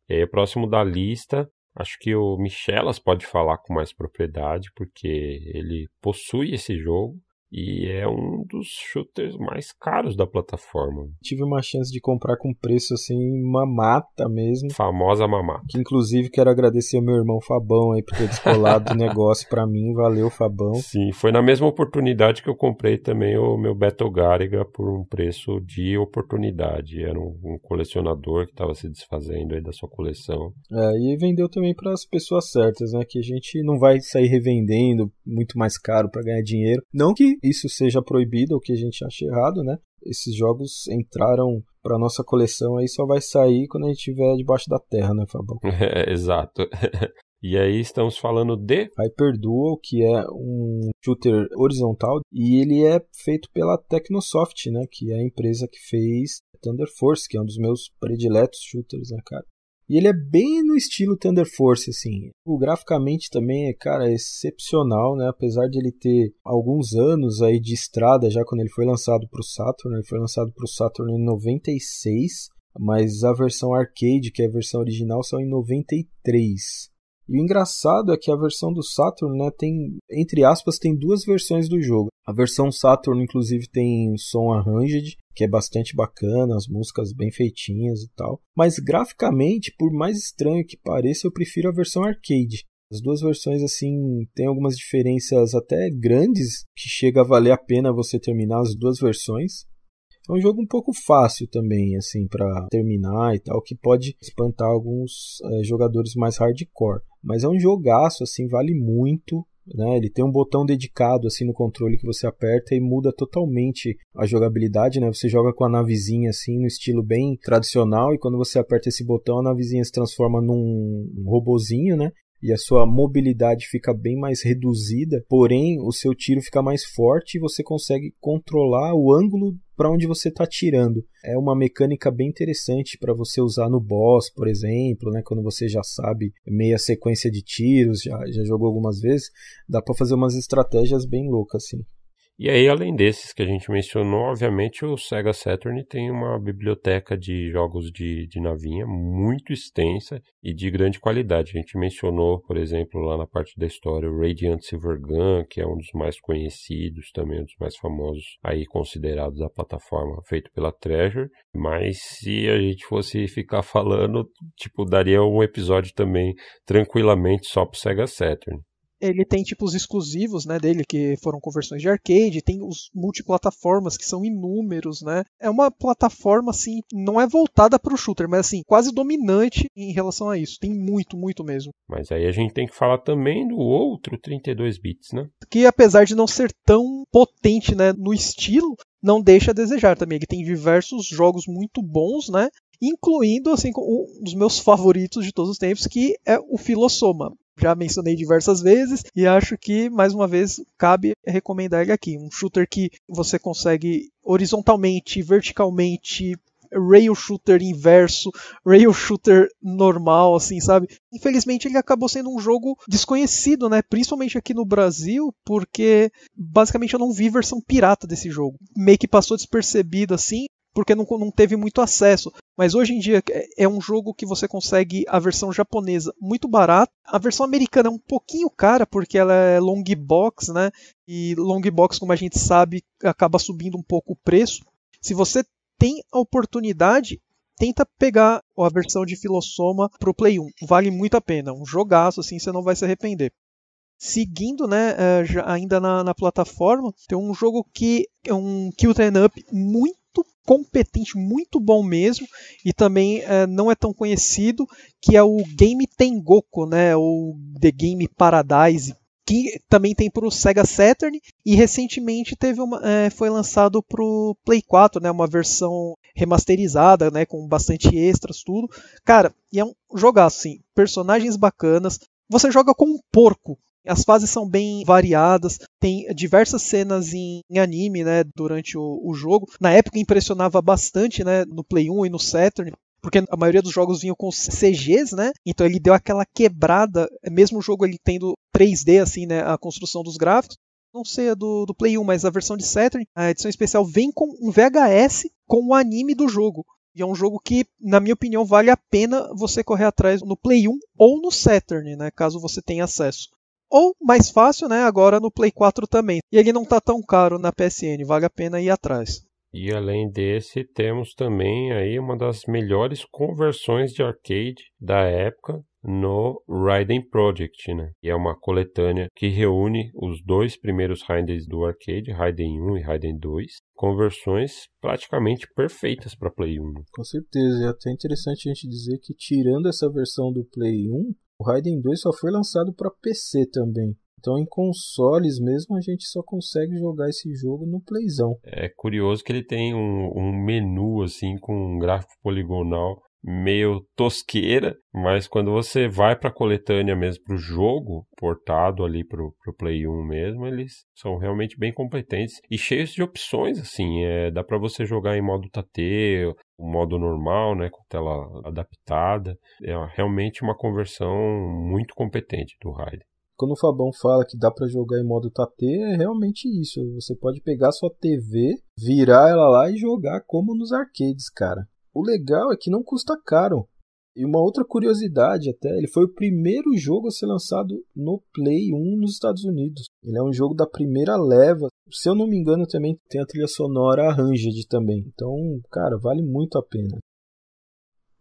E aí, próximo da lista Acho que o Michelas pode falar com mais propriedade, porque ele possui esse jogo e é um dos shooters mais caros da plataforma. Tive uma chance de comprar com preço assim, mamata mesmo. Famosa mamata. Que, inclusive quero agradecer ao meu irmão Fabão aí por ter descolado o negócio para mim. Valeu, Fabão. Sim, foi na mesma oportunidade que eu comprei também o meu Beto Gariga por um preço de oportunidade. Era um, um colecionador que estava se desfazendo aí da sua coleção. É, e vendeu também para as pessoas certas, né? Que a gente não vai sair revendendo muito mais caro para ganhar dinheiro. Não que isso seja proibido, o que a gente acha errado, né? Esses jogos entraram para nossa coleção aí só vai sair quando a gente estiver debaixo da terra, né, Fabão? É, exato. E aí estamos falando de Hyperduel, que é um shooter horizontal e ele é feito pela Technosoft, né, que é a empresa que fez Thunder Force, que é um dos meus prediletos shooters, né, cara. E ele é bem no estilo Thunder Force, assim. O graficamente também é, cara, excepcional, né? Apesar de ele ter alguns anos aí de estrada já quando ele foi lançado para o Saturn, né? ele foi lançado para o Saturn em 96, mas a versão arcade, que é a versão original, são em 93. E o engraçado é que a versão do Saturn, né, tem, entre aspas, tem duas versões do jogo. A versão Saturn, inclusive, tem som arranged, que é bastante bacana, as músicas bem feitinhas e tal. Mas graficamente, por mais estranho que pareça, eu prefiro a versão arcade. As duas versões, assim, têm algumas diferenças até grandes que chega a valer a pena você terminar as duas versões. É um jogo um pouco fácil também, assim, para terminar e tal, que pode espantar alguns é, jogadores mais hardcore. Mas é um jogaço, assim, vale muito. Né? Ele tem um botão dedicado assim no controle que você aperta e muda totalmente a jogabilidade, né? Você joga com a navezinha assim no estilo bem tradicional e quando você aperta esse botão a navezinha se transforma num robozinho, né? e a sua mobilidade fica bem mais reduzida, porém o seu tiro fica mais forte e você consegue controlar o ângulo para onde você está tirando. É uma mecânica bem interessante para você usar no boss, por exemplo, né? quando você já sabe meia sequência de tiros, já, já jogou algumas vezes, dá para fazer umas estratégias bem loucas assim. E aí, além desses que a gente mencionou, obviamente o Sega Saturn tem uma biblioteca de jogos de, de navinha muito extensa e de grande qualidade. A gente mencionou, por exemplo, lá na parte da história, o Radiant Silver Gun, que é um dos mais conhecidos, também um dos mais famosos aí considerados da plataforma, feito pela Treasure. Mas se a gente fosse ficar falando, tipo, daria um episódio também tranquilamente só pro Sega Saturn ele tem tipo os exclusivos, né, dele que foram conversões de arcade, tem os multiplataformas que são inúmeros, né? É uma plataforma assim, não é voltada para o shooter, mas assim, quase dominante em relação a isso. Tem muito, muito mesmo. Mas aí a gente tem que falar também do outro 32 bits, né? Que apesar de não ser tão potente, né, no estilo, não deixa a desejar também. Ele tem diversos jogos muito bons, né? Incluindo assim um dos meus favoritos de todos os tempos, que é o Filosoma já mencionei diversas vezes e acho que, mais uma vez, cabe recomendar ele aqui. Um shooter que você consegue horizontalmente, verticalmente, rail shooter inverso, rail shooter normal, assim, sabe? Infelizmente ele acabou sendo um jogo desconhecido, né? Principalmente aqui no Brasil, porque basicamente eu não vi versão pirata desse jogo. Meio que passou despercebido assim porque não, não teve muito acesso. Mas hoje em dia é, é um jogo que você consegue a versão japonesa muito barata. A versão americana é um pouquinho cara, porque ela é long box, né? E long box, como a gente sabe, acaba subindo um pouco o preço. Se você tem a oportunidade, tenta pegar a versão de para pro Play 1. Vale muito a pena. Um jogaço, assim, você não vai se arrepender. Seguindo, né, eh, ainda na, na plataforma, tem um jogo que é um Kill Train Up muito muito competente, muito bom mesmo, e também é, não é tão conhecido, que é o Game Tengoku, né, ou The Game Paradise, que também tem para o Sega Saturn e recentemente teve uma, é, foi lançado para o Play 4, né, uma versão remasterizada, né, com bastante extras, tudo. Cara, e é um jogar assim, personagens bacanas. Você joga com um porco, as fases são bem variadas, tem diversas cenas em, em anime, né, durante o, o, jogo. Na época impressionava bastante, né, no Play 1 e no Saturn, porque a maioria dos jogos vinham com CGs, né? Então ele deu aquela quebrada, é mesmo o jogo ele tendo 3D assim, né, a construção dos gráficos. Não sei a do, do Play 1, mas a versão de Saturn, a edição especial vem com um VHS com o anime do jogo. E é um jogo que, na minha opinião, vale a pena você correr atrás no Play 1 ou no Saturn, né? Caso você tenha acesso. Ou mais fácil, né? Agora no Play 4 também. E ele não tá tão caro na PSN, vale a pena ir atrás. E além desse, temos também aí uma das melhores conversões de arcade da época no Raiden Project, né? E é uma coletânea que reúne os dois primeiros Raidens do arcade, Raiden 1 e Raiden 2, conversões praticamente perfeitas para Play 1. Com certeza, é até interessante a gente dizer que tirando essa versão do Play 1, o Raiden 2 só foi lançado para PC também. Então, em consoles mesmo, a gente só consegue jogar esse jogo no Playzão. É curioso que ele tem um, um menu, assim, com um gráfico poligonal meio tosqueira, mas quando você vai para a coletânea mesmo, para o jogo portado ali para o Play 1 mesmo, eles são realmente bem competentes e cheios de opções, assim, é, dá para você jogar em modo tate, o modo normal, né, com tela adaptada, é realmente uma conversão muito competente do Raiden quando o Fabão fala que dá para jogar em modo tate, é realmente isso. Você pode pegar sua TV, virar ela lá e jogar como nos arcades, cara. O legal é que não custa caro. E uma outra curiosidade até, ele foi o primeiro jogo a ser lançado no Play 1 nos Estados Unidos. Ele é um jogo da primeira leva. Se eu não me engano, também tem a trilha sonora Arranged também. Então, cara, vale muito a pena.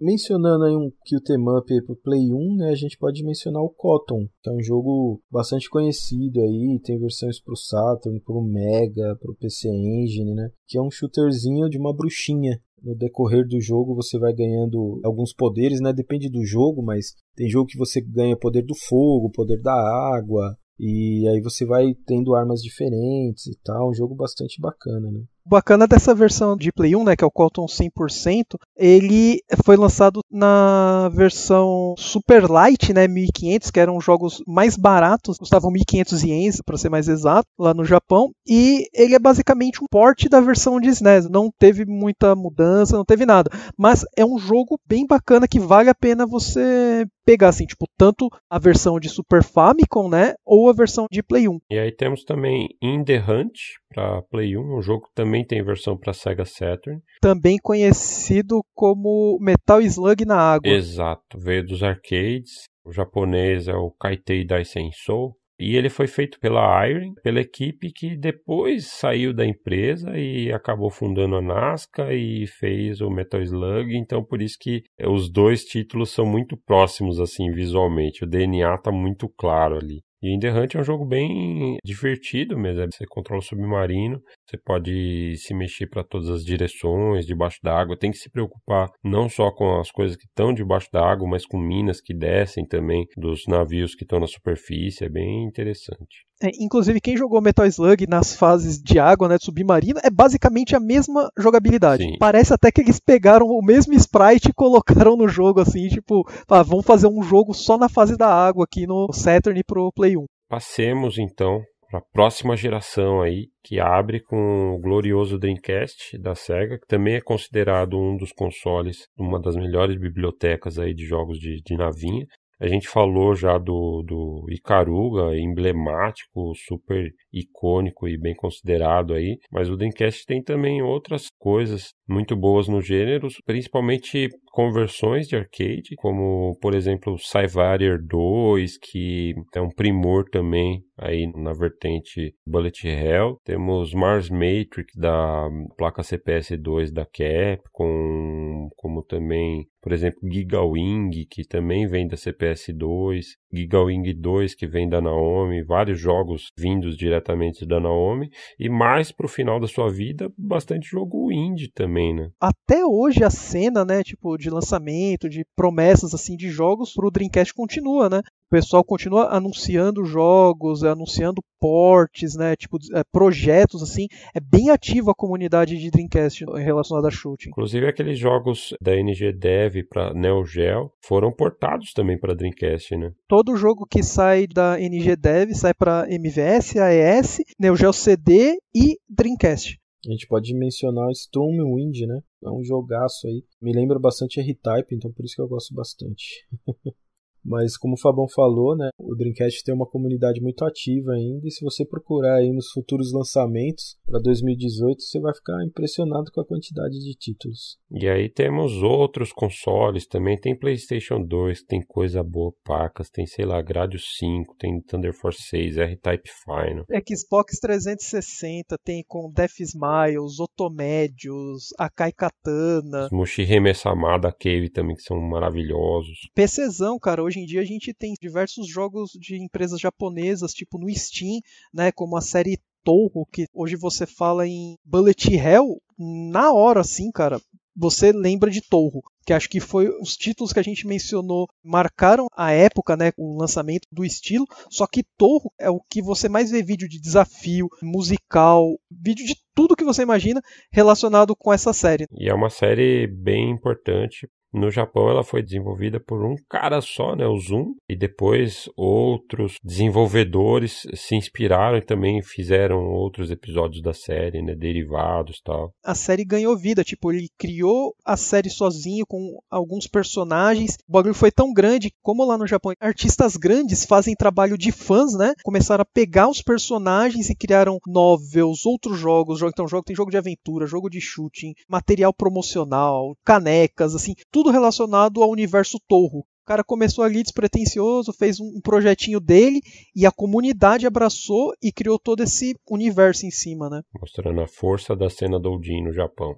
Mencionando aí um que o Temup pro Play 1, né, a gente pode mencionar o Cotton, que é um jogo bastante conhecido aí, tem versões pro Saturn, pro Mega, pro PC Engine, né, que é um shooterzinho de uma bruxinha. No decorrer do jogo você vai ganhando alguns poderes, né, depende do jogo, mas tem jogo que você ganha poder do fogo, poder da água, e aí você vai tendo armas diferentes e tal, um jogo bastante bacana, né bacana dessa versão de Play 1, né, que é o Cotton 100%, ele foi lançado na versão Super Light, né, 1500, que eram jogos mais baratos, custavam 1500 ienes, para ser mais exato, lá no Japão, e ele é basicamente um porte da versão de SNES, não teve muita mudança, não teve nada, mas é um jogo bem bacana que vale a pena você pegar, assim, tipo, tanto a versão de Super Famicom, né? Ou a versão de Play 1. E aí temos também In The Hunt para Play 1, um jogo que também tem versão para Sega Saturn. Também conhecido como Metal Slug na água. Exato, veio dos arcades. O japonês é o Kaitei Daisensou. E ele foi feito pela Iron, pela equipe que depois saiu da empresa e acabou fundando a Nazca e fez o Metal Slug. Então, por isso que os dois títulos são muito próximos, assim, visualmente. O DNA tá muito claro ali. E In The é Hunt é um jogo bem divertido mesmo. Você controla o submarino, você pode se mexer para todas as direções, debaixo da água. Tem que se preocupar não só com as coisas que estão debaixo da água, mas com minas que descem também dos navios que estão na superfície. É bem interessante. É, inclusive, quem jogou Metal Slug nas fases de água, né, submarino, é basicamente a mesma jogabilidade. Sim. Parece até que eles pegaram o mesmo sprite e colocaram no jogo, assim, tipo, ah, vamos fazer um jogo só na fase da água aqui no Saturn e pro Play 1. Passemos, então, para a próxima geração aí, que abre com o glorioso Dreamcast da Sega, que também é considerado um dos consoles, uma das melhores bibliotecas aí de jogos de, de navinha. A gente falou já do, do Icaruga, emblemático, super icônico e bem considerado aí, mas o Dreamcast tem também outras coisas muito boas no gênero, principalmente conversões de arcade, como por exemplo o Cyvarier 2, que é um primor também aí na vertente Bullet Hell. Temos Mars Matrix da placa CPS2 da Capcom, como também, por exemplo, Gigawing, que também vem da CPS2, Gigawing 2 que vem da Naomi, vários jogos vindos diretamente da Naomi e mais pro final da sua vida, bastante jogo indie também, né? Até hoje a cena, né, tipo de lançamento, de promessas assim de jogos pro Dreamcast continua, né? o pessoal continua anunciando jogos, é, anunciando portes, né, tipo é, projetos assim, é bem ativa a comunidade de Dreamcast relacionada a shooting. Inclusive aqueles jogos da NG Dev para Neo Geo foram portados também para Dreamcast, né? Todo jogo que sai da NG Dev sai para MVS, AES, Neo Geo CD e Dreamcast. A gente pode mencionar Stormwind, né? É um jogaço aí. Me lembra bastante R-Type, então por isso que eu gosto bastante. Mas como o Fabão falou, né, o Dreamcast tem uma comunidade muito ativa ainda e se você procurar aí nos futuros lançamentos para 2018, você vai ficar impressionado com a quantidade de títulos. E aí temos outros consoles também, tem PlayStation 2, tem coisa boa, pacas, tem sei lá, Gradio 5, tem Thunder Force 6, R-Type Final. Xbox 360 tem com Death Smiles, Otomédios, Akai Katana. Os Mushi Remesamada Cave também que são maravilhosos. PCzão, cara, Hoje em dia a gente tem diversos jogos de empresas japonesas, tipo no Steam, né, como a série Touhou que hoje você fala em Bullet Hell, na hora assim, cara, você lembra de Touhou que acho que foi os títulos que a gente mencionou marcaram a época, né, o lançamento do estilo, só que Torro é o que você mais vê vídeo de desafio, musical, vídeo de tudo que você imagina relacionado com essa série. E é uma série bem importante no Japão, ela foi desenvolvida por um cara só, né, o Zoom, e depois outros desenvolvedores se inspiraram e também fizeram outros episódios da série, né, derivados, tal. A série ganhou vida, tipo, ele criou a série sozinho com alguns personagens. O bagulho foi tão grande, como lá no Japão, artistas grandes fazem trabalho de fãs, né? Começaram a pegar os personagens e criaram novels, outros jogos, então jogo tem jogo de aventura, jogo de shooting, material promocional, canecas, assim, tudo relacionado ao universo Torro. O cara começou ali despretensioso, fez um projetinho dele e a comunidade abraçou e criou todo esse universo em cima, né? Mostrando a força da cena Doujin no Japão.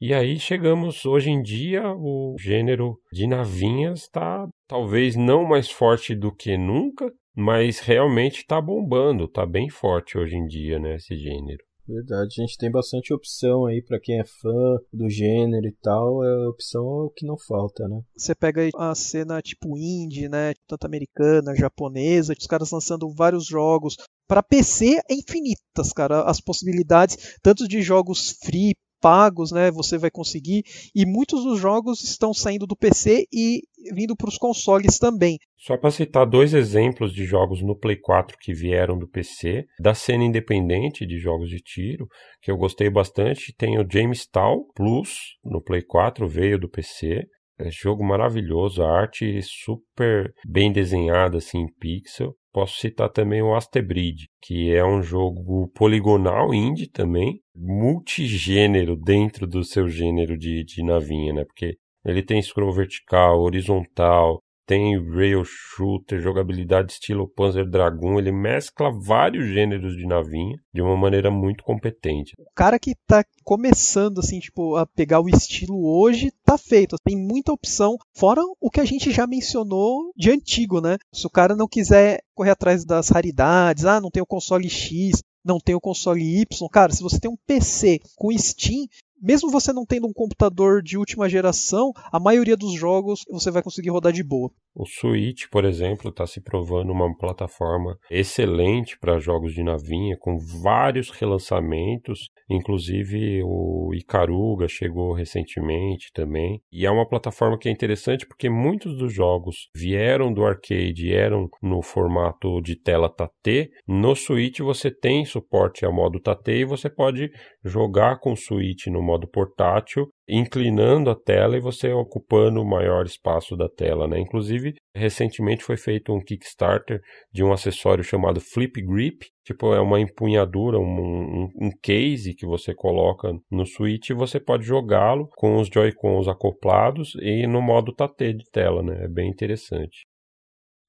E aí chegamos hoje em dia, o gênero de navinhas está talvez não mais forte do que nunca, mas realmente está bombando, está bem forte hoje em dia, né, esse gênero. Verdade, a gente tem bastante opção aí para quem é fã do gênero e tal, a é opção é o que não falta, né? Você pega a cena tipo indie, né, tanto americana, japonesa, os caras lançando vários jogos. Para PC é infinitas, cara, as possibilidades, tanto de jogos free pagos, né? Você vai conseguir. E muitos dos jogos estão saindo do PC e vindo para os consoles também. Só para citar dois exemplos de jogos no Play 4 que vieram do PC, da cena independente de jogos de tiro, que eu gostei bastante, tem o James Tal Plus no Play 4, veio do PC. É jogo maravilhoso, a arte super bem desenhada assim em pixel. Posso citar também o Astebrid, que é um jogo poligonal indie também, multigênero dentro do seu gênero de, de navinha, né? Porque ele tem scroll vertical, horizontal, tem rail shooter, jogabilidade estilo Panzer Dragon, ele mescla vários gêneros de navinha de uma maneira muito competente. O cara que tá começando assim, tipo, a pegar o estilo hoje, tá feito, tem muita opção, fora o que a gente já mencionou de antigo, né? Se o cara não quiser correr atrás das raridades, ah, não tem o console X, não tem o console Y, cara, se você tem um PC com Steam, mesmo você não tendo um computador de última geração, a maioria dos jogos você vai conseguir rodar de boa. O Switch, por exemplo, está se provando uma plataforma excelente para jogos de navinha, com vários relançamentos, inclusive o Icaruga chegou recentemente também. E é uma plataforma que é interessante porque muitos dos jogos vieram do arcade, eram no formato de tela TAT. No Switch você tem suporte ao modo TAT e você pode jogar com o Switch no modo modo portátil, inclinando a tela e você ocupando o maior espaço da tela. Né? Inclusive, recentemente foi feito um Kickstarter de um acessório chamado Flip Grip, tipo é uma empunhadura, um, um, um case que você coloca no Switch e você pode jogá-lo com os Joy-Cons acoplados e no modo tatê de tela, né? É bem interessante.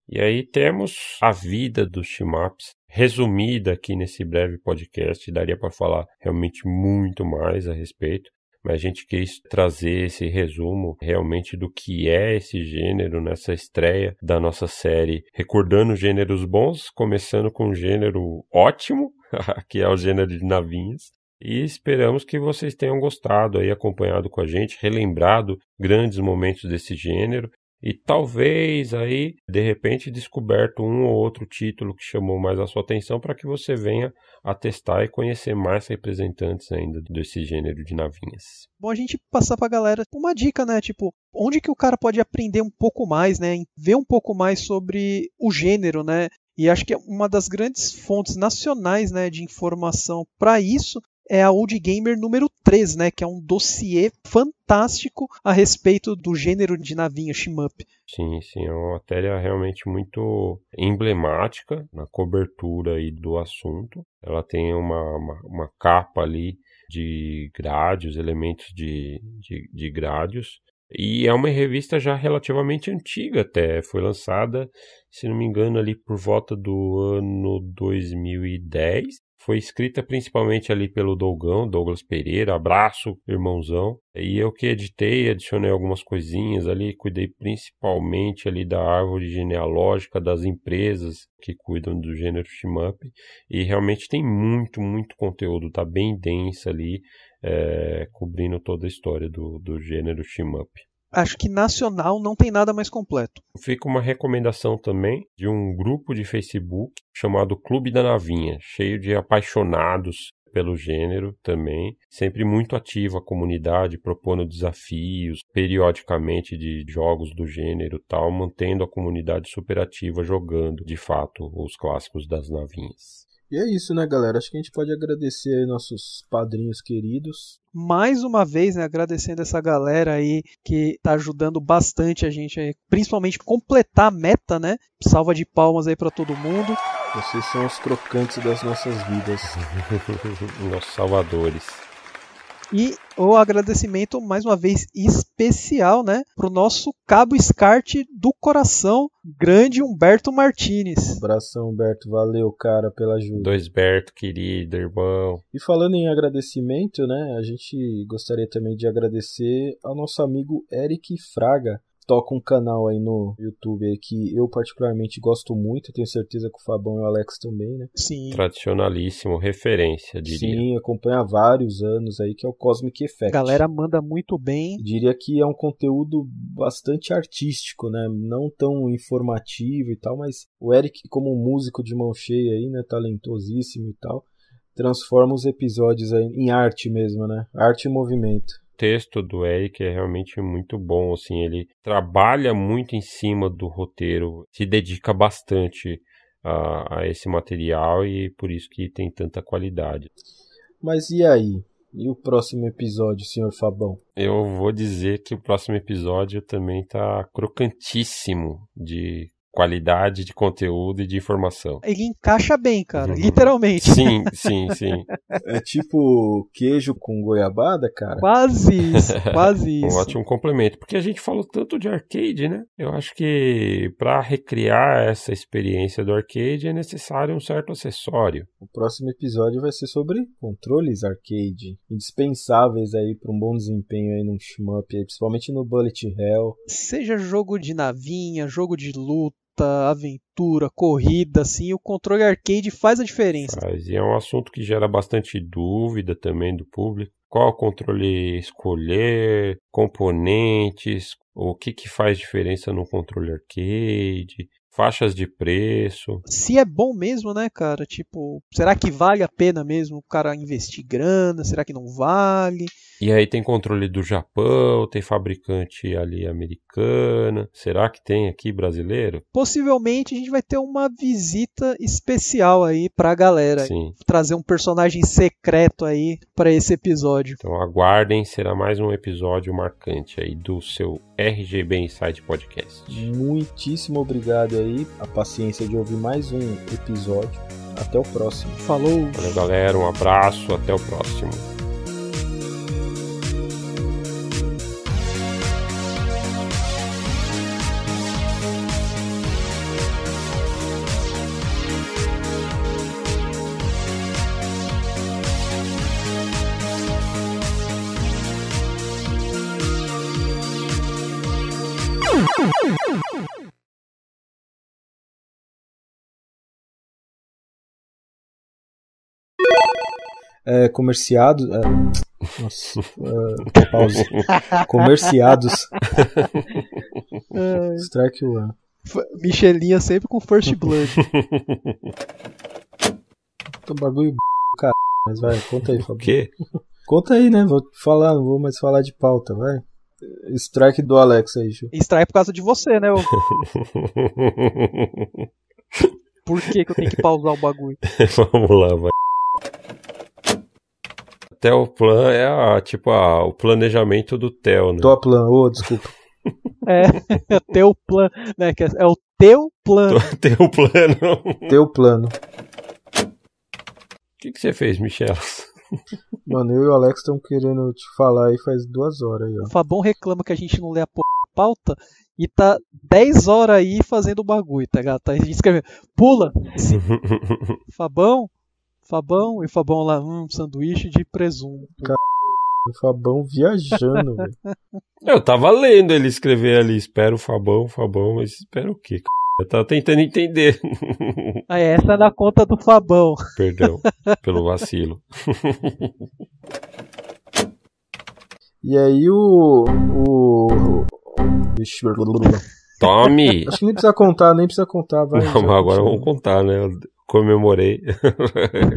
E aí temos a vida dos shmups resumida aqui nesse breve podcast. Daria para falar realmente muito mais a respeito, mas a gente quis trazer esse resumo realmente do que é esse gênero nessa estreia da nossa série, recordando gêneros bons, começando com um gênero ótimo, que é o gênero de navinhas. E esperamos que vocês tenham gostado aí, acompanhado com a gente, relembrado grandes momentos desse gênero e talvez aí de repente descoberto um ou outro título que chamou mais a sua atenção para que você venha a testar e conhecer mais representantes ainda desse gênero de navinhas. Bom, a gente passar para a galera uma dica, né? Tipo, onde que o cara pode aprender um pouco mais, né? Ver um pouco mais sobre o gênero, né? E acho que é uma das grandes fontes nacionais né, de informação para isso é a Old Gamer número 3, né? Que é um dossiê fantástico a respeito do gênero de navinha shmup. Sim, sim, é uma matéria realmente muito emblemática na cobertura aí do assunto. Ela tem uma, uma, uma capa ali de grádios, elementos de, de, de grádios. E é uma revista já relativamente antiga até, foi lançada, se não me engano, ali por volta do ano 2010. Foi escrita principalmente ali pelo Dougão, Douglas Pereira, abraço, irmãozão. E eu que editei, adicionei algumas coisinhas ali, cuidei principalmente ali da árvore genealógica das empresas que cuidam do gênero Shimup. E realmente tem muito, muito conteúdo, tá bem densa ali, é, cobrindo toda a história do, do gênero Shimup acho que nacional não tem nada mais completo. Fica uma recomendação também de um grupo de Facebook chamado Clube da Navinha, cheio de apaixonados pelo gênero também, sempre muito ativa a comunidade, propondo desafios periodicamente de jogos do gênero tal, mantendo a comunidade super ativa jogando, de fato, os clássicos das navinhas. E é isso, né, galera? Acho que a gente pode agradecer aí nossos padrinhos queridos mais uma vez, né, agradecendo essa galera aí que tá ajudando bastante a gente aí, principalmente completar a meta, né? Salva de palmas aí para todo mundo. Vocês são os crocantes das nossas vidas, nossos salvadores. E o agradecimento, mais uma vez, especial né, para o nosso cabo escarte do coração, grande Humberto Martinez. abração, Humberto. Valeu, cara, pela ajuda. Dois Berto, querido, irmão. E falando em agradecimento, né, a gente gostaria também de agradecer ao nosso amigo Eric Fraga, toca um canal aí no YouTube aí que eu particularmente gosto muito, tenho certeza que o Fabão e o Alex também, né? Sim. Tradicionalíssimo, referência, diria. Sim, acompanha há vários anos aí, que é o Cosmic Effect. A galera manda muito bem. Diria que é um conteúdo bastante artístico, né? Não tão informativo e tal, mas o Eric, como um músico de mão cheia aí, né? Talentosíssimo e tal, transforma os episódios aí em arte mesmo, né? Arte e movimento texto do Eric é realmente muito bom, assim, ele trabalha muito em cima do roteiro, se dedica bastante a, a esse material e por isso que tem tanta qualidade. Mas e aí? E o próximo episódio, senhor Fabão? Eu vou dizer que o próximo episódio também tá crocantíssimo de qualidade de conteúdo e de informação. Ele encaixa bem, cara, uhum. literalmente. Sim, sim, sim. é tipo queijo com goiabada, cara? Quase isso, quase isso. Um ótimo complemento, porque a gente falou tanto de arcade, né? Eu acho que para recriar essa experiência do arcade é necessário um certo acessório. O próximo episódio vai ser sobre controles arcade, indispensáveis aí para um bom desempenho aí num shmup, principalmente no Bullet Hell. Seja jogo de navinha, jogo de luta, luta, aventura, corrida, assim, o controle arcade faz a diferença. Faz, e é um assunto que gera bastante dúvida também do público. Qual controle escolher, componentes, o que, que faz diferença no controle arcade, faixas de preço. Se é bom mesmo, né, cara? Tipo, será que vale a pena mesmo o cara investir grana? Será que não vale? E aí tem controle do Japão, tem fabricante ali americana. Será que tem aqui brasileiro? Possivelmente a gente vai ter uma visita especial aí pra galera. Sim. Trazer um personagem secreto aí para esse episódio. Então aguardem, será mais um episódio marcante aí do seu RGB Insight Podcast. Muitíssimo obrigado aí a paciência de ouvir mais um episódio. Até o próximo. Falou. Valeu, galera. Um abraço. Até o próximo. é, comerciados. Uh, nossa, uh, pausa. comerciados. Strike One. Michelinha sempre com First Blood. Tô bagulho cara. Mas vai, conta aí, Fabio. O quê? Conta aí, né? Vou falar, não vou mais falar de pauta, vai. Strike do Alex aí, Ju. Strike por causa de você, né? por que, que eu tenho que pausar o bagulho? Vamos lá, vai plano é a, tipo a, o planejamento do Tel, né? Plan, ô, oh, desculpa. é, é teu plano, né? Que é, é o teu plano. teu plano. teu plano. O que, que você fez, Michel? Mano, eu e o Alex estão querendo te falar aí faz duas horas aí, ó. O Fabão reclama que a gente não lê a pauta e tá 10 horas aí fazendo o bagulho, tá ligado? Tá, a gente escrevendo. Pula! Fabão, Fabão e Fabão lá, um sanduíche de presunto. Car... O Fabão viajando, Eu tava lendo ele escrever ali, espera o Fabão, Fabão, mas espera o quê, Eu tava tentando entender. Ah, essa é na conta do Fabão. Perdão pelo vacilo. E aí o. o... Tome! Acho que nem precisa contar, nem precisa contar, vai. Não, já, agora vamos contar, né? comemorei.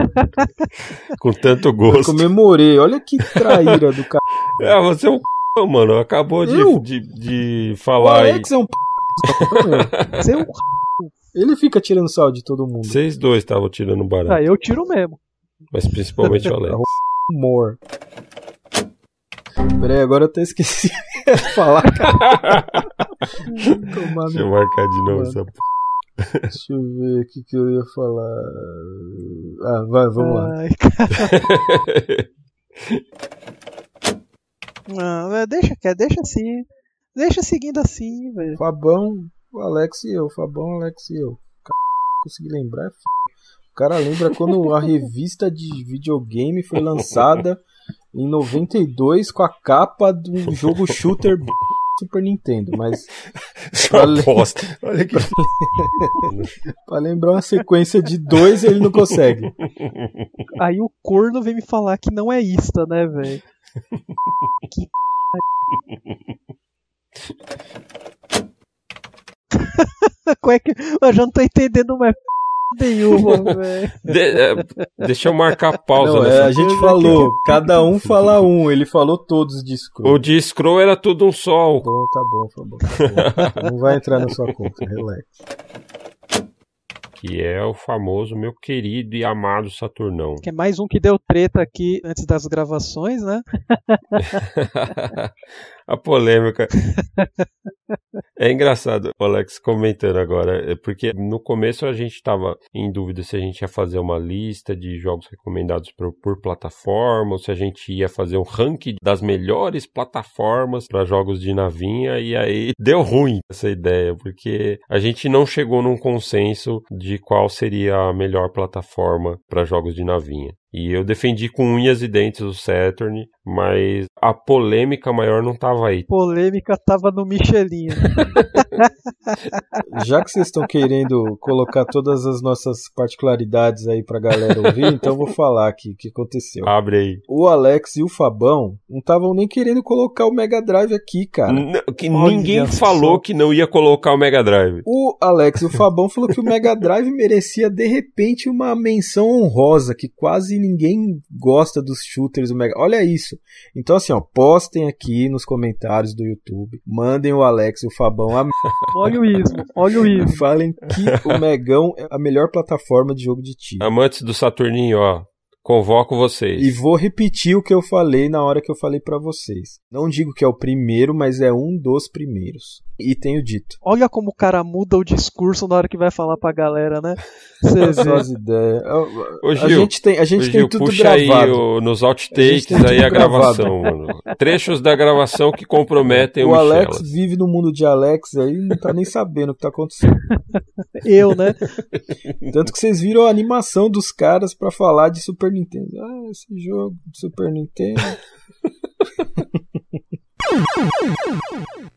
Com tanto gosto. Eu comemorei, olha que traíra do cara. É, você é um c, mano. Acabou de, de, de, falar Alex É é um tá p. você é um c. Ele fica tirando sal de todo mundo. Vocês dois estavam tirando barato. Ah, eu tiro mesmo. Mas principalmente o Alex. É more. Peraí, agora eu até esqueci de falar, cara. Deixa eu marcar de novo mano. essa p. Deixa eu ver o que, eu ia falar. Ah, vai, vamos Ai, lá. Não, deixa, quer, deixa assim. Deixa seguindo assim, velho. Fabão, Alex e eu. Fabão, Alex e eu. C... Consegui lembrar, f... O cara lembra quando a revista de videogame foi lançada em 92 com a capa de um jogo shooter Super Nintendo, mas. Le... Olha que. pra lembrar uma sequência de dois, ele não consegue. Aí o corno vem me falar que não é ista, né, velho? que. Qual é que... Eu já não tô entendendo mais nenhuma, velho. De, é, deixa eu marcar a pausa. Não, é, a gente falou, aqui. cada um fala um, ele falou todos de Scroll. O de Scroll era tudo um sol. Bom, tá bom, tá bom. Tá bom. Não vai entrar na sua conta, relax. Que é o famoso meu querido e amado Saturnão. Que é mais um que deu treta aqui antes das gravações, né? a polêmica. É engraçado Alex comentando agora, é porque no começo a gente estava em dúvida se a gente ia fazer uma lista de jogos recomendados por, por plataforma, ou se a gente ia fazer um ranking das melhores plataformas para jogos de navinha, e aí deu ruim essa ideia, porque a gente não chegou num consenso de qual seria a melhor plataforma para jogos de navinha. E eu defendi com unhas e dentes o Saturn. Mas a polêmica maior não tava aí. Polêmica tava no Michelinho. Já que vocês estão querendo colocar todas as nossas particularidades aí pra galera ouvir, então vou falar aqui o que aconteceu. Abre aí. O Alex e o Fabão não estavam nem querendo colocar o Mega Drive aqui, cara. N que ninguém falou que não ia colocar o Mega Drive. O Alex e o Fabão falou que o Mega Drive merecia de repente uma menção honrosa, que quase ninguém gosta dos shooters do Mega. Olha isso difícil. Então, assim, ó, postem aqui nos comentários do YouTube, mandem o Alex e o Fabão a. olha o ismo, olha o ismo. Falem que o Megão é a melhor plataforma de jogo de tiro. Amantes do Saturninho, ó, Convoco vocês. E vou repetir o que eu falei na hora que eu falei para vocês. Não digo que é o primeiro, mas é um dos primeiros. E tenho dito. Olha como o cara muda o discurso na hora que vai falar pra galera, né? Vocês vê. as ideias. Ô, Gil, a gente tem, a gente Gil, tem tudo puxa gravado. aí o, nos outtakes aí a gravação, mano. Trechos da gravação que comprometem o O Alex Michelas. vive no mundo de Alex aí não tá nem sabendo o que tá acontecendo. Eu, né? Tanto que vocês viram a animação dos caras para falar de Super Nintendo. Ah, esse jogo do Super Nintendo.